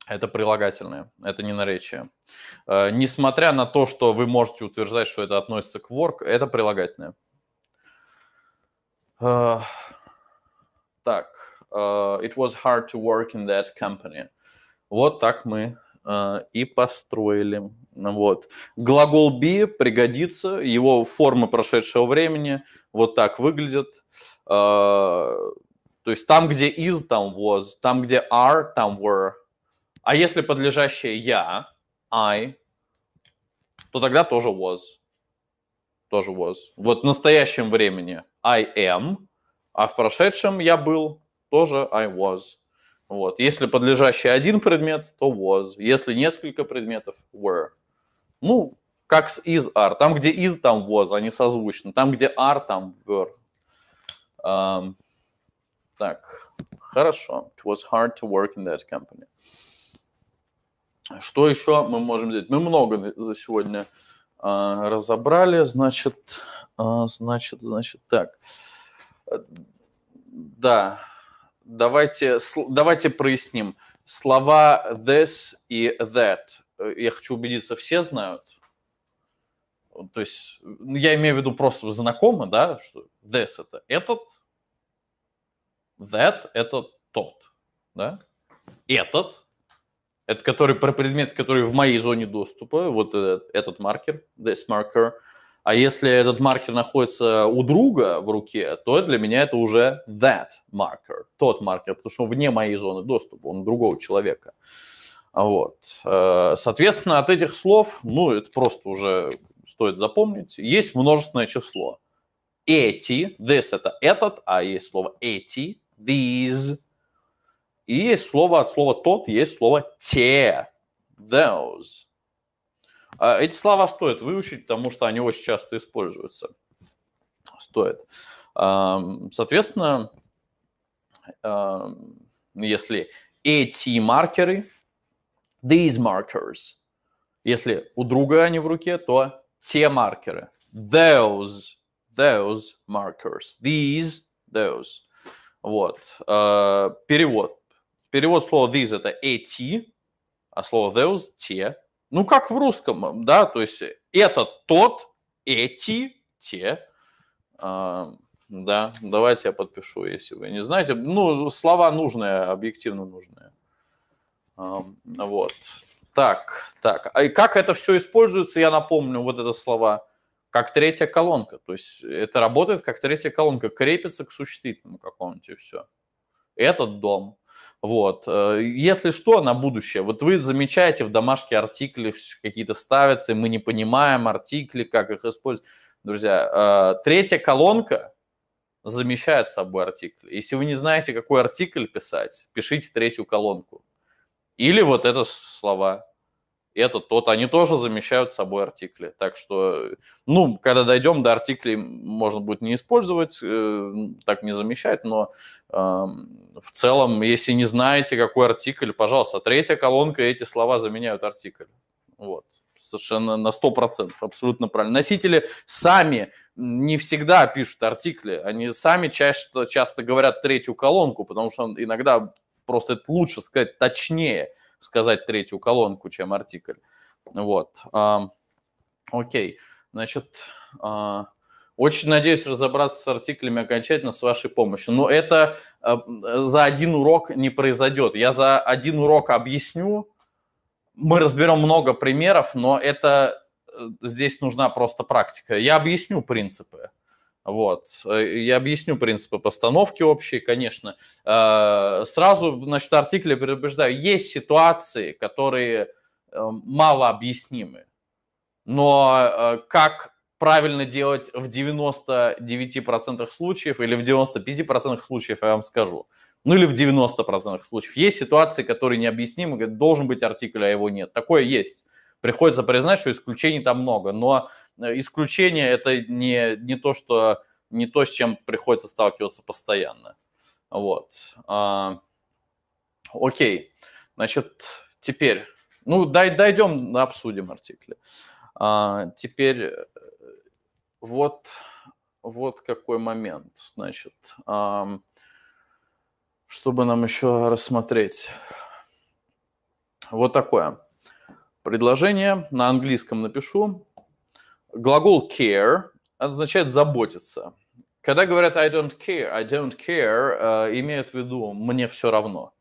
Это прилагательное, это не наречие. Э, несмотря на то, что вы можете утверждать, что это относится к work, это прилагательное. Э, так, э, it was hard to work in that company. Вот так мы и построили. Вот. Глагол be пригодится, его формы прошедшего времени вот так выглядят. то есть там, где is, там was, там, где are, там were – а если подлежащее я, I, то тогда тоже was. Тоже was. Вот в настоящем времени I am, а в прошедшем я был, тоже I was. Вот. Если подлежащий один предмет, то was. Если несколько предметов, were. Ну, как с is are. Там, где is, там was, они а созвучны. Там, где are, там were. Um, так, хорошо. It was hard to work in that company. Что еще мы можем сделать? Мы много за сегодня а, разобрали. Значит, а, значит, значит, так. Да, давайте, давайте проясним. Слова this и that. Я хочу убедиться, все знают. То есть ну, я имею в виду просто знакомы, да, что this это этот, that это тот, да, этот это который про предмет, который в моей зоне доступа, вот этот, этот маркер, this marker. А если этот маркер находится у друга в руке, то для меня это уже that marker, тот маркер, потому что он вне моей зоны доступа, он другого человека. Вот. Э, соответственно, от этих слов, ну, это просто уже стоит запомнить, есть множественное число. Эти, this это этот, а есть слово эти, these, и есть слово от слова «тот», есть слово «те», «those». А эти слова стоит выучить, потому что они очень часто используются. Стоит. Соответственно, если эти маркеры, these markers, если у друга они в руке, то те маркеры, those, those markers, these, those. Вот. А, перевод. Перевод слова these – это эти, а слово those – те. Ну, как в русском, да, то есть это тот, эти, те. А, да, давайте я подпишу, если вы не знаете. Ну, слова нужные, объективно нужные. А, вот. Так, так. А как это все используется, я напомню, вот это слова, как третья колонка. То есть это работает как третья колонка, крепится к существительному какому-нибудь и все. Этот дом, вот. Э, если что, на будущее. Вот вы замечаете в домашке артикли какие-то ставятся, и мы не понимаем артикли, как их использовать. Друзья, э, третья колонка замещает собой артикль. Если вы не знаете, какой артикль писать, пишите третью колонку. Или вот это слова этот, тот, они тоже замещают собой артикли. Так что, ну, когда дойдем до артиклей, можно будет не использовать, э, так не замещать, но э, в целом, если не знаете, какой артикль, пожалуйста, третья колонка, эти слова заменяют артикль. Вот совершенно на 100%, абсолютно правильно. Носители сами не всегда пишут артикли, они сами часто, часто говорят третью колонку, потому что иногда просто это лучше сказать точнее – сказать третью колонку, чем артикль. Вот. А, окей. Значит, а, очень надеюсь разобраться с артиклями окончательно с вашей помощью. Но это а, за один урок не произойдет. Я за один урок объясню. Мы разберем много примеров, но это э, здесь нужна просто практика. Я объясню принципы. Вот. Э, я объясню принципы постановки общие, конечно. Э, сразу, значит, артикле предупреждаю, есть ситуации, которые э, мало объяснимы. Но как правильно делать в 99% случаев или в 95% случаев, я вам скажу. Ну или в 90% случаев. Есть ситуации, которые необъяснимы, говорят, должен быть артикль, а его нет. Такое есть. Приходится признать, что исключений там много, но Э, исключение это не, не то, что не то, с чем приходится сталкиваться постоянно. Вот. А, окей. Значит, теперь, ну, дай, дойдем, обсудим артикли. А, теперь э, вот, вот какой момент, значит, а, чтобы нам еще рассмотреть. Вот такое предложение на английском напишу. Глагол care означает заботиться. Когда говорят I don't care, I don't care э, имеет в виду мне все равно.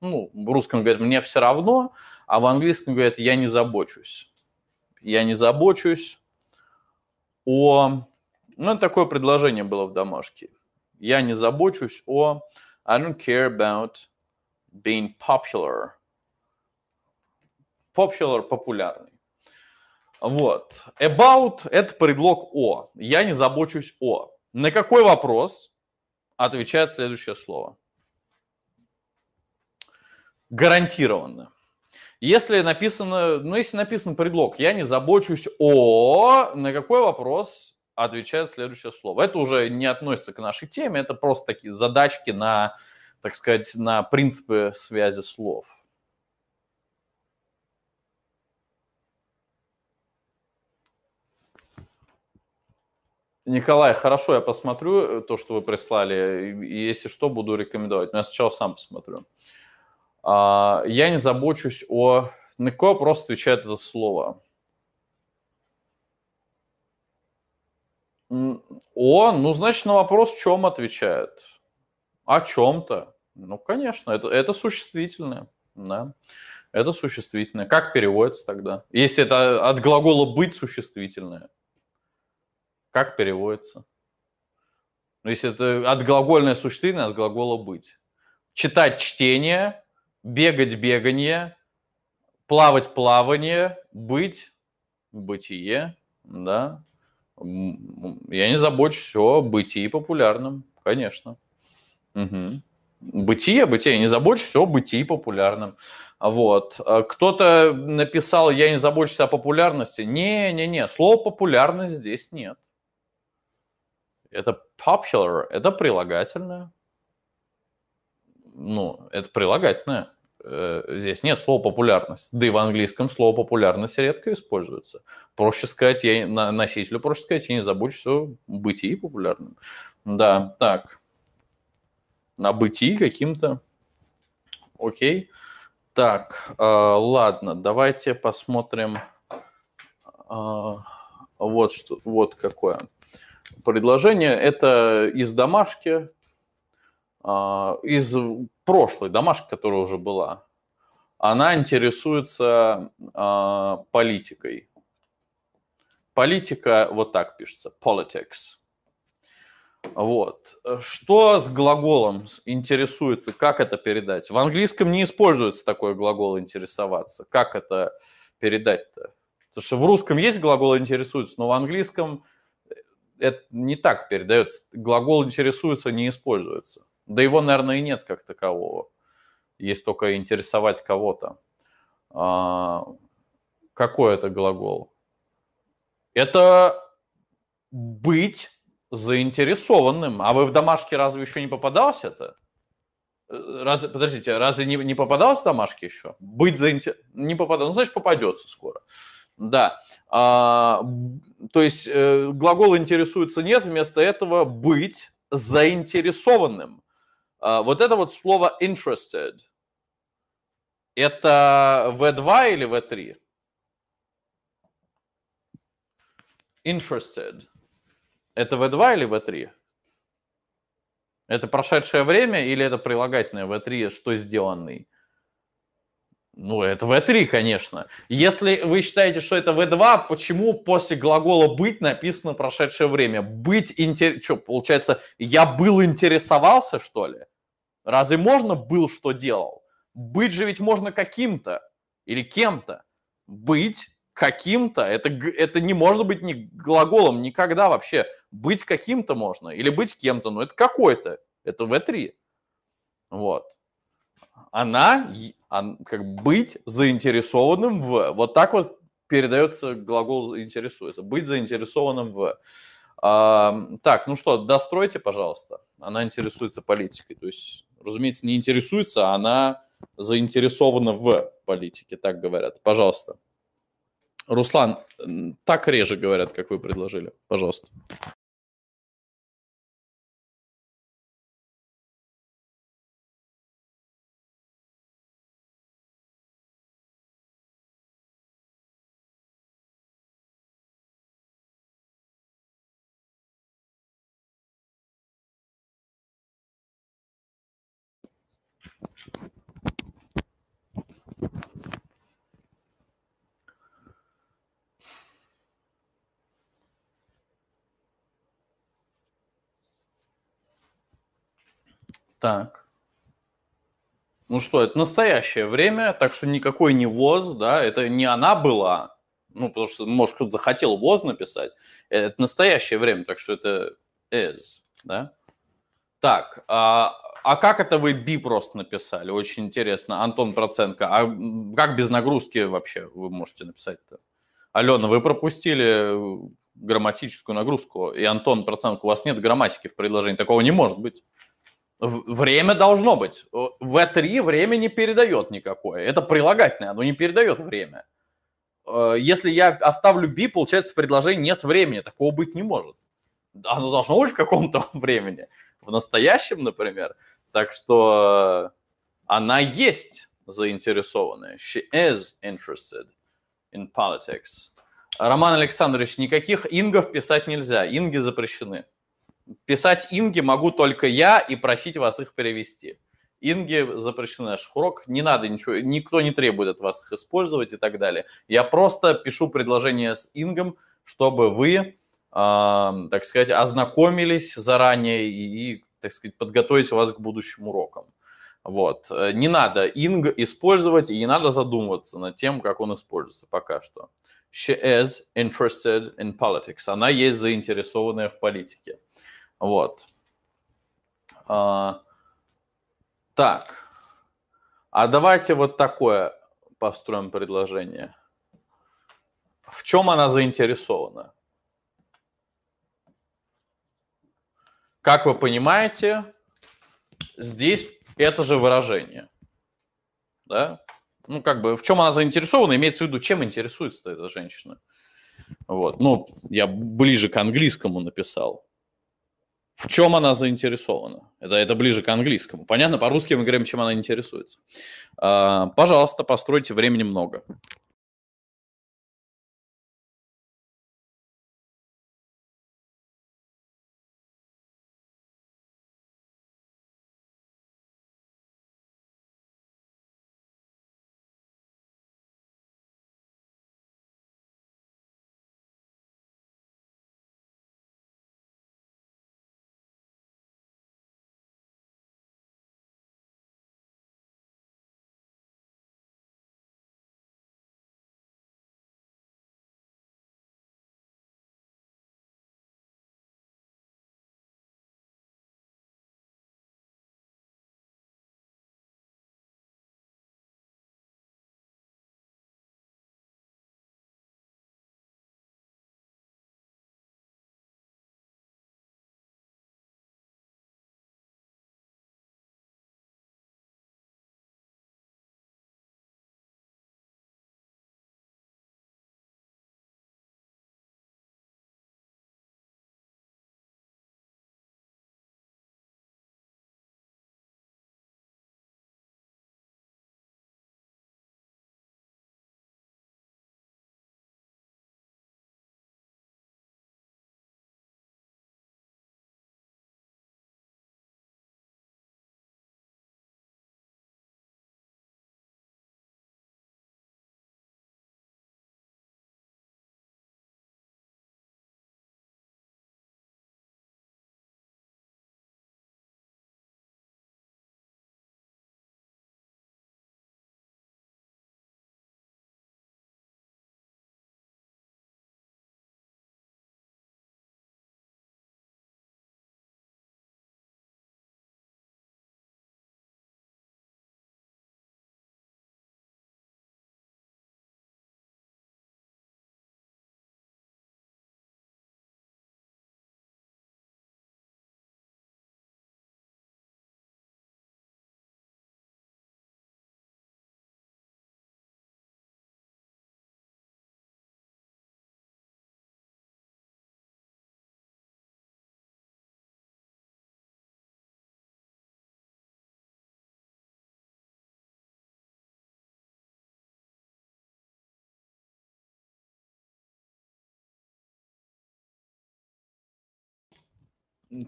Ну, в русском говорят мне все равно, а в английском говорят я не забочусь. Я не забочусь о... Ну, такое предложение было в домашке. Я не забочусь о I don't care about being popular. Popular – популярный. Вот. About – это предлог о. Я не забочусь о. На какой вопрос отвечает следующее слово? Гарантированно. Если написано, ну, если написан предлог «я не забочусь о», на какой вопрос отвечает следующее слово? Это уже не относится к нашей теме, это просто такие задачки на, так сказать, на принципы связи слов. Николай, хорошо, я посмотрю э, то, что вы прислали, и если что, буду рекомендовать. Но я сначала сам посмотрю. А, я не забочусь о... На просто отвечает это слово? О, ну, значит, на вопрос, чем отвечает. О чем-то. Ну, конечно, это, это существительное. Да. Это существительное. Как переводится тогда? Если это от глагола «быть» существительное – как переводится? Ну, если это от глагольное существительное, от глагола «быть». Читать чтение, бегать бегание, плавать плавание, быть бытие, да. Я не забочусь о бытии популярным, конечно. Угу. Бытие, бытие, не забочусь о бытии популярным. Вот. А кто-то написал, я не забочусь о популярности. Не-не-не, слово популярность здесь нет. Это popular, это прилагательное. Ну, это прилагательное. Э, здесь нет слова популярность. Да и в английском слово популярность редко используется. Проще сказать, я, носителю проще сказать, я не забудь, что бытии популярным. Да, так. На бытии каким-то. Окей. Так, э, ладно, давайте посмотрим. Э, вот что, вот какое предложение это из домашки, а, из прошлой домашки, которая уже была. Она интересуется а, политикой. Политика вот так пишется, politics. Вот. Что с глаголом интересуется, как это передать? В английском не используется такой глагол интересоваться. Как это передать-то? Потому что в русском есть глагол интересуется, но в английском это не так передается. Глагол интересуется не используется. Да его, наверное, и нет как такового. Есть только интересовать кого-то. А, какой это глагол? Это быть заинтересованным. А вы в домашке разве еще не попадался это? Э, раз, подождите, разве не, не попадался в домашке еще? Быть заинтересованным? Не попадался. Ну, значит, попадется скоро. Да. А, то есть э, глагол интересуется нет, вместо этого быть заинтересованным. А, вот это вот слово interested. Это V2 или V3? Interested. Это V2 или V3? Это прошедшее время или это прилагательное V3, что сделанный? Ну, это V3, конечно. Если вы считаете, что это V2, почему после глагола «быть» написано прошедшее время? Быть интерес... Что, получается, я был интересовался, что ли? Разве можно «был, что делал»? Быть же ведь можно каким-то или кем-то. Быть каким-то, это, это не может быть ни глаголом никогда вообще. Быть каким-то можно или быть кем-то, но это какой-то. Это V3. Вот. Она а как быть заинтересованным в. Вот так вот передается глагол интересуется. Быть заинтересованным в. А, так, ну что, достройте, пожалуйста. Она интересуется политикой. То есть, разумеется, не интересуется, а она заинтересована в политике, так говорят. Пожалуйста. Руслан, так реже говорят, как вы предложили. Пожалуйста. Так. Ну что, это настоящее время, так что никакой не ВОЗ, да, это не она была, ну, потому что, может, кто-то захотел ВОЗ написать. Это настоящее время, так что это is, да. Так, а, а как это вы би просто написали? Очень интересно. Антон Проценко, а как без нагрузки вообще вы можете написать-то? Алена, вы пропустили э, грамматическую нагрузку, и Антон Проценко, у вас нет грамматики в предложении, такого не может быть. Время должно быть. В3 э время не передает никакое. Это прилагательное, оно не передает время. Э, если я оставлю B, получается, в предложении нет времени. Такого быть не может. Оно должно быть в каком-то времени. В настоящем, например. Так что э, она есть заинтересованная. She is interested in politics. Роман Александрович, никаких ингов писать нельзя. Инги запрещены. Писать инги могу только я и просить вас их перевести. Инги запрещены наш урок, не надо ничего, никто не требует от вас их использовать и так далее. Я просто пишу предложение с ингом, чтобы вы, э, так сказать, ознакомились заранее и, и, так сказать, подготовить вас к будущим урокам. Вот. Не надо инг использовать и не надо задумываться над тем, как он используется пока что. She is interested in politics. Она есть заинтересованная в политике. Uh, вот. А, так. А давайте вот такое построим предложение. В чем она заинтересована? Как вы понимаете, здесь это же выражение. Да? Ну, как бы, в чем она заинтересована, имеется в виду, чем интересуется эта женщина. Вот. Ну, я ближе к английскому написал в чем она заинтересована. Это, это ближе к английскому. Понятно, по-русски мы говорим, чем она интересуется. А, пожалуйста, постройте времени много.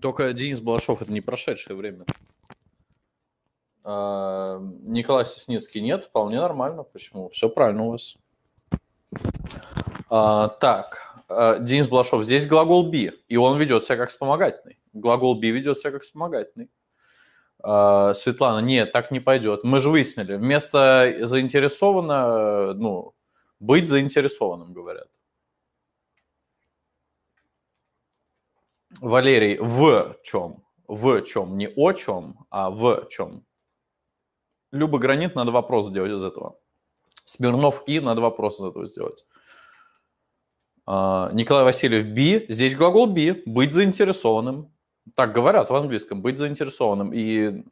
Только Денис Балашов это не прошедшее время. А, Николай Сесницкий нет, вполне нормально. Почему? Все правильно у вас. А, так, а, Денис Балашов, здесь глагол be, и он ведет себя как вспомогательный. Глагол be ведет себя как вспомогательный. А, Светлана, нет, так не пойдет. Мы же выяснили, вместо заинтересованно, ну, быть заинтересованным, говорят. Валерий, в чем? В чем? Не о чем, а в чем? Люба Гранит надо вопрос сделать из этого. Смирнов И надо вопрос из этого сделать. А, Николай Васильев be. Здесь глагол be. Быть заинтересованным. Так говорят в английском. Быть заинтересованным. И,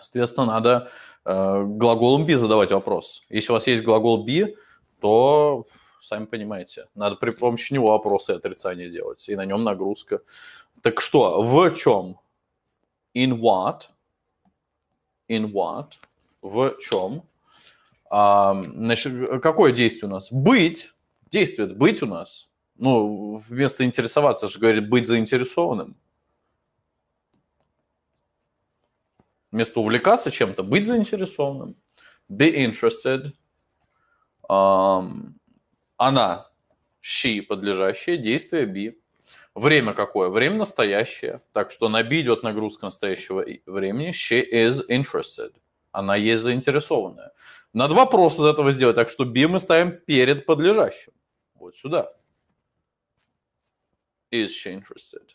соответственно, надо э, глаголом be задавать вопрос. Если у вас есть глагол be, то сами понимаете. Надо при помощи него опросы и отрицания делать, и на нем нагрузка. Так что, в чем? In what? In what? В чем? А, значит, какое действие у нас? Быть. действует. быть у нас. Ну, вместо интересоваться же говорит быть заинтересованным. Вместо увлекаться чем-то, быть заинтересованным. Be interested. Um, она she подлежащее, действие be. Время какое? Время настоящее. Так что на be идет нагрузка настоящего времени. She is interested. Она есть заинтересованная. Надо вопрос из этого сделать. Так что be мы ставим перед подлежащим. Вот сюда. Is she interested?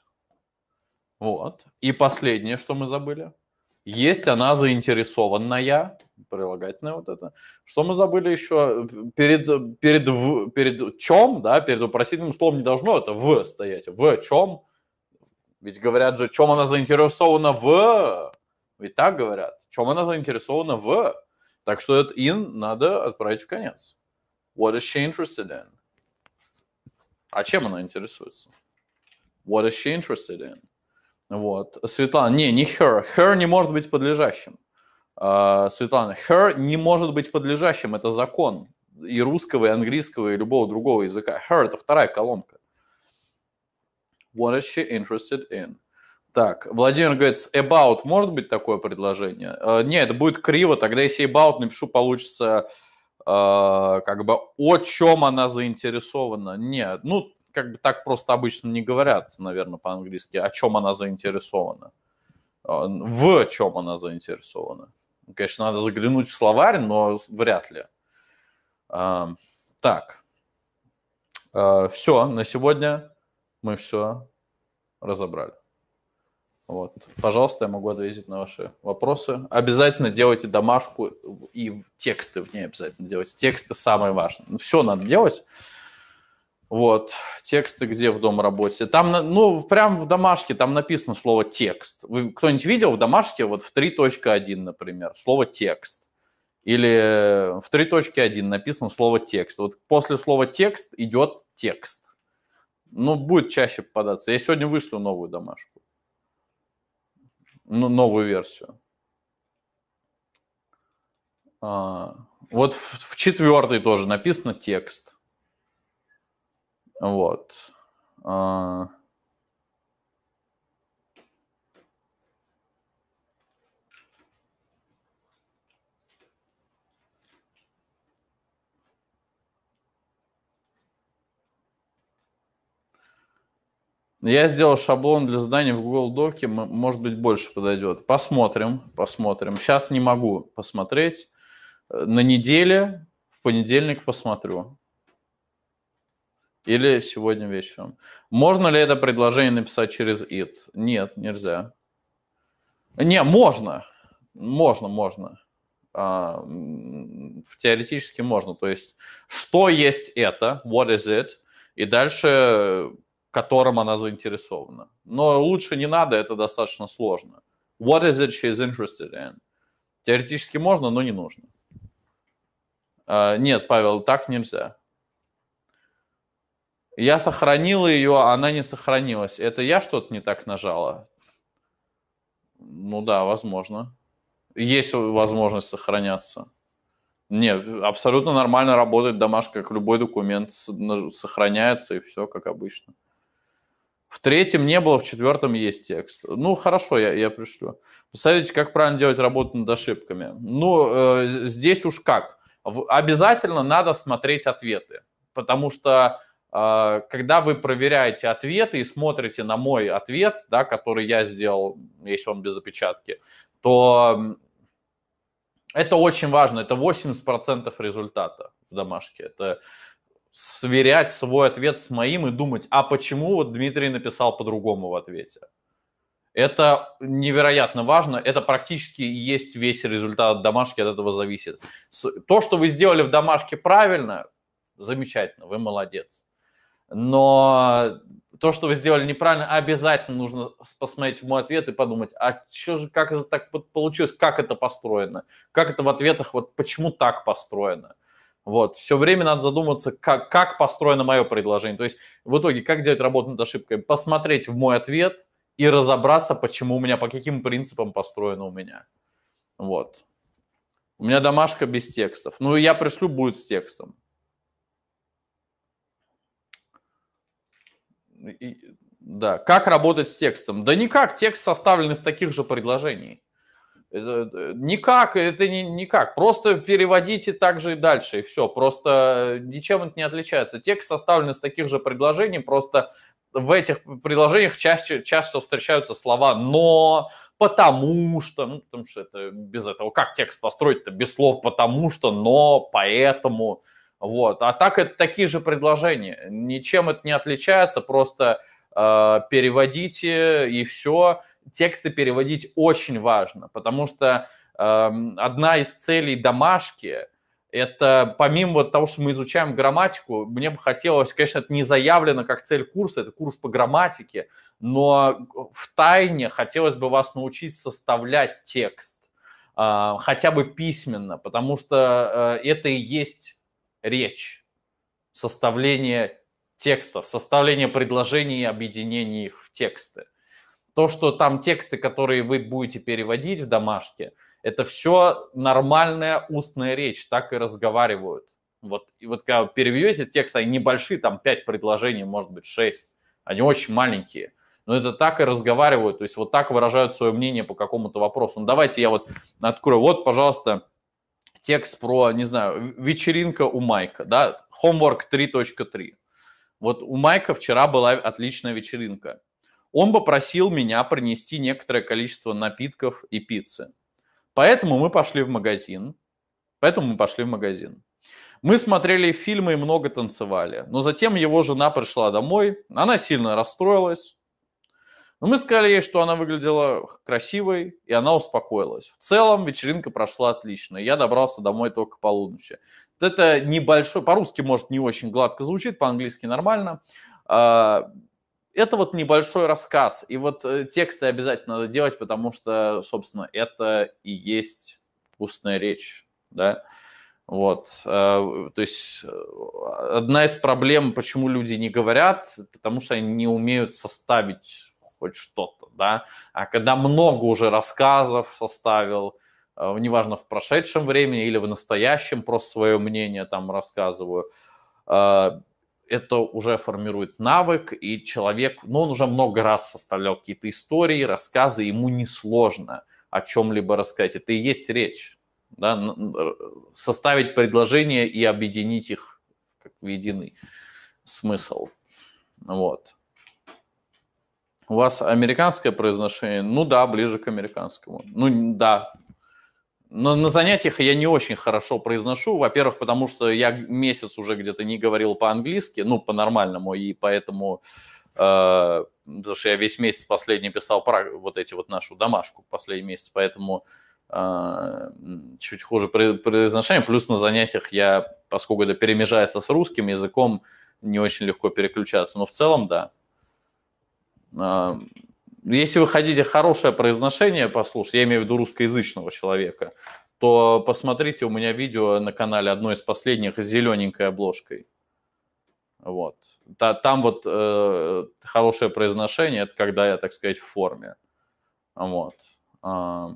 Вот. И последнее, что мы забыли – есть она заинтересованная, прилагательное вот это. Что мы забыли еще? Перед, перед, в, перед чем, да, перед упросительным словом не должно это в стоять. В чем? Ведь говорят же, чем она заинтересована в... Ведь так говорят. Чем она заинтересована в... Так что этот in надо отправить в конец. What is she interested in? А чем она интересуется? What is she interested in? Вот. Светлана, не, не her. Her не может быть подлежащим. А, Светлана, her не может быть подлежащим. Это закон и русского, и английского, и любого другого языка. Her – это вторая колонка. What is she interested in? Так, Владимир говорит, about может быть такое предложение? Uh, а, не, это будет криво, тогда если about напишу, получится uh, как бы о чем она заинтересована. Нет, ну как бы так просто обычно не говорят, наверное, по-английски, о чем она заинтересована, а, в чем она заинтересована. Конечно, надо заглянуть в словарь, но вряд ли. А, так, а, все, на сегодня мы все разобрали. Вот. Пожалуйста, я могу ответить на ваши вопросы. Обязательно делайте домашку и тексты в ней обязательно делайте. Тексты самое важное. Все надо делать. Вот, тексты где в дом работе? Там, ну, прям в домашке там написано слово текст. Вы кто-нибудь видел в домашке вот в 3.1, например, слово текст? Или в 3.1 написано слово текст. Вот после слова текст идет текст. Ну, будет чаще попадаться. Я сегодня вышлю новую домашку. Ну, новую версию. А, вот в, в четвертой тоже написано текст. Вот. А, Я сделал шаблон для задания в Google Доке, может быть, больше подойдет. Посмотрим, посмотрим. Сейчас не могу посмотреть. Э, на неделе, в понедельник посмотрю. Или сегодня вечером. Можно ли это предложение написать через it? Нет, нельзя. Не, можно. Можно, можно. А, теоретически можно. То есть, что есть это, what is it, и дальше которым она заинтересована. Но лучше не надо, это достаточно сложно. What is it she is interested in? Теоретически можно, но не нужно. А, нет, Павел, так нельзя. Я сохранила ее, а она не сохранилась. Это я что-то не так нажала? Ну да, возможно. Есть возможность сохраняться. Не, абсолютно нормально работает домашка, как любой документ сохраняется и все как обычно. В третьем не было, в четвертом есть текст. Ну, хорошо, я, я пришлю. Посоветуйте, как правильно делать работу над ошибками. Ну, э, здесь уж как. В, обязательно надо смотреть ответы, потому что а, когда вы проверяете ответы и смотрите на мой ответ, да, который я сделал, если он без опечатки, то это очень важно, это 80% результата в домашке. Это сверять свой ответ с моим и думать, а почему вот Дмитрий написал по-другому в ответе. Это невероятно важно, это практически есть весь результат домашки, от этого зависит. То, что вы сделали в домашке правильно, замечательно, вы молодец но то, что вы сделали неправильно, обязательно нужно посмотреть в мой ответ и подумать, а что же, как это так получилось, как это построено, как это в ответах, вот почему так построено. Вот, все время надо задуматься, как, как построено мое предложение. То есть в итоге, как делать работу над ошибкой? Посмотреть в мой ответ и разобраться, почему у меня, по каким принципам построено у меня. Вот. У меня домашка без текстов. Ну, я пришлю, будет с текстом. И, да, как работать с текстом? Да никак, текст составлен из таких же предложений. Э, никак, это не, никак. Просто переводите так же и дальше, и все. Просто э, ничем это не отличается. Текст составлен из таких же предложений, просто в этих предложениях чаще, часто встречаются слова «но», «потому что», ну, потому что это без этого. Как текст построить-то без слов «потому что», «но», «поэтому»? Вот. А так это такие же предложения. Ничем это не отличается, просто э, переводите и все. Тексты переводить очень важно, потому что э, одна из целей домашки это помимо вот того, что мы изучаем грамматику, мне бы хотелось, конечно, это не заявлено как цель курса, это курс по грамматике, но в тайне хотелось бы вас научить составлять текст, э, хотя бы письменно, потому что э, это и есть речь, составление текстов, составление предложений и объединение их в тексты. То, что там тексты, которые вы будете переводить в домашке, это все нормальная устная речь, так и разговаривают. Вот, и вот когда вы переведете текст, они небольшие, там 5 предложений, может быть 6, они очень маленькие. Но это так и разговаривают, то есть вот так выражают свое мнение по какому-то вопросу. Ну давайте я вот открою, вот, пожалуйста, текст про, не знаю, вечеринка у Майка, да, Homework 3.3. Вот у Майка вчера была отличная вечеринка. Он попросил меня принести некоторое количество напитков и пиццы. Поэтому мы пошли в магазин. Поэтому мы пошли в магазин. Мы смотрели фильмы и много танцевали. Но затем его жена пришла домой, она сильно расстроилась, но мы сказали ей, что она выглядела красивой, и она успокоилась. В целом вечеринка прошла отлично. Я добрался домой только полуночи. Вот это небольшой, по-русски, может, не очень гладко звучит, по-английски нормально. А, это вот небольшой рассказ. И вот э, тексты обязательно надо делать, потому что, собственно, это и есть устная речь. Да? Вот, э, то есть э, одна из проблем, почему люди не говорят, потому что они не умеют составить хоть что-то, да. А когда много уже рассказов составил, э, неважно в прошедшем времени или в настоящем, просто свое мнение там рассказываю, э, это уже формирует навык, и человек, ну, он уже много раз составлял какие-то истории, рассказы, ему несложно о чем-либо рассказать. Это и есть речь. Да? Э, составить предложение и объединить их как в единый смысл. Вот. У вас американское произношение? Ну да, ближе к американскому. Ну да. Но на занятиях я не очень хорошо произношу. Во-первых, потому что я месяц уже где-то не говорил по-английски, ну, по-нормальному, и поэтому... Э, потому что я весь месяц последний писал про вот эти вот нашу домашку последний месяц, поэтому э, чуть хуже произношение. Плюс на занятиях я, поскольку это перемежается с русским языком, не очень легко переключаться. Но в целом, да. А, ну, если вы хотите хорошее произношение послушать, я имею в виду русскоязычного человека, то посмотрите у меня видео на канале одно из последних с зелененькой обложкой. Вот. Там вот э, хорошее произношение, это когда я, так сказать, в форме. Вот. А,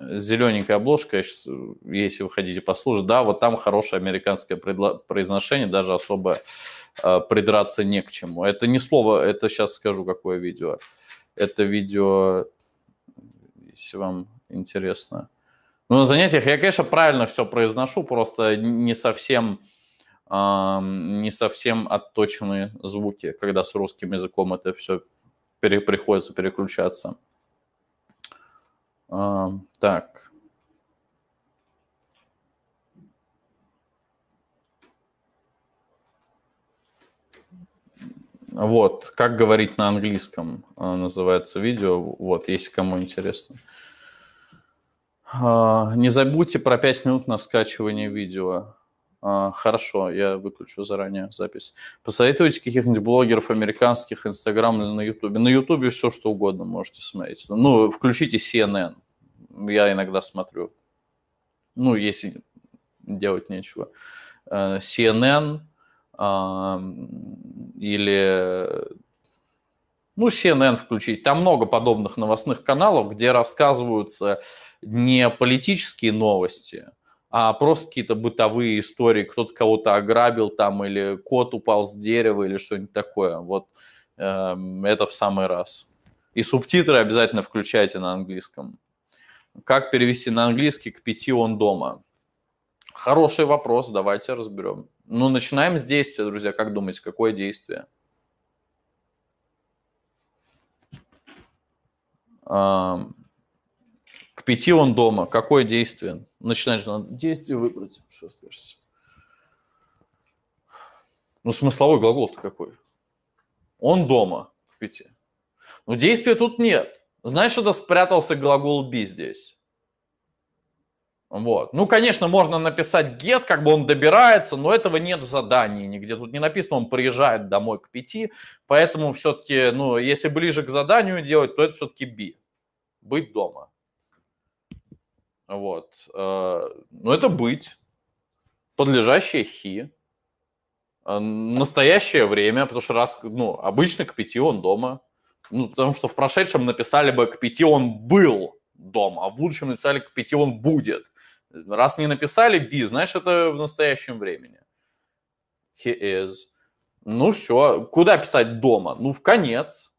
зелененькая обложка, если вы хотите послушать, да, вот там хорошее американское произношение, даже особо э, придраться не к чему. Это не слово, это сейчас скажу, какое видео. Это видео, если вам интересно. Ну, на занятиях я, конечно, правильно все произношу, просто не совсем, э, не совсем отточенные звуки, когда с русским языком это все пере, приходится переключаться. А, так. Вот, как говорить на английском а, называется видео. Вот, если кому интересно. А, не забудьте про 5 минут на скачивание видео. А, хорошо, я выключу заранее запись. Посоветуйте каких-нибудь блогеров американских, Инстаграм или на Ютубе. На Ютубе все, что угодно можете смотреть. Ну, включите CNN. Я иногда смотрю. Ну, если делать нечего. Э, CNN а, или... Ну, CNN включить. Там много подобных новостных каналов, где рассказываются не политические новости, а просто какие-то бытовые истории, кто-то кого-то ограбил там, или кот упал с дерева, или что-нибудь такое. Вот э, это в самый раз. И субтитры обязательно включайте на английском. Как перевести на английский к пяти он дома? Хороший вопрос, давайте разберем. Ну, начинаем с действия, друзья. Как думаете, какое действие? Um, пяти он дома. Какое действие? Начинаешь на действие выбрать. Что скажешь? Ну, смысловой глагол-то какой? Он дома в пяти. Ну, действия тут нет. Знаешь, что-то спрятался глагол be здесь. Вот. Ну, конечно, можно написать get, как бы он добирается, но этого нет в задании нигде. Тут не написано, он приезжает домой к пяти, поэтому все-таки, ну, если ближе к заданию делать, то это все-таки be. Быть дома. Вот. Э, Но ну, это быть, подлежащее хи, э, настоящее время, потому что раз, ну, обычно к пяти он дома. Ну, потому что в прошедшем написали бы к пяти он был дома, а в будущем написали к пяти он будет. Раз не написали be, знаешь это в настоящем времени. He is. Ну все, куда писать дома? Ну, в конец.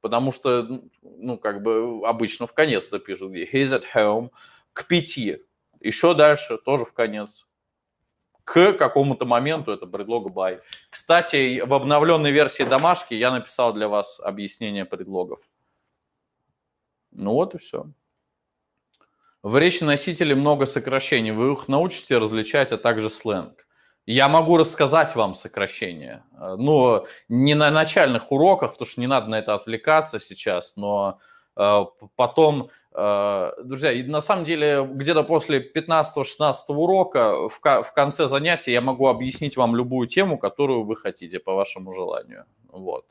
Потому что, ну, как бы обычно в конец это пишут. is at home к пяти, Еще дальше тоже в конец. К какому-то моменту это предлога buy. Кстати, в обновленной версии домашки я написал для вас объяснение предлогов. Ну вот и все. В речи носителей много сокращений. Вы их научите различать, а также сленг. Я могу рассказать вам сокращения. Э, но ну, не на начальных уроках, потому что не надо на это отвлекаться сейчас, но а, потом, а, друзья, на самом деле, где-то после 15-16 урока в конце занятия я могу объяснить вам любую тему, которую вы хотите по вашему желанию. Вот.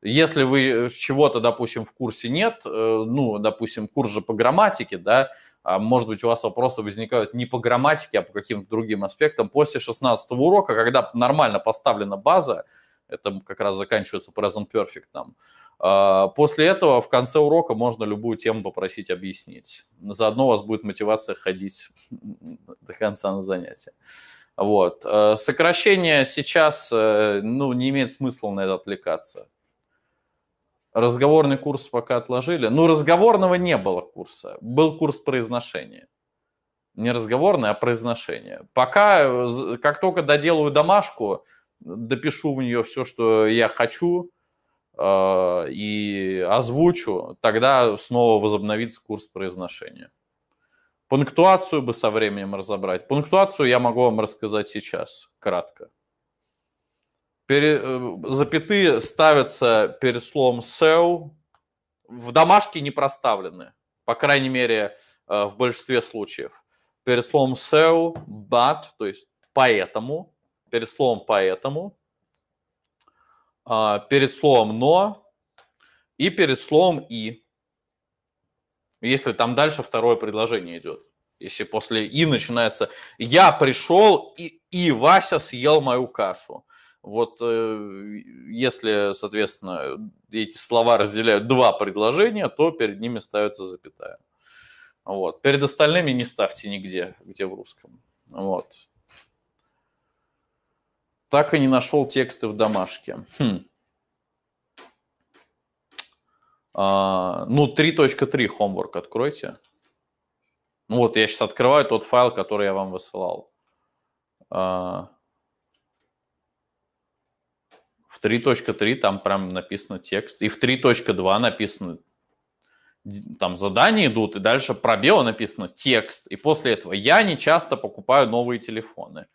Если вы чего-то, допустим, в курсе нет, э, ну, допустим, курс же по грамматике, да, а, может быть, у вас вопросы возникают не по грамматике, а по каким-то другим аспектам. После 16 урока, когда нормально поставлена база, это как раз заканчивается present perfect там, а, после этого в конце урока можно любую тему попросить объяснить. Заодно у вас будет мотивация ходить до конца на занятия. Вот. А, сокращение сейчас, э, ну, не имеет смысла на это отвлекаться. Разговорный курс пока отложили. Ну, разговорного не было курса. Был курс произношения. Не разговорный, а произношение. Пока, э, как только доделаю домашку, допишу в нее все, что я хочу – Э, и озвучу, тогда снова возобновится курс произношения. Пунктуацию бы со временем разобрать. Пунктуацию я могу вам рассказать сейчас, кратко. Пере... Э, запятые ставятся перед словом «сел», в домашке не проставлены, по крайней мере, э, в большинстве случаев. Перед словом «so», «but», то есть «поэтому», перед словом «поэтому», а, перед словом «но» и перед словом «и». Если там дальше второе предложение идет. Если после «и» начинается «я пришел и, и Вася съел мою кашу». Вот э, если, соответственно, эти слова разделяют два предложения, то перед ними ставится запятая. Вот. Перед остальными не ставьте нигде, где в русском. Вот. Так и не нашел тексты в домашке. Хм. А, ну, 3.3 homework откройте. Ну вот, я сейчас открываю тот файл, который я вам высылал. А, в 3.3 там прям написано текст. И в 3.2 написано там задания идут, и дальше пробел написано текст. И после этого я не часто покупаю новые телефоны.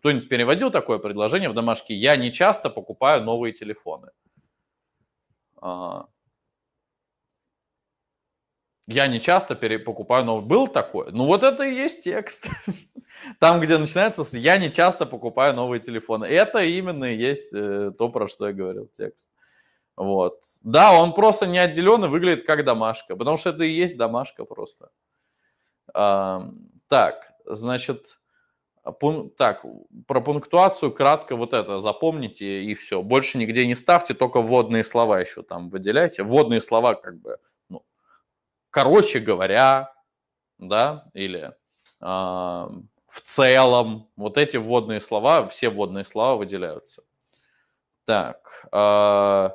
Кто-нибудь переводил такое предложение в домашке? Я не часто покупаю новые телефоны. Я не часто пере- покупаю новый. Был такой? Ну вот это и есть текст. Там, где начинается с «я не часто покупаю новые телефоны». Это именно и есть э, то, про что я говорил, текст. Вот. Да, он просто не отделен и выглядит как домашка, потому что это и есть домашка просто. так, значит, а так, про пунктуацию кратко вот это запомните и все. Больше нигде не ставьте, только вводные слова еще там выделяйте. Вводные слова как бы, ну, короче говоря, да, или э, в целом. Вот эти вводные слова, все вводные слова выделяются. Так, э,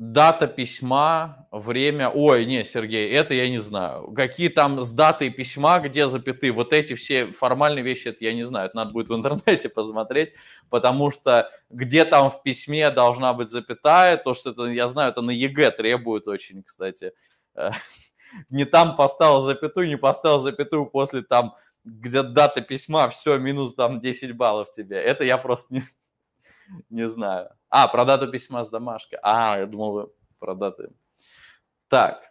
дата письма, время... Ой, не, Сергей, это я не знаю. Какие там с датой письма, где запятые, вот эти все формальные вещи, это я не знаю. Это надо будет в интернете посмотреть, потому что где там в письме должна быть запятая, то, что это, я знаю, это на ЕГЭ требует очень, кстати. Э, не там поставил запятую, не поставил запятую после там где дата письма, все, минус там 10 баллов тебе. Это я просто не, не знаю. А, про дату письма с домашкой. А, я думал, вы про даты. Так.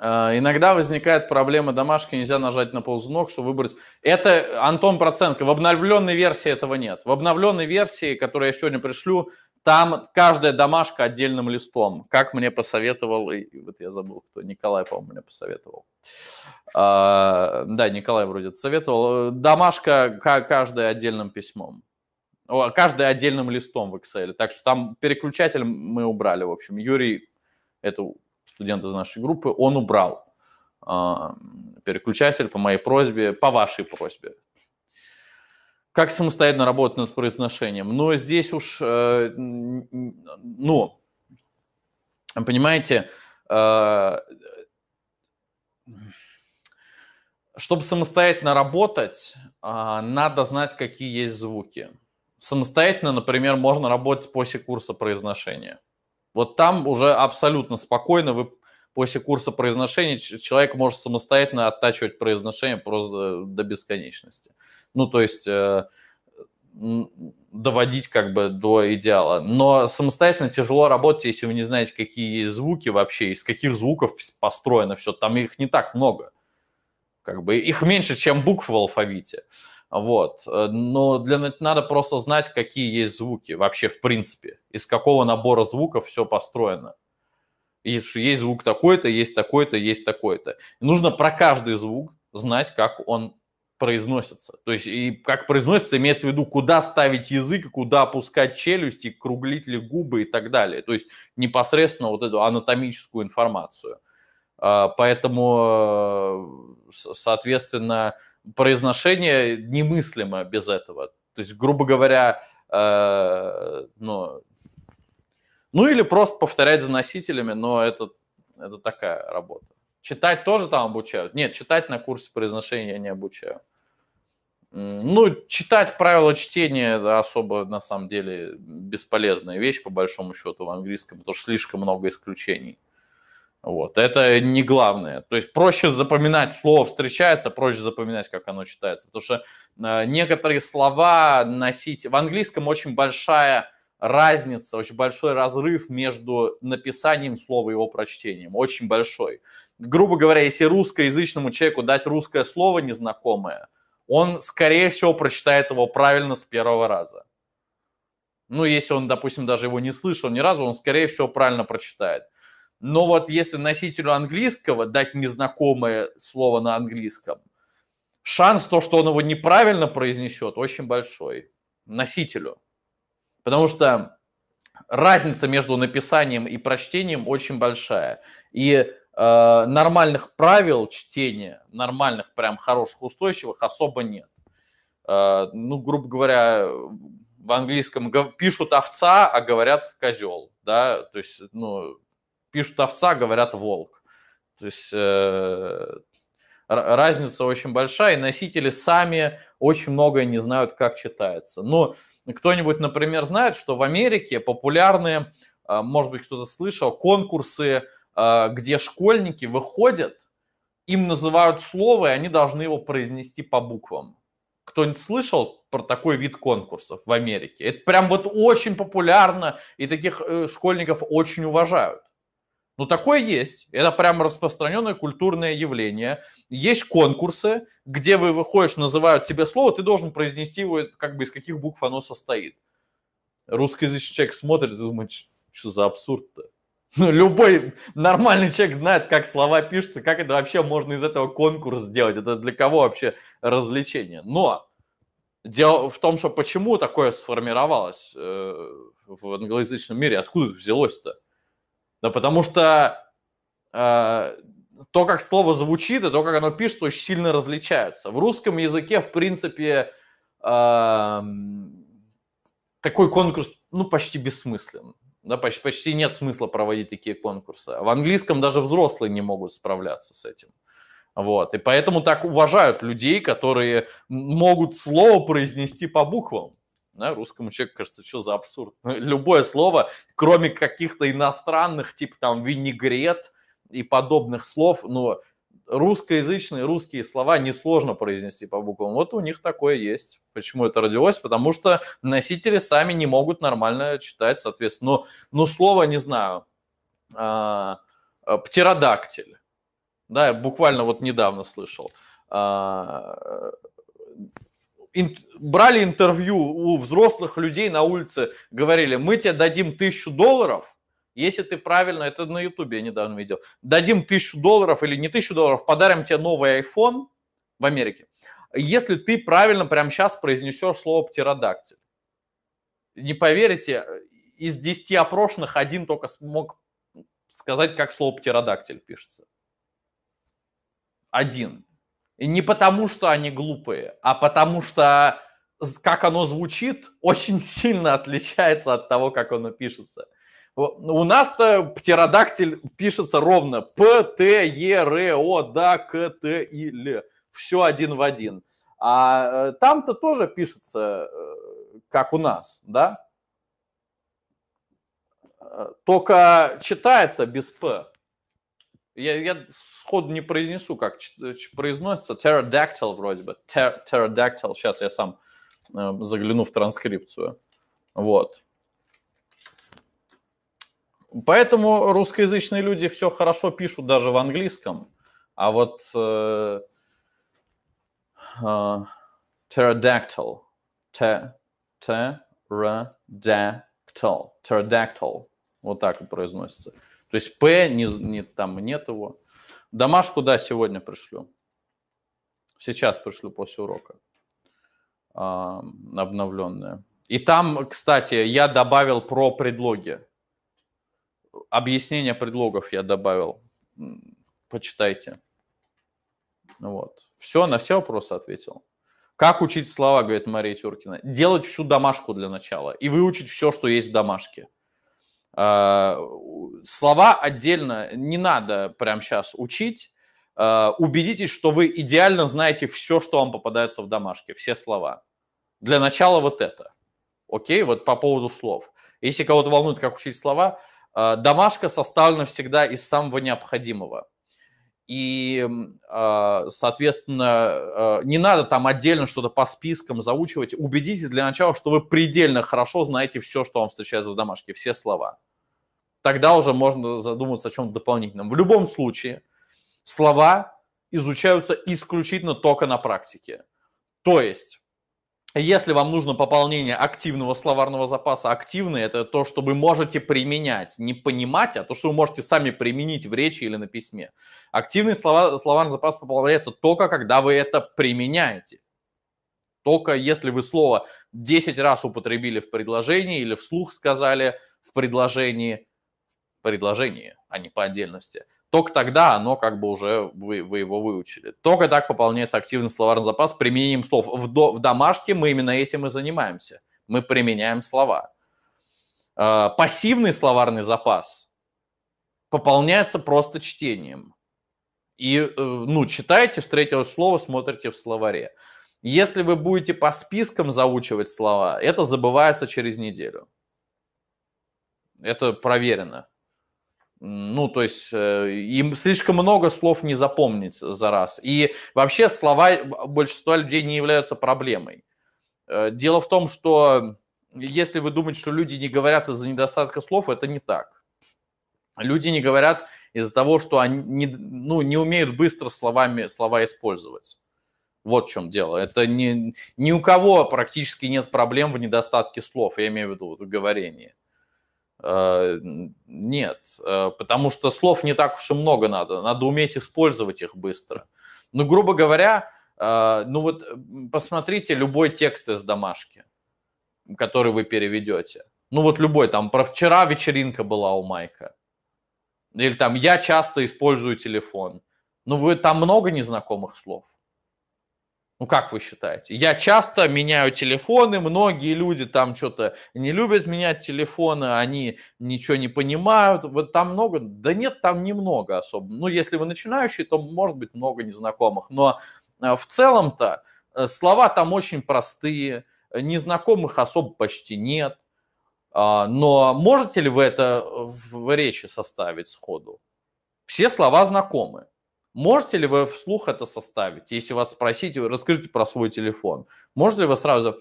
Э, иногда возникает проблема домашки, нельзя нажать на ползунок, чтобы выбрать. Это Антон Проценко. В обновленной версии этого нет. В обновленной версии, которую я сегодня пришлю, там каждая домашка отдельным листом. Как мне посоветовал, и вот я забыл, кто Николай, по-моему, мне посоветовал. Э, да, Николай вроде советовал. Э, домашка каждая отдельным письмом каждый отдельным листом в Excel. Так что там переключатель мы убрали, в общем. Юрий, это студент из нашей группы, он убрал а, переключатель по моей просьбе, по вашей просьбе. Как самостоятельно работать над произношением? Но ну, здесь уж, э, ну, понимаете, э, чтобы самостоятельно работать, а, надо знать, какие есть звуки самостоятельно, например, можно работать после курса произношения. Вот там уже абсолютно спокойно вы после курса произношения человек может самостоятельно оттачивать произношение просто до бесконечности. Ну, то есть э, доводить как бы до идеала. Но самостоятельно тяжело работать, если вы не знаете, какие есть звуки вообще, из каких звуков построено все. Там их не так много. Как бы их меньше, чем букв в алфавите. Э, вот. Э, но для надо просто знать, какие есть звуки вообще в принципе, из какого набора звуков все построено. И есть звук такой-то, есть такой-то, есть такой-то. нужно про каждый звук знать, как он произносится. То есть, и как произносится, имеется в виду, куда ставить язык, куда опускать челюсть и круглить ли губы и так далее. То есть, непосредственно вот эту анатомическую информацию. А, поэтому, э, соответственно, произношение немыслимо без этого. То есть, грубо говоря, э, ну, ну или просто повторять за носителями, но это, это такая работа. Читать тоже там обучают? Нет, читать на курсе произношения я не обучаю. Ну, читать правила чтения да, особо, на самом деле, бесполезная вещь, по большому счету, в английском, потому что слишком много исключений. Вот, это не главное. То есть проще запоминать, слово встречается, проще запоминать, как оно читается. Потому что э, некоторые слова носить... В английском очень большая разница, очень большой разрыв между написанием слова и его прочтением. Очень большой. Грубо говоря, если русскоязычному человеку дать русское слово незнакомое, он, скорее всего, прочитает его правильно с первого раза. Ну, если он, допустим, даже его не слышал ни разу, он, скорее всего, правильно прочитает. Но вот если носителю английского дать незнакомое слово на английском, шанс то, что он его неправильно произнесет, очень большой. Носителю. Потому что разница между написанием и прочтением очень большая. И э, нормальных правил чтения, нормальных, прям хороших, устойчивых особо нет. Э, ну, грубо говоря, в английском пишут овца, а говорят козел, да, то есть, ну, пишут овца, говорят волк. То есть э, разница очень большая, и носители сами очень многое не знают, как читается. Но ну, кто-нибудь, например, знает, что в Америке популярные, э, может быть, кто-то слышал, конкурсы, э, где школьники выходят, им называют слово, и они должны его произнести по буквам. Кто-нибудь слышал про такой вид конкурсов в Америке? Это прям вот очень популярно, и таких э, школьников очень уважают. Ну, такое есть. Это прямо распространенное культурное явление. Есть конкурсы, где вы выходишь, называют тебе слово, ты должен произнести его, как бы из каких букв оно состоит. Русскоязычный человек смотрит и думает, что за абсурд-то? любой нормальный человек знает, как слова пишутся, как это вообще можно из этого конкурс сделать, это для кого вообще развлечение. Но дело в том, что почему такое сформировалось э, в англоязычном мире, откуда это взялось-то? Да потому что э, то, как слово звучит, и то, как оно пишется, очень сильно различаются. В русском языке, в принципе, э, такой конкурс ну, почти бессмыслен. Да, почти, почти нет смысла проводить такие конкурсы. В английском даже взрослые не могут справляться с этим. Вот. И поэтому так уважают людей, которые могут слово произнести по буквам. Да, русскому человеку кажется, что за абсурд. Ну, любое слово, кроме каких-то иностранных, типа там винегрет и подобных слов, но русскоязычные русские слова несложно произнести по буквам. Вот у них такое есть. Почему это родилось? Потому что носители сами не могут нормально читать, соответственно. Но, но слово, не знаю, а, а, птеродактиль. Да, я буквально вот недавно слышал. А, ин, брали интервью у взрослых людей на улице, говорили, мы тебе дадим тысячу долларов, если ты правильно, это на ютубе я недавно видел, дадим тысячу долларов или не тысячу долларов, подарим тебе новый iPhone в Америке, если ты правильно прямо сейчас произнесешь слово птеродактиль. Не поверите, из 10 опрошенных один только смог сказать, как слово птеродактиль пишется. Один. Не потому, что они глупые, а потому что как оно звучит, очень сильно отличается от того, как оно пишется. Ну, у нас-то птеродактиль пишется ровно П, Т, Е, Р, О, Да, К, Т, И, Л. Все один в один. А э, там-то тоже пишется, э, как у нас, да? Э, только читается без П. Я, я сходу не произнесу, как произносится. Pterodactyl вроде бы. Ter, pterodactyl. Сейчас я сам э, загляну в транскрипцию. Вот. Поэтому русскоязычные люди все хорошо пишут даже в английском. А вот э, э, pterodactyl. pterodactyl. Pterodactyl. Вот так и произносится. То есть П не, не, там нет его. Домашку, да, сегодня пришлю. Сейчас пришлю после урока а, обновленная. И там, кстати, я добавил про предлоги. Объяснение предлогов я добавил. Почитайте. Вот. Все, на все вопросы ответил. Как учить слова, говорит Мария Тюркина? Делать всю домашку для начала и выучить все, что есть в домашке. А, слова отдельно не надо прямо сейчас учить. А, убедитесь, что вы идеально знаете все, что вам попадается в домашке, все слова. Для начала вот это. Окей, вот по поводу слов. Если кого-то волнует, как учить слова, а, домашка составлена всегда из самого необходимого. И, соответственно, не надо там отдельно что-то по спискам заучивать. Убедитесь для начала, что вы предельно хорошо знаете все, что вам встречается в домашке, все слова тогда уже можно задуматься о чем-то дополнительном. В любом случае, слова изучаются исключительно только на практике. То есть, если вам нужно пополнение активного словарного запаса, активный – это то, что вы можете применять, не понимать, а то, что вы можете сами применить в речи или на письме. Активный слова, словарный запас пополняется только, когда вы это применяете. Только если вы слово 10 раз употребили в предложении или вслух сказали в предложении, предложении, а не по отдельности. Только тогда оно как бы уже вы, вы его выучили. Только так пополняется активный словарный запас применением слов. В, до, в домашке мы именно этим и занимаемся. Мы применяем слова. Э, пассивный словарный запас пополняется просто чтением. И, э, ну, читаете, встретилось слово, смотрите в словаре. Если вы будете по спискам заучивать слова, это забывается через неделю. Это проверено ну, то есть э, им слишком много слов не запомнить за раз. И вообще слова большинства людей не являются проблемой. Э, дело в том, что если вы думаете, что люди не говорят из-за недостатка слов, это не так. Люди не говорят из-за того, что они не, ну, не умеют быстро словами, слова использовать. Вот в чем дело. Это не, ни у кого практически нет проблем в недостатке слов, я имею в виду вот, в говорении. Э, нет, э, потому что слов не так уж и много надо, надо уметь использовать их быстро. Ну, грубо говоря, э, ну вот посмотрите любой текст из домашки, который вы переведете. Ну вот любой, там про вчера вечеринка была у Майка. Или там я часто использую телефон. Ну вы там много незнакомых слов. Ну, как вы считаете? Я часто меняю телефоны, многие люди там что-то не любят менять телефоны, они ничего не понимают. Вот там много? Да нет, там немного особо. Ну, если вы начинающий, то может быть много незнакомых. Но э, в целом-то э, слова там очень простые, э, незнакомых особо почти нет. А, но можете ли вы это в речи составить сходу? Все слова знакомы. Можете ли вы вслух это составить? Если вас спросить, расскажите про свой телефон. Можете ли вы сразу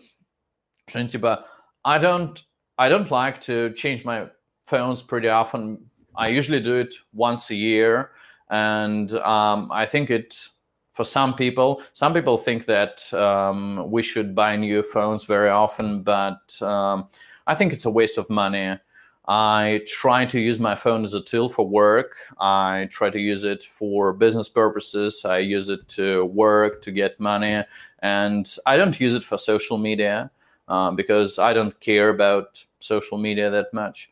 что-нибудь типа I don't, I don't like to change my phones pretty often. I usually do it once a year. And um, I think it for some people. Some people think that um, we should buy new phones very often, but um, I think it's a waste of money. I try to use my phone as a tool for work. I try to use it for business purposes. I use it to work, to get money. And I don't use it for social media um, because I don't care about social media that much.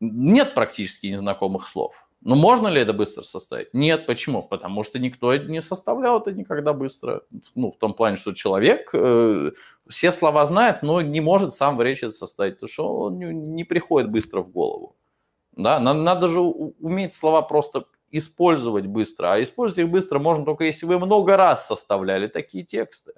Нет практически незнакомых слов. Но ну, можно ли это быстро составить? Нет, почему? Потому что никто не составлял это никогда быстро. Ну, в том плане, что человек э, все слова знает, но не может сам в речи составить, потому что он не, не приходит быстро в голову. Да? Надо, надо же уметь слова просто использовать быстро. А использовать их быстро можно только если вы много раз составляли такие тексты.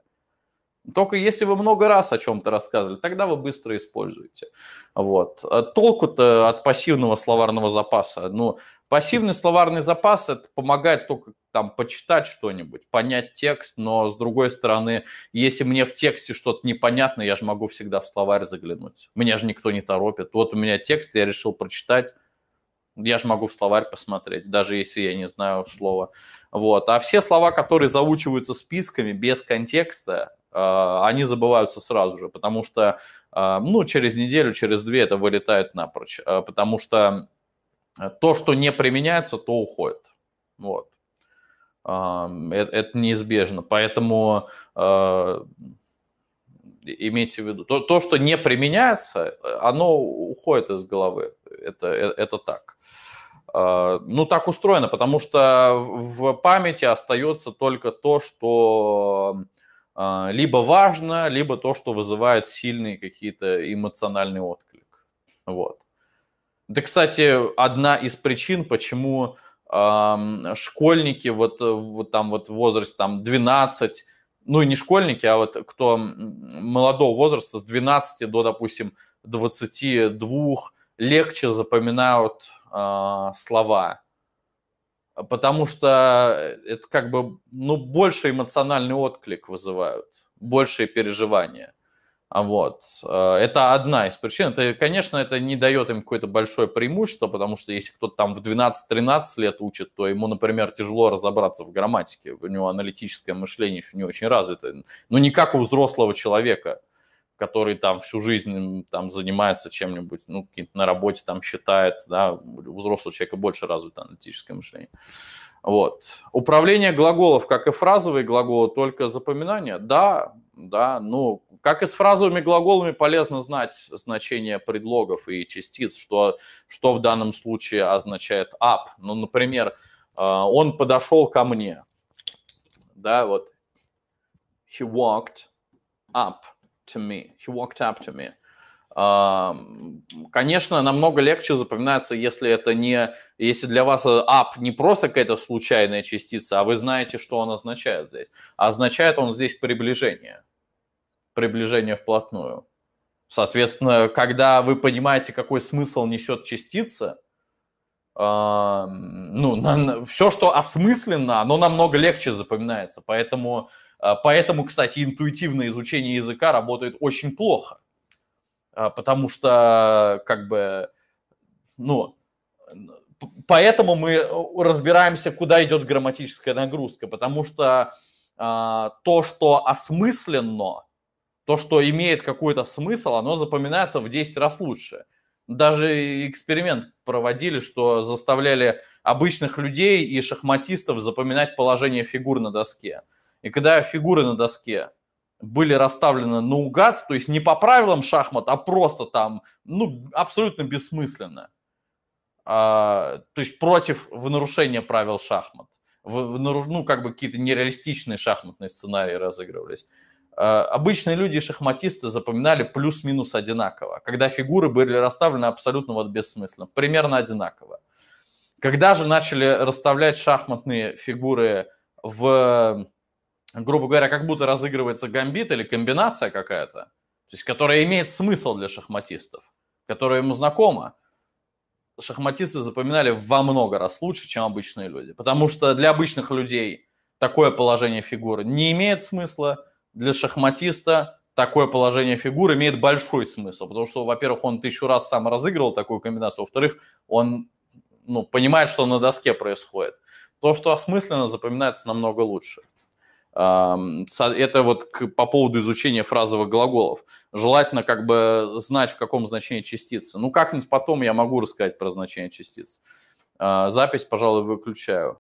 Только если вы много раз о чем-то рассказывали, тогда вы быстро используете. Вот. А толку-то от пассивного словарного запаса. Ну, Пассивный словарный запас – это помогает только там почитать что-нибудь, понять текст, но с другой стороны, если мне в тексте что-то непонятно, я же могу всегда в словарь заглянуть. Меня же никто не торопит. Вот у меня текст, я решил прочитать, я же могу в словарь посмотреть, даже если я не знаю слова. Вот. А все слова, которые заучиваются списками без контекста, э, они забываются сразу же, потому что э, ну, через неделю, через две это вылетает напрочь, э, потому что Э, то, что не применяется, то уходит. Вот. Э, это неизбежно. Поэтому э, имейте в виду. То, то что не применяется, оно уходит из головы. Это, это так. Ну, так устроено, потому что в памяти остается только то, что либо важно, либо то, что вызывает сильный какие-то эмоциональный отклик. Вот. Да, кстати, одна из причин, почему э, школьники вот, э, вот там вот возраст там 12, ну и не школьники, а вот кто молодого возраста с 12 до, допустим, 22 легче запоминают э, слова, потому что это как бы ну больше эмоциональный отклик вызывают, большие переживания. А вот. Э, это одна из причин. Это, конечно, это не дает им какое-то большое преимущество, потому что если кто-то там в 12-13 лет учит, то ему, например, тяжело разобраться в грамматике. У него аналитическое мышление еще не очень развито. Ну, не как у взрослого человека, который там всю жизнь там занимается чем-нибудь, ну, на работе там считает, да, у взрослого человека больше развито аналитическое мышление. Вот. Управление глаголов, как и фразовые глаголы, только запоминание. Да, да, ну, как и с фразовыми глаголами полезно знать значение предлогов и частиц, что, что в данном случае означает up. Ну, например, а, он подошел ко мне, да, вот, he walked up to me, he walked up to me. А, конечно, намного легче запоминается, если это не, если для вас up не просто какая-то случайная частица, а вы знаете, что он означает здесь. означает он здесь приближение приближение вплотную. Соответственно, когда вы понимаете, какой смысл несет частица, а, ну, все, что осмысленно, оно намного легче запоминается. Поэтому, а, поэтому, кстати, интуитивное изучение языка работает очень плохо. А, потому что, как бы, ну, поэтому мы разбираемся, куда идет грамматическая нагрузка. Потому что то, что осмысленно, то, что имеет какой-то смысл, оно запоминается в 10 раз лучше. Даже эксперимент проводили, что заставляли обычных людей и шахматистов запоминать положение фигур на доске. И когда фигуры на доске были расставлены наугад, то есть не по правилам шахмат, а просто там, ну, абсолютно бессмысленно. А, то есть против в нарушение правил шахмат. В, в, ну, как бы какие-то нереалистичные шахматные сценарии разыгрывались. Э, обычные люди, и шахматисты, запоминали плюс-минус одинаково, когда фигуры были расставлены абсолютно вот бессмысленно, примерно одинаково. Когда же начали расставлять шахматные фигуры в, грубо говоря, как будто разыгрывается гамбит или комбинация какая-то, то есть которая имеет смысл для шахматистов, которая ему знакома, шахматисты запоминали во много раз лучше, чем обычные люди. Потому что для обычных людей такое положение фигуры не имеет смысла – для шахматиста такое положение фигур имеет большой смысл, потому что, во-первых, он тысячу раз сам разыгрывал такую комбинацию, во-вторых, он ну, понимает, что на доске происходит. То, что осмысленно, запоминается намного лучше. Это вот по поводу изучения фразовых глаголов. Желательно как бы знать, в каком значении частицы. Ну, как-нибудь потом я могу рассказать про значение частиц. А, запись, пожалуй, выключаю.